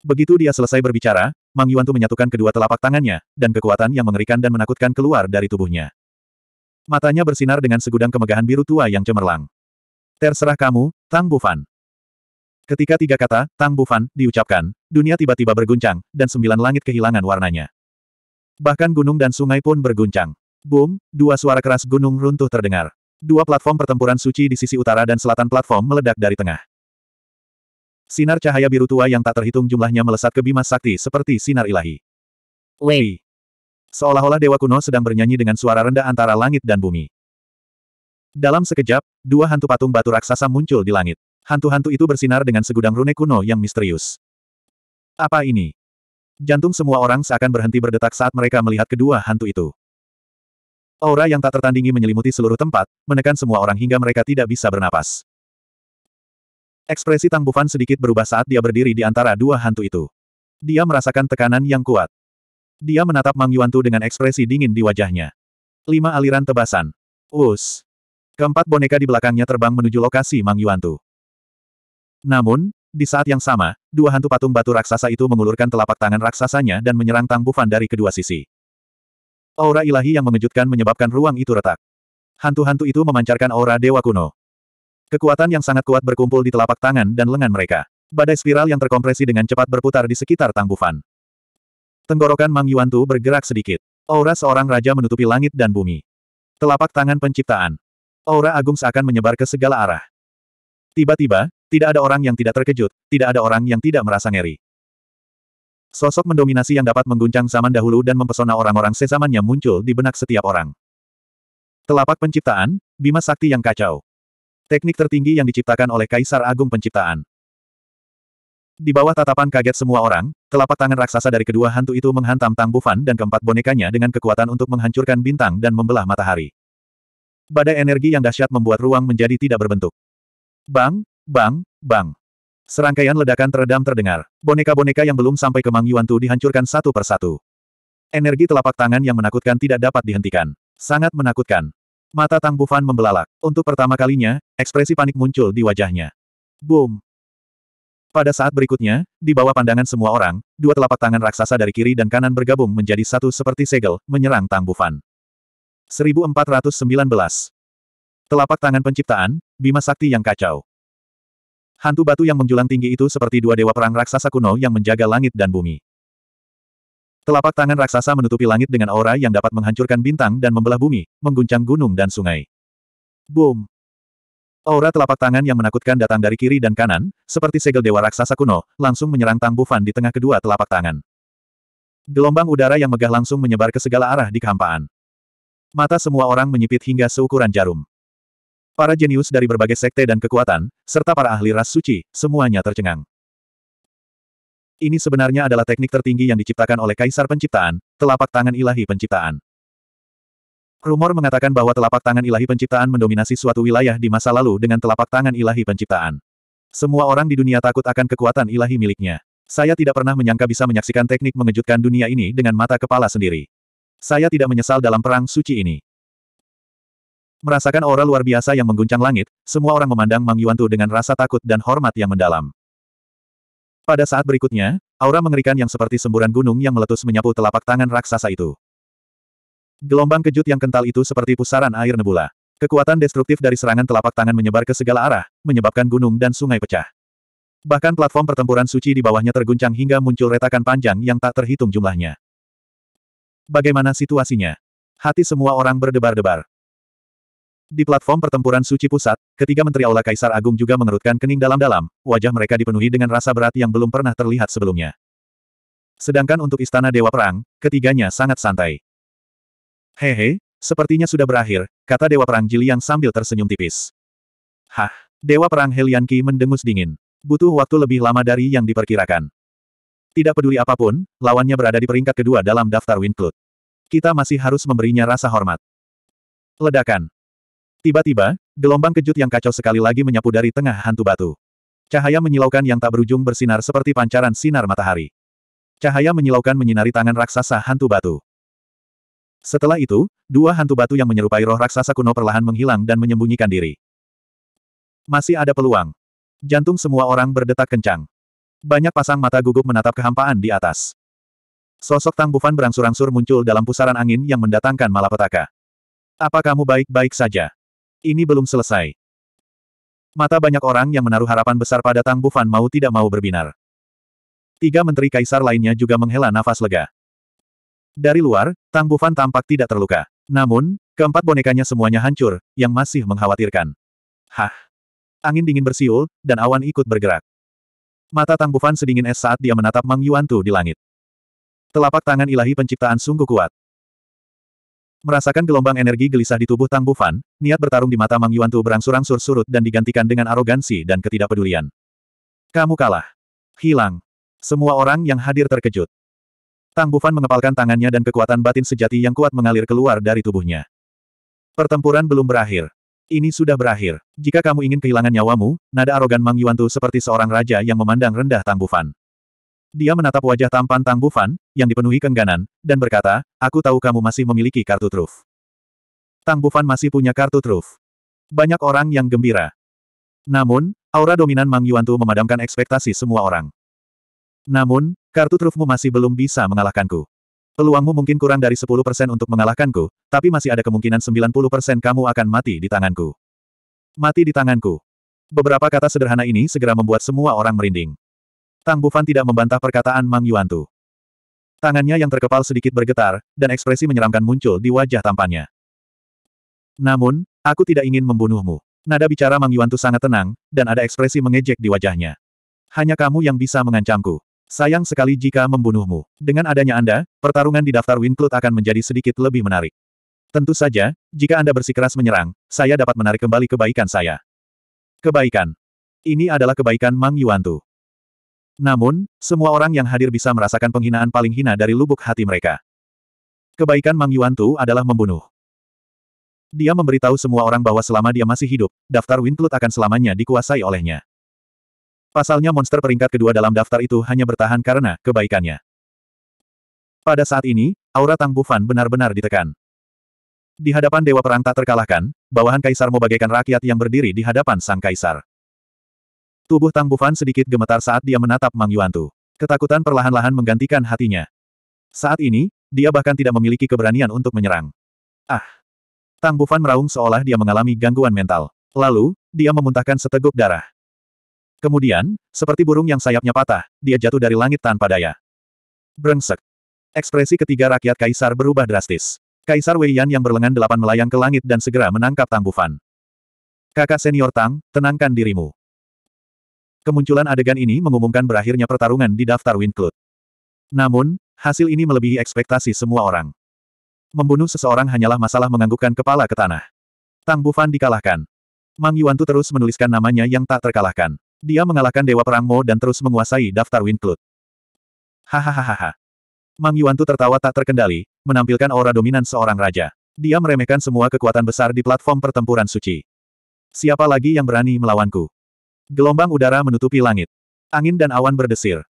Begitu dia selesai berbicara, Mang Yuan tuh menyatukan kedua telapak tangannya, dan kekuatan yang mengerikan dan menakutkan keluar dari tubuhnya. Matanya bersinar dengan segudang kemegahan biru tua yang cemerlang. Terserah kamu, Tang Bufan. Ketika tiga kata, Tang Bufan, diucapkan, dunia tiba-tiba berguncang, dan sembilan langit kehilangan warnanya. Bahkan gunung dan sungai pun berguncang. Boom, dua suara keras gunung runtuh terdengar. Dua platform pertempuran suci di sisi utara dan selatan platform meledak dari tengah. Sinar cahaya biru tua yang tak terhitung jumlahnya melesat ke Bima Sakti seperti sinar ilahi. Wei! Seolah-olah dewa kuno sedang bernyanyi dengan suara rendah antara langit dan bumi. Dalam sekejap, dua hantu patung batu raksasa muncul di langit. Hantu-hantu itu bersinar dengan segudang rune kuno yang misterius. Apa ini? Jantung semua orang seakan berhenti berdetak saat mereka melihat kedua hantu itu. Aura yang tak tertandingi menyelimuti seluruh tempat, menekan semua orang hingga mereka tidak bisa bernapas. Ekspresi Tang Bufan sedikit berubah saat dia berdiri di antara dua hantu itu. Dia merasakan tekanan yang kuat. Dia menatap Mang Yuan Tu dengan ekspresi dingin di wajahnya. Lima aliran tebasan. Us. Keempat boneka di belakangnya terbang menuju lokasi Mang Yuan Tu. Namun, di saat yang sama, dua hantu patung batu raksasa itu mengulurkan telapak tangan raksasanya dan menyerang Tang Bufan dari kedua sisi. Aura ilahi yang mengejutkan menyebabkan ruang itu retak. Hantu-hantu itu memancarkan aura dewa kuno. Kekuatan yang sangat kuat berkumpul di telapak tangan dan lengan mereka. Badai spiral yang terkompresi dengan cepat berputar di sekitar Tang Bufan. Tenggorokan Mang Yuan Tu bergerak sedikit. Aura seorang raja menutupi langit dan bumi. Telapak tangan penciptaan. Aura agung seakan menyebar ke segala arah. Tiba-tiba, tidak ada orang yang tidak terkejut, tidak ada orang yang tidak merasa ngeri. Sosok mendominasi yang dapat mengguncang zaman dahulu dan mempesona orang-orang sezamannya muncul di benak setiap orang. Telapak penciptaan, bima sakti yang kacau. Teknik tertinggi yang diciptakan oleh Kaisar Agung Penciptaan. Di bawah tatapan kaget semua orang, telapak tangan raksasa dari kedua hantu itu menghantam Tang Bufan dan keempat bonekanya dengan kekuatan untuk menghancurkan bintang dan membelah matahari. Badai energi yang dahsyat membuat ruang menjadi tidak berbentuk. Bang, bang, bang. Serangkaian ledakan teredam terdengar. Boneka-boneka yang belum sampai ke Mang Yuan Tu dihancurkan satu persatu. Energi telapak tangan yang menakutkan tidak dapat dihentikan. Sangat menakutkan. Mata Tang Bufan membelalak. Untuk pertama kalinya, ekspresi panik muncul di wajahnya. Boom! Pada saat berikutnya, di bawah pandangan semua orang, dua telapak tangan raksasa dari kiri dan kanan bergabung menjadi satu seperti segel, menyerang Tang Bufan. 1419. Telapak tangan penciptaan, Bima Sakti yang kacau. Hantu batu yang menjulang tinggi itu seperti dua dewa perang raksasa kuno yang menjaga langit dan bumi. Telapak tangan raksasa menutupi langit dengan aura yang dapat menghancurkan bintang dan membelah bumi, mengguncang gunung dan sungai. Boom! Aura telapak tangan yang menakutkan datang dari kiri dan kanan, seperti segel dewa raksasa kuno, langsung menyerang Tang Bufan di tengah kedua telapak tangan. Gelombang udara yang megah langsung menyebar ke segala arah di kehampaan. Mata semua orang menyipit hingga seukuran jarum. Para jenius dari berbagai sekte dan kekuatan, serta para ahli ras suci, semuanya tercengang. Ini sebenarnya adalah teknik tertinggi yang diciptakan oleh Kaisar Penciptaan, telapak tangan ilahi penciptaan. Rumor mengatakan bahwa telapak tangan ilahi penciptaan mendominasi suatu wilayah di masa lalu dengan telapak tangan ilahi penciptaan. Semua orang di dunia takut akan kekuatan ilahi miliknya. Saya tidak pernah menyangka bisa menyaksikan teknik mengejutkan dunia ini dengan mata kepala sendiri. Saya tidak menyesal dalam perang suci ini. Merasakan aura luar biasa yang mengguncang langit, semua orang memandang Mang Yuantu dengan rasa takut dan hormat yang mendalam. Pada saat berikutnya, aura mengerikan yang seperti semburan gunung yang meletus menyapu telapak tangan raksasa itu. Gelombang kejut yang kental itu seperti pusaran air nebula. Kekuatan destruktif dari serangan telapak tangan menyebar ke segala arah, menyebabkan gunung dan sungai pecah. Bahkan platform pertempuran suci di bawahnya terguncang hingga muncul retakan panjang yang tak terhitung jumlahnya. Bagaimana situasinya? Hati semua orang berdebar-debar. Di platform pertempuran suci pusat, ketiga Menteri Aula Kaisar Agung juga mengerutkan kening dalam-dalam, wajah mereka dipenuhi dengan rasa berat yang belum pernah terlihat sebelumnya. Sedangkan untuk Istana Dewa Perang, ketiganya sangat santai. Hehe, sepertinya sudah berakhir, kata Dewa Perang Jiliang sambil tersenyum tipis. Hah, Dewa Perang Helianki mendengus dingin. Butuh waktu lebih lama dari yang diperkirakan. Tidak peduli apapun, lawannya berada di peringkat kedua dalam daftar Winclut. Kita masih harus memberinya rasa hormat. Ledakan, Tiba-tiba, gelombang kejut yang kacau sekali lagi menyapu dari tengah hantu batu. Cahaya menyilaukan yang tak berujung bersinar seperti pancaran sinar matahari. Cahaya menyilaukan menyinari tangan raksasa hantu batu. Setelah itu, dua hantu batu yang menyerupai roh raksasa kuno perlahan menghilang dan menyembunyikan diri. Masih ada peluang. Jantung semua orang berdetak kencang. Banyak pasang mata gugup menatap kehampaan di atas. Sosok Tang Bufan berangsur-angsur muncul dalam pusaran angin yang mendatangkan malapetaka. Apa kamu baik-baik saja? Ini belum selesai. Mata banyak orang yang menaruh harapan besar pada Tang Bufan mau tidak mau berbinar. Tiga menteri kaisar lainnya juga menghela nafas lega. Dari luar, Tang Bufan tampak tidak terluka. Namun, keempat bonekanya semuanya hancur, yang masih mengkhawatirkan. Hah! Angin dingin bersiul, dan awan ikut bergerak. Mata Tang Bufan sedingin es saat dia menatap Mang Yuan Tu di langit. Telapak tangan ilahi penciptaan sungguh kuat. Merasakan gelombang energi gelisah di tubuh Tang Bufan, niat bertarung di mata Mang Yuan Tu berangsur-angsur surut dan digantikan dengan arogansi dan ketidakpedulian. Kamu kalah. Hilang. Semua orang yang hadir terkejut. Tang Bufan mengepalkan tangannya dan kekuatan batin sejati yang kuat mengalir keluar dari tubuhnya. Pertempuran belum berakhir. Ini sudah berakhir. Jika kamu ingin kehilangan nyawamu, nada arogan Mang Yuan Tu seperti seorang raja yang memandang rendah Tang Bufan. Dia menatap wajah tampan Tang Bufan, yang dipenuhi kengganan, dan berkata, aku tahu kamu masih memiliki kartu truf. Tang Bufan masih punya kartu truf. Banyak orang yang gembira. Namun, aura dominan Mang Yuan Tu memadamkan ekspektasi semua orang. Namun, kartu trufmu masih belum bisa mengalahkanku. Peluangmu mungkin kurang dari 10% untuk mengalahkanku, tapi masih ada kemungkinan 90% kamu akan mati di tanganku. Mati di tanganku. Beberapa kata sederhana ini segera membuat semua orang merinding. Tang Bufan tidak membantah perkataan Mang Yuantu. Tangannya yang terkepal sedikit bergetar, dan ekspresi menyeramkan muncul di wajah tampannya. Namun, aku tidak ingin membunuhmu. Nada bicara Mang Yuantu sangat tenang, dan ada ekspresi mengejek di wajahnya. Hanya kamu yang bisa mengancamku. Sayang sekali jika membunuhmu. Dengan adanya Anda, pertarungan di daftar Winclut akan menjadi sedikit lebih menarik. Tentu saja, jika Anda bersikeras menyerang, saya dapat menarik kembali kebaikan saya. Kebaikan. Ini adalah kebaikan Mang Yuantu. Namun, semua orang yang hadir bisa merasakan penghinaan paling hina dari lubuk hati mereka. Kebaikan Mang Yuan Tu adalah membunuh. Dia memberitahu semua orang bahwa selama dia masih hidup, daftar Winklut akan selamanya dikuasai olehnya. Pasalnya monster peringkat kedua dalam daftar itu hanya bertahan karena kebaikannya. Pada saat ini, aura Tang Bufan benar-benar ditekan. Di hadapan Dewa Perang tak terkalahkan, bawahan mau bagaikan rakyat yang berdiri di hadapan sang kaisar. Tubuh Tang Bufan sedikit gemetar saat dia menatap Mang Yuan Tu. Ketakutan perlahan-lahan menggantikan hatinya. Saat ini, dia bahkan tidak memiliki keberanian untuk menyerang. Ah! Tang Bufan meraung seolah dia mengalami gangguan mental. Lalu, dia memuntahkan seteguk darah. Kemudian, seperti burung yang sayapnya patah, dia jatuh dari langit tanpa daya. Brengsek. Ekspresi ketiga rakyat Kaisar berubah drastis. Kaisar Wei Yan yang berlengan delapan melayang ke langit dan segera menangkap Tang Bufan. Kakak senior Tang, tenangkan dirimu. Kemunculan adegan ini mengumumkan berakhirnya pertarungan di daftar Wind Club. Namun, hasil ini melebihi ekspektasi semua orang. Membunuh seseorang hanyalah masalah menganggukkan kepala ke tanah. Tang Bufan dikalahkan. Mang Yuantu terus menuliskan namanya yang tak terkalahkan. Dia mengalahkan Dewa Perang Mo dan terus menguasai daftar Wind Club. Hahaha. Mang Yuantu tertawa tak terkendali, menampilkan aura dominan seorang raja. Dia meremehkan semua kekuatan besar di platform pertempuran suci. Siapa lagi yang berani melawanku? Gelombang udara menutupi langit. Angin dan awan berdesir.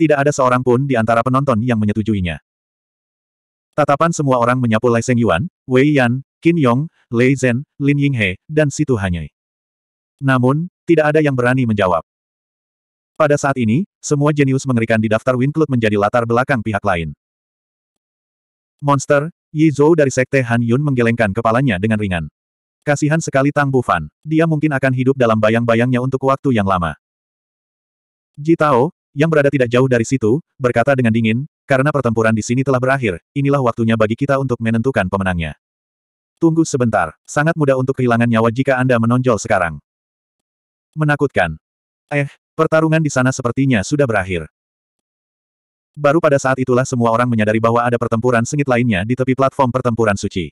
Tidak ada seorang pun di antara penonton yang menyetujuinya. Tatapan semua orang menyapu Lai Seng Yuan, Wei Yan, Qin Yong, Lei Zhen, Lin Yinghe, dan Situ Hanyai. Namun, tidak ada yang berani menjawab. Pada saat ini, semua jenius mengerikan di daftar Winclut menjadi latar belakang pihak lain. Monster, Yi Zhou dari Sekte Han Yun menggelengkan kepalanya dengan ringan. Kasihan sekali Tang Bufan. Dia mungkin akan hidup dalam bayang-bayangnya untuk waktu yang lama. Ji Tao yang berada tidak jauh dari situ, berkata dengan dingin, karena pertempuran di sini telah berakhir, inilah waktunya bagi kita untuk menentukan pemenangnya. Tunggu sebentar, sangat mudah untuk kehilangan nyawa jika Anda menonjol sekarang. Menakutkan. Eh, pertarungan di sana sepertinya sudah berakhir. Baru pada saat itulah semua orang menyadari bahwa ada pertempuran sengit lainnya di tepi platform pertempuran suci.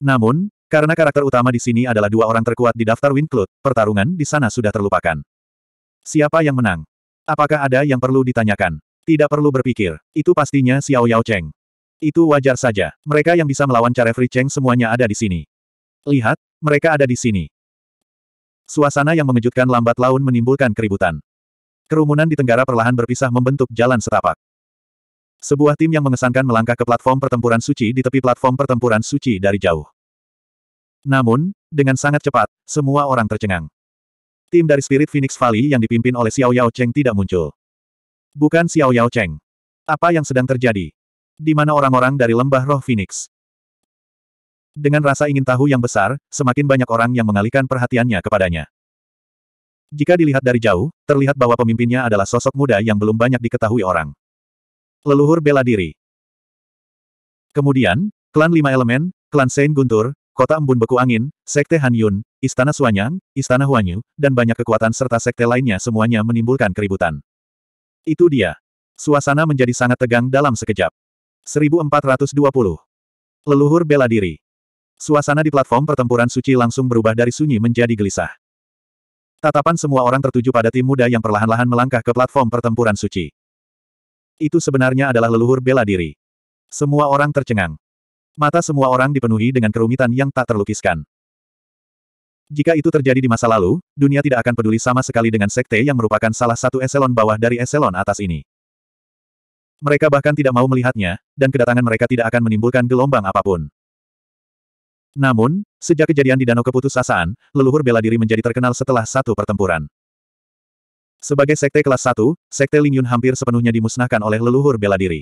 Namun, karena karakter utama di sini adalah dua orang terkuat di daftar Winklut, pertarungan di sana sudah terlupakan. Siapa yang menang? Apakah ada yang perlu ditanyakan? Tidak perlu berpikir. Itu pastinya Xiao Yao Cheng. Itu wajar saja. Mereka yang bisa melawan Carefree Cheng semuanya ada di sini. Lihat, mereka ada di sini. Suasana yang mengejutkan lambat laun menimbulkan keributan. Kerumunan di Tenggara perlahan berpisah membentuk jalan setapak. Sebuah tim yang mengesankan melangkah ke platform pertempuran suci di tepi platform pertempuran suci dari jauh. Namun, dengan sangat cepat, semua orang tercengang. Tim dari Spirit Phoenix Valley yang dipimpin oleh Xiao Yao Cheng tidak muncul. Bukan Xiao Yao Cheng. Apa yang sedang terjadi? Di mana orang-orang dari lembah roh Phoenix? Dengan rasa ingin tahu yang besar, semakin banyak orang yang mengalihkan perhatiannya kepadanya. Jika dilihat dari jauh, terlihat bahwa pemimpinnya adalah sosok muda yang belum banyak diketahui orang. Leluhur bela diri. Kemudian, klan lima elemen, klan Saint Guntur, kota embun beku angin, sekte Han Yun, istana Suanyang, istana Huanyu, dan banyak kekuatan serta sekte lainnya semuanya menimbulkan keributan. Itu dia. Suasana menjadi sangat tegang dalam sekejap. 1420. Leluhur bela diri. Suasana di platform pertempuran suci langsung berubah dari sunyi menjadi gelisah. Tatapan semua orang tertuju pada tim muda yang perlahan-lahan melangkah ke platform pertempuran suci. Itu sebenarnya adalah leluhur bela diri. Semua orang tercengang. Mata semua orang dipenuhi dengan kerumitan yang tak terlukiskan. Jika itu terjadi di masa lalu, dunia tidak akan peduli sama sekali dengan sekte yang merupakan salah satu eselon bawah dari eselon atas ini. Mereka bahkan tidak mau melihatnya, dan kedatangan mereka tidak akan menimbulkan gelombang apapun. Namun, sejak kejadian di Danau Keputusasaan, leluhur bela diri menjadi terkenal setelah satu pertempuran. Sebagai sekte kelas satu, sekte Lingyun hampir sepenuhnya dimusnahkan oleh leluhur bela diri.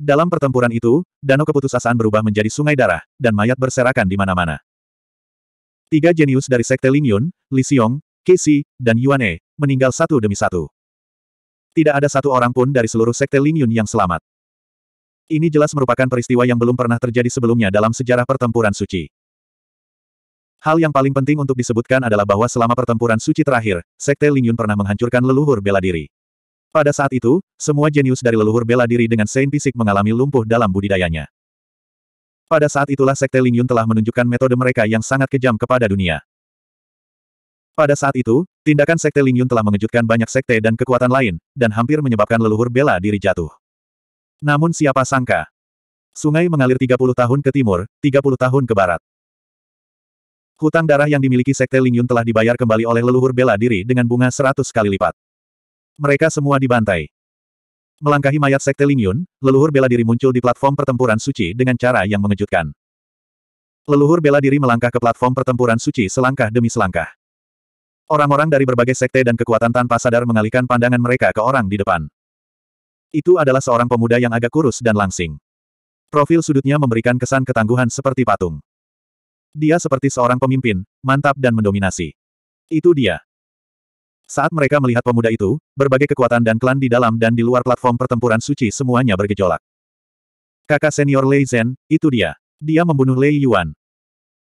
Dalam pertempuran itu, danau keputusasaan berubah menjadi sungai darah, dan mayat berserakan di mana-mana. Tiga jenius dari Sekte Ling Yun, Li Xiong, Qi dan Yuan E, meninggal satu demi satu. Tidak ada satu orang pun dari seluruh Sekte Ling Yun yang selamat. Ini jelas merupakan peristiwa yang belum pernah terjadi sebelumnya dalam sejarah pertempuran suci. Hal yang paling penting untuk disebutkan adalah bahwa selama pertempuran suci terakhir, Sekte Lingyun pernah menghancurkan leluhur bela diri. Pada saat itu, semua jenius dari leluhur bela diri dengan Saint Pisik mengalami lumpuh dalam budidayanya. Pada saat itulah Sekte Ling Yun telah menunjukkan metode mereka yang sangat kejam kepada dunia. Pada saat itu, tindakan Sekte Ling Yun telah mengejutkan banyak sekte dan kekuatan lain, dan hampir menyebabkan leluhur bela diri jatuh. Namun siapa sangka? Sungai mengalir 30 tahun ke timur, 30 tahun ke barat. Hutang darah yang dimiliki Sekte Ling Yun telah dibayar kembali oleh leluhur bela diri dengan bunga 100 kali lipat. Mereka semua dibantai. Melangkahi mayat Sekte Lingyun, leluhur bela diri muncul di platform pertempuran suci dengan cara yang mengejutkan. Leluhur bela diri melangkah ke platform pertempuran suci selangkah demi selangkah. Orang-orang dari berbagai sekte dan kekuatan tanpa sadar mengalihkan pandangan mereka ke orang di depan. Itu adalah seorang pemuda yang agak kurus dan langsing. Profil sudutnya memberikan kesan ketangguhan seperti patung. Dia seperti seorang pemimpin, mantap dan mendominasi. Itu dia. Saat mereka melihat pemuda itu, berbagai kekuatan dan klan di dalam dan di luar platform pertempuran suci semuanya bergejolak. Kakak senior Lei Zhen, itu dia. Dia membunuh Lei Yuan.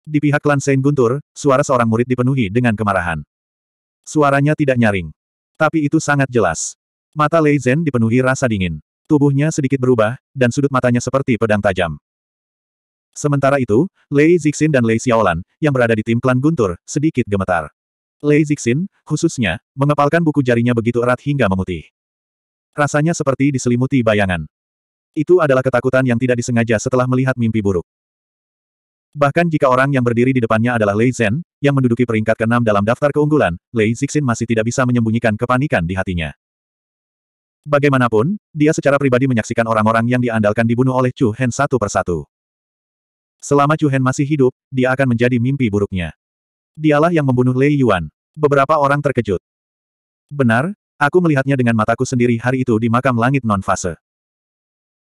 Di pihak klan Saint Guntur, suara seorang murid dipenuhi dengan kemarahan. Suaranya tidak nyaring. Tapi itu sangat jelas. Mata Lei Zhen dipenuhi rasa dingin. Tubuhnya sedikit berubah, dan sudut matanya seperti pedang tajam. Sementara itu, Lei Zixin dan Lei Xiaolan, yang berada di tim klan Guntur, sedikit gemetar. Lei Zixin, khususnya, mengepalkan buku jarinya begitu erat hingga memutih. Rasanya seperti diselimuti bayangan. Itu adalah ketakutan yang tidak disengaja setelah melihat mimpi buruk. Bahkan jika orang yang berdiri di depannya adalah Lei Zhen, yang menduduki peringkat keenam dalam daftar keunggulan, Lei Zixin masih tidak bisa menyembunyikan kepanikan di hatinya. Bagaimanapun, dia secara pribadi menyaksikan orang-orang yang diandalkan dibunuh oleh Chu Hen satu persatu. Selama Chu Hen masih hidup, dia akan menjadi mimpi buruknya. Dialah yang membunuh Lei Yuan. Beberapa orang terkejut. Benar, aku melihatnya dengan mataku sendiri hari itu di makam langit non-fase.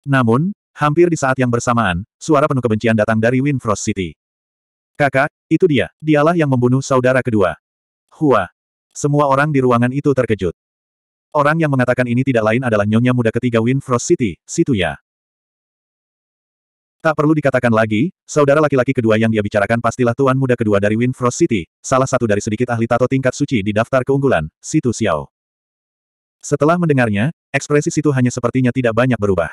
Namun, hampir di saat yang bersamaan, suara penuh kebencian datang dari Windfrost City. Kakak, itu dia. Dialah yang membunuh saudara kedua. Hua. Semua orang di ruangan itu terkejut. Orang yang mengatakan ini tidak lain adalah nyonya muda ketiga Windfrost City, Situya. Tak perlu dikatakan lagi, saudara laki-laki kedua yang dia bicarakan pastilah tuan muda kedua dari Wind Frost City, salah satu dari sedikit ahli tato tingkat suci di daftar keunggulan, Situ Xiao. Setelah mendengarnya, ekspresi Situ hanya sepertinya tidak banyak berubah.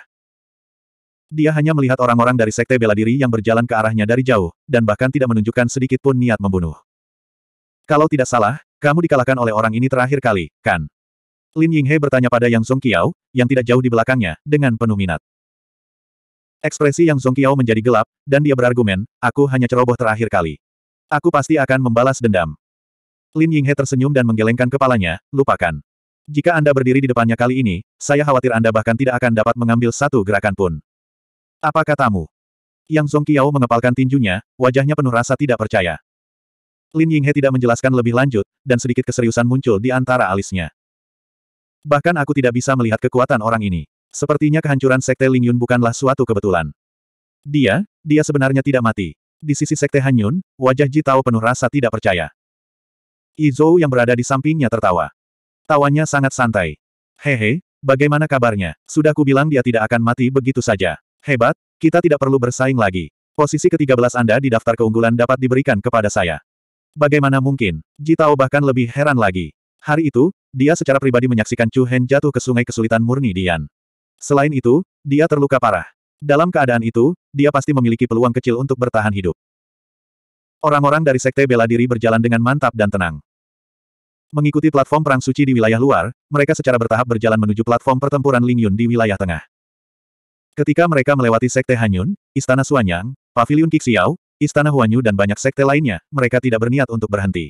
Dia hanya melihat orang-orang dari sekte bela diri yang berjalan ke arahnya dari jauh, dan bahkan tidak menunjukkan sedikit pun niat membunuh. Kalau tidak salah, kamu dikalahkan oleh orang ini terakhir kali, kan? Lin Yinghe bertanya pada Yang Song Qiao yang tidak jauh di belakangnya, dengan penuh minat. Ekspresi yang Song Kiao menjadi gelap, dan dia berargumen, aku hanya ceroboh terakhir kali. Aku pasti akan membalas dendam. Lin Yinghe tersenyum dan menggelengkan kepalanya, lupakan. Jika Anda berdiri di depannya kali ini, saya khawatir Anda bahkan tidak akan dapat mengambil satu gerakan pun. Apa katamu? Yang Song Kiao mengepalkan tinjunya, wajahnya penuh rasa tidak percaya. Lin Yinghe tidak menjelaskan lebih lanjut, dan sedikit keseriusan muncul di antara alisnya. Bahkan aku tidak bisa melihat kekuatan orang ini. Sepertinya kehancuran Sekte Lingyun bukanlah suatu kebetulan. Dia, dia sebenarnya tidak mati. Di sisi Sekte Han Yun, wajah Ji Tao penuh rasa tidak percaya. Izou yang berada di sampingnya tertawa. Tawanya sangat santai. Hehe, bagaimana kabarnya? Sudah kubilang dia tidak akan mati begitu saja. Hebat, kita tidak perlu bersaing lagi. Posisi ke-13 Anda di daftar keunggulan dapat diberikan kepada saya. Bagaimana mungkin? Ji Tao bahkan lebih heran lagi. Hari itu, dia secara pribadi menyaksikan Chu Hen jatuh ke sungai kesulitan murni Dian. Selain itu, dia terluka parah. Dalam keadaan itu, dia pasti memiliki peluang kecil untuk bertahan hidup. Orang-orang dari Sekte Bela Diri berjalan dengan mantap dan tenang. Mengikuti platform Perang Suci di wilayah luar, mereka secara bertahap berjalan menuju platform pertempuran Lingyun di wilayah tengah. Ketika mereka melewati Sekte Hanyun, Istana Suanyang, Paviliun Kixiao, Istana Huanyu dan banyak sekte lainnya, mereka tidak berniat untuk berhenti.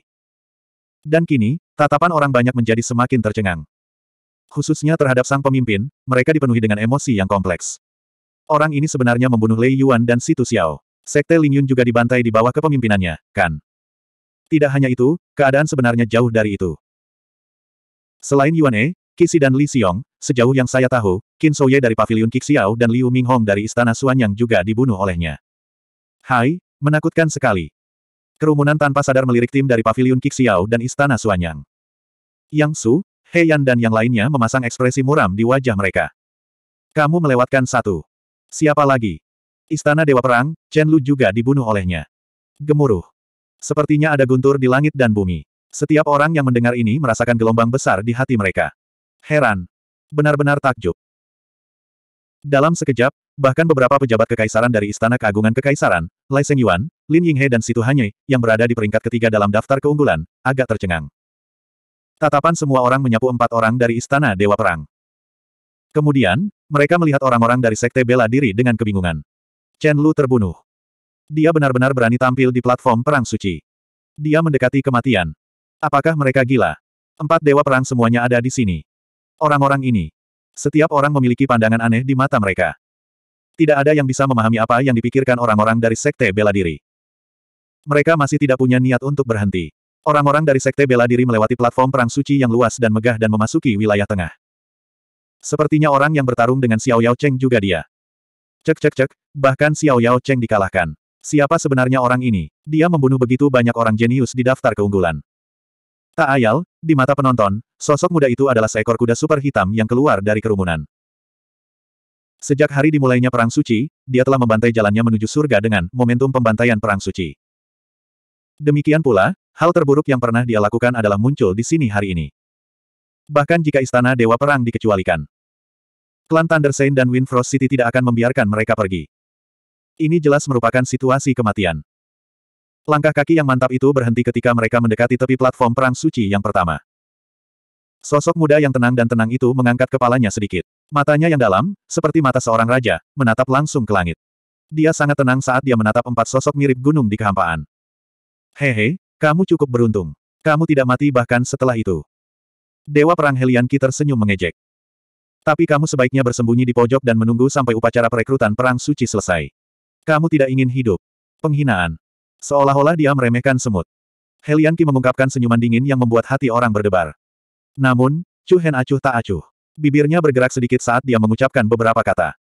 Dan kini, tatapan orang banyak menjadi semakin tercengang khususnya terhadap sang pemimpin, mereka dipenuhi dengan emosi yang kompleks. Orang ini sebenarnya membunuh Lei Yuan dan Situ Xiao. Sekte Lingyun juga dibantai di bawah kepemimpinannya, kan? Tidak hanya itu, keadaan sebenarnya jauh dari itu. Selain Yuan E, Qixi dan Li Xiong, sejauh yang saya tahu, Qin Souye dari Paviliun Qixiao dan Liu Minghong dari Istana Suan yang juga dibunuh olehnya. Hai, menakutkan sekali. Kerumunan tanpa sadar melirik tim dari Paviliun Qixiao dan Istana Suanyang. Yang Su, Heyan dan yang lainnya memasang ekspresi muram di wajah mereka. Kamu melewatkan satu. Siapa lagi? Istana Dewa Perang, Chen Lu juga dibunuh olehnya. Gemuruh. Sepertinya ada guntur di langit dan bumi. Setiap orang yang mendengar ini merasakan gelombang besar di hati mereka. Heran. Benar-benar takjub. Dalam sekejap, bahkan beberapa pejabat kekaisaran dari Istana Keagungan Kekaisaran, Lai Seng Yuan, Lin Yinghe dan Situ Hanye, yang berada di peringkat ketiga dalam daftar keunggulan, agak tercengang. Tatapan semua orang menyapu empat orang dari Istana Dewa Perang. Kemudian, mereka melihat orang-orang dari Sekte Bela Diri dengan kebingungan. Chen Lu terbunuh. Dia benar-benar berani tampil di platform Perang Suci. Dia mendekati kematian. Apakah mereka gila? Empat Dewa Perang semuanya ada di sini. Orang-orang ini. Setiap orang memiliki pandangan aneh di mata mereka. Tidak ada yang bisa memahami apa yang dipikirkan orang-orang dari Sekte Bela Diri. Mereka masih tidak punya niat untuk berhenti. Orang-orang dari Sekte Bela Diri melewati platform Perang Suci yang luas dan megah dan memasuki wilayah tengah. Sepertinya orang yang bertarung dengan Xiao Yao Cheng juga dia. Cek cek cek, bahkan Xiao Yao Cheng dikalahkan. Siapa sebenarnya orang ini? Dia membunuh begitu banyak orang jenius di daftar keunggulan. Tak ayal, di mata penonton, sosok muda itu adalah seekor kuda super hitam yang keluar dari kerumunan. Sejak hari dimulainya Perang Suci, dia telah membantai jalannya menuju surga dengan momentum pembantaian Perang Suci. Demikian pula, hal terburuk yang pernah dia lakukan adalah muncul di sini hari ini. Bahkan jika istana Dewa Perang dikecualikan. Klan Saint dan Winfrost City tidak akan membiarkan mereka pergi. Ini jelas merupakan situasi kematian. Langkah kaki yang mantap itu berhenti ketika mereka mendekati tepi platform Perang Suci yang pertama. Sosok muda yang tenang dan tenang itu mengangkat kepalanya sedikit. Matanya yang dalam, seperti mata seorang raja, menatap langsung ke langit. Dia sangat tenang saat dia menatap empat sosok mirip gunung di kehampaan. Hehe, kamu cukup beruntung. Kamu tidak mati bahkan setelah itu. Dewa Perang Helianki tersenyum mengejek. Tapi kamu sebaiknya bersembunyi di pojok dan menunggu sampai upacara perekrutan Perang Suci selesai. Kamu tidak ingin hidup. Penghinaan. Seolah-olah dia meremehkan semut. Helianki mengungkapkan senyuman dingin yang membuat hati orang berdebar. Namun, Chu Hen acuh tak acuh. Bibirnya bergerak sedikit saat dia mengucapkan beberapa kata.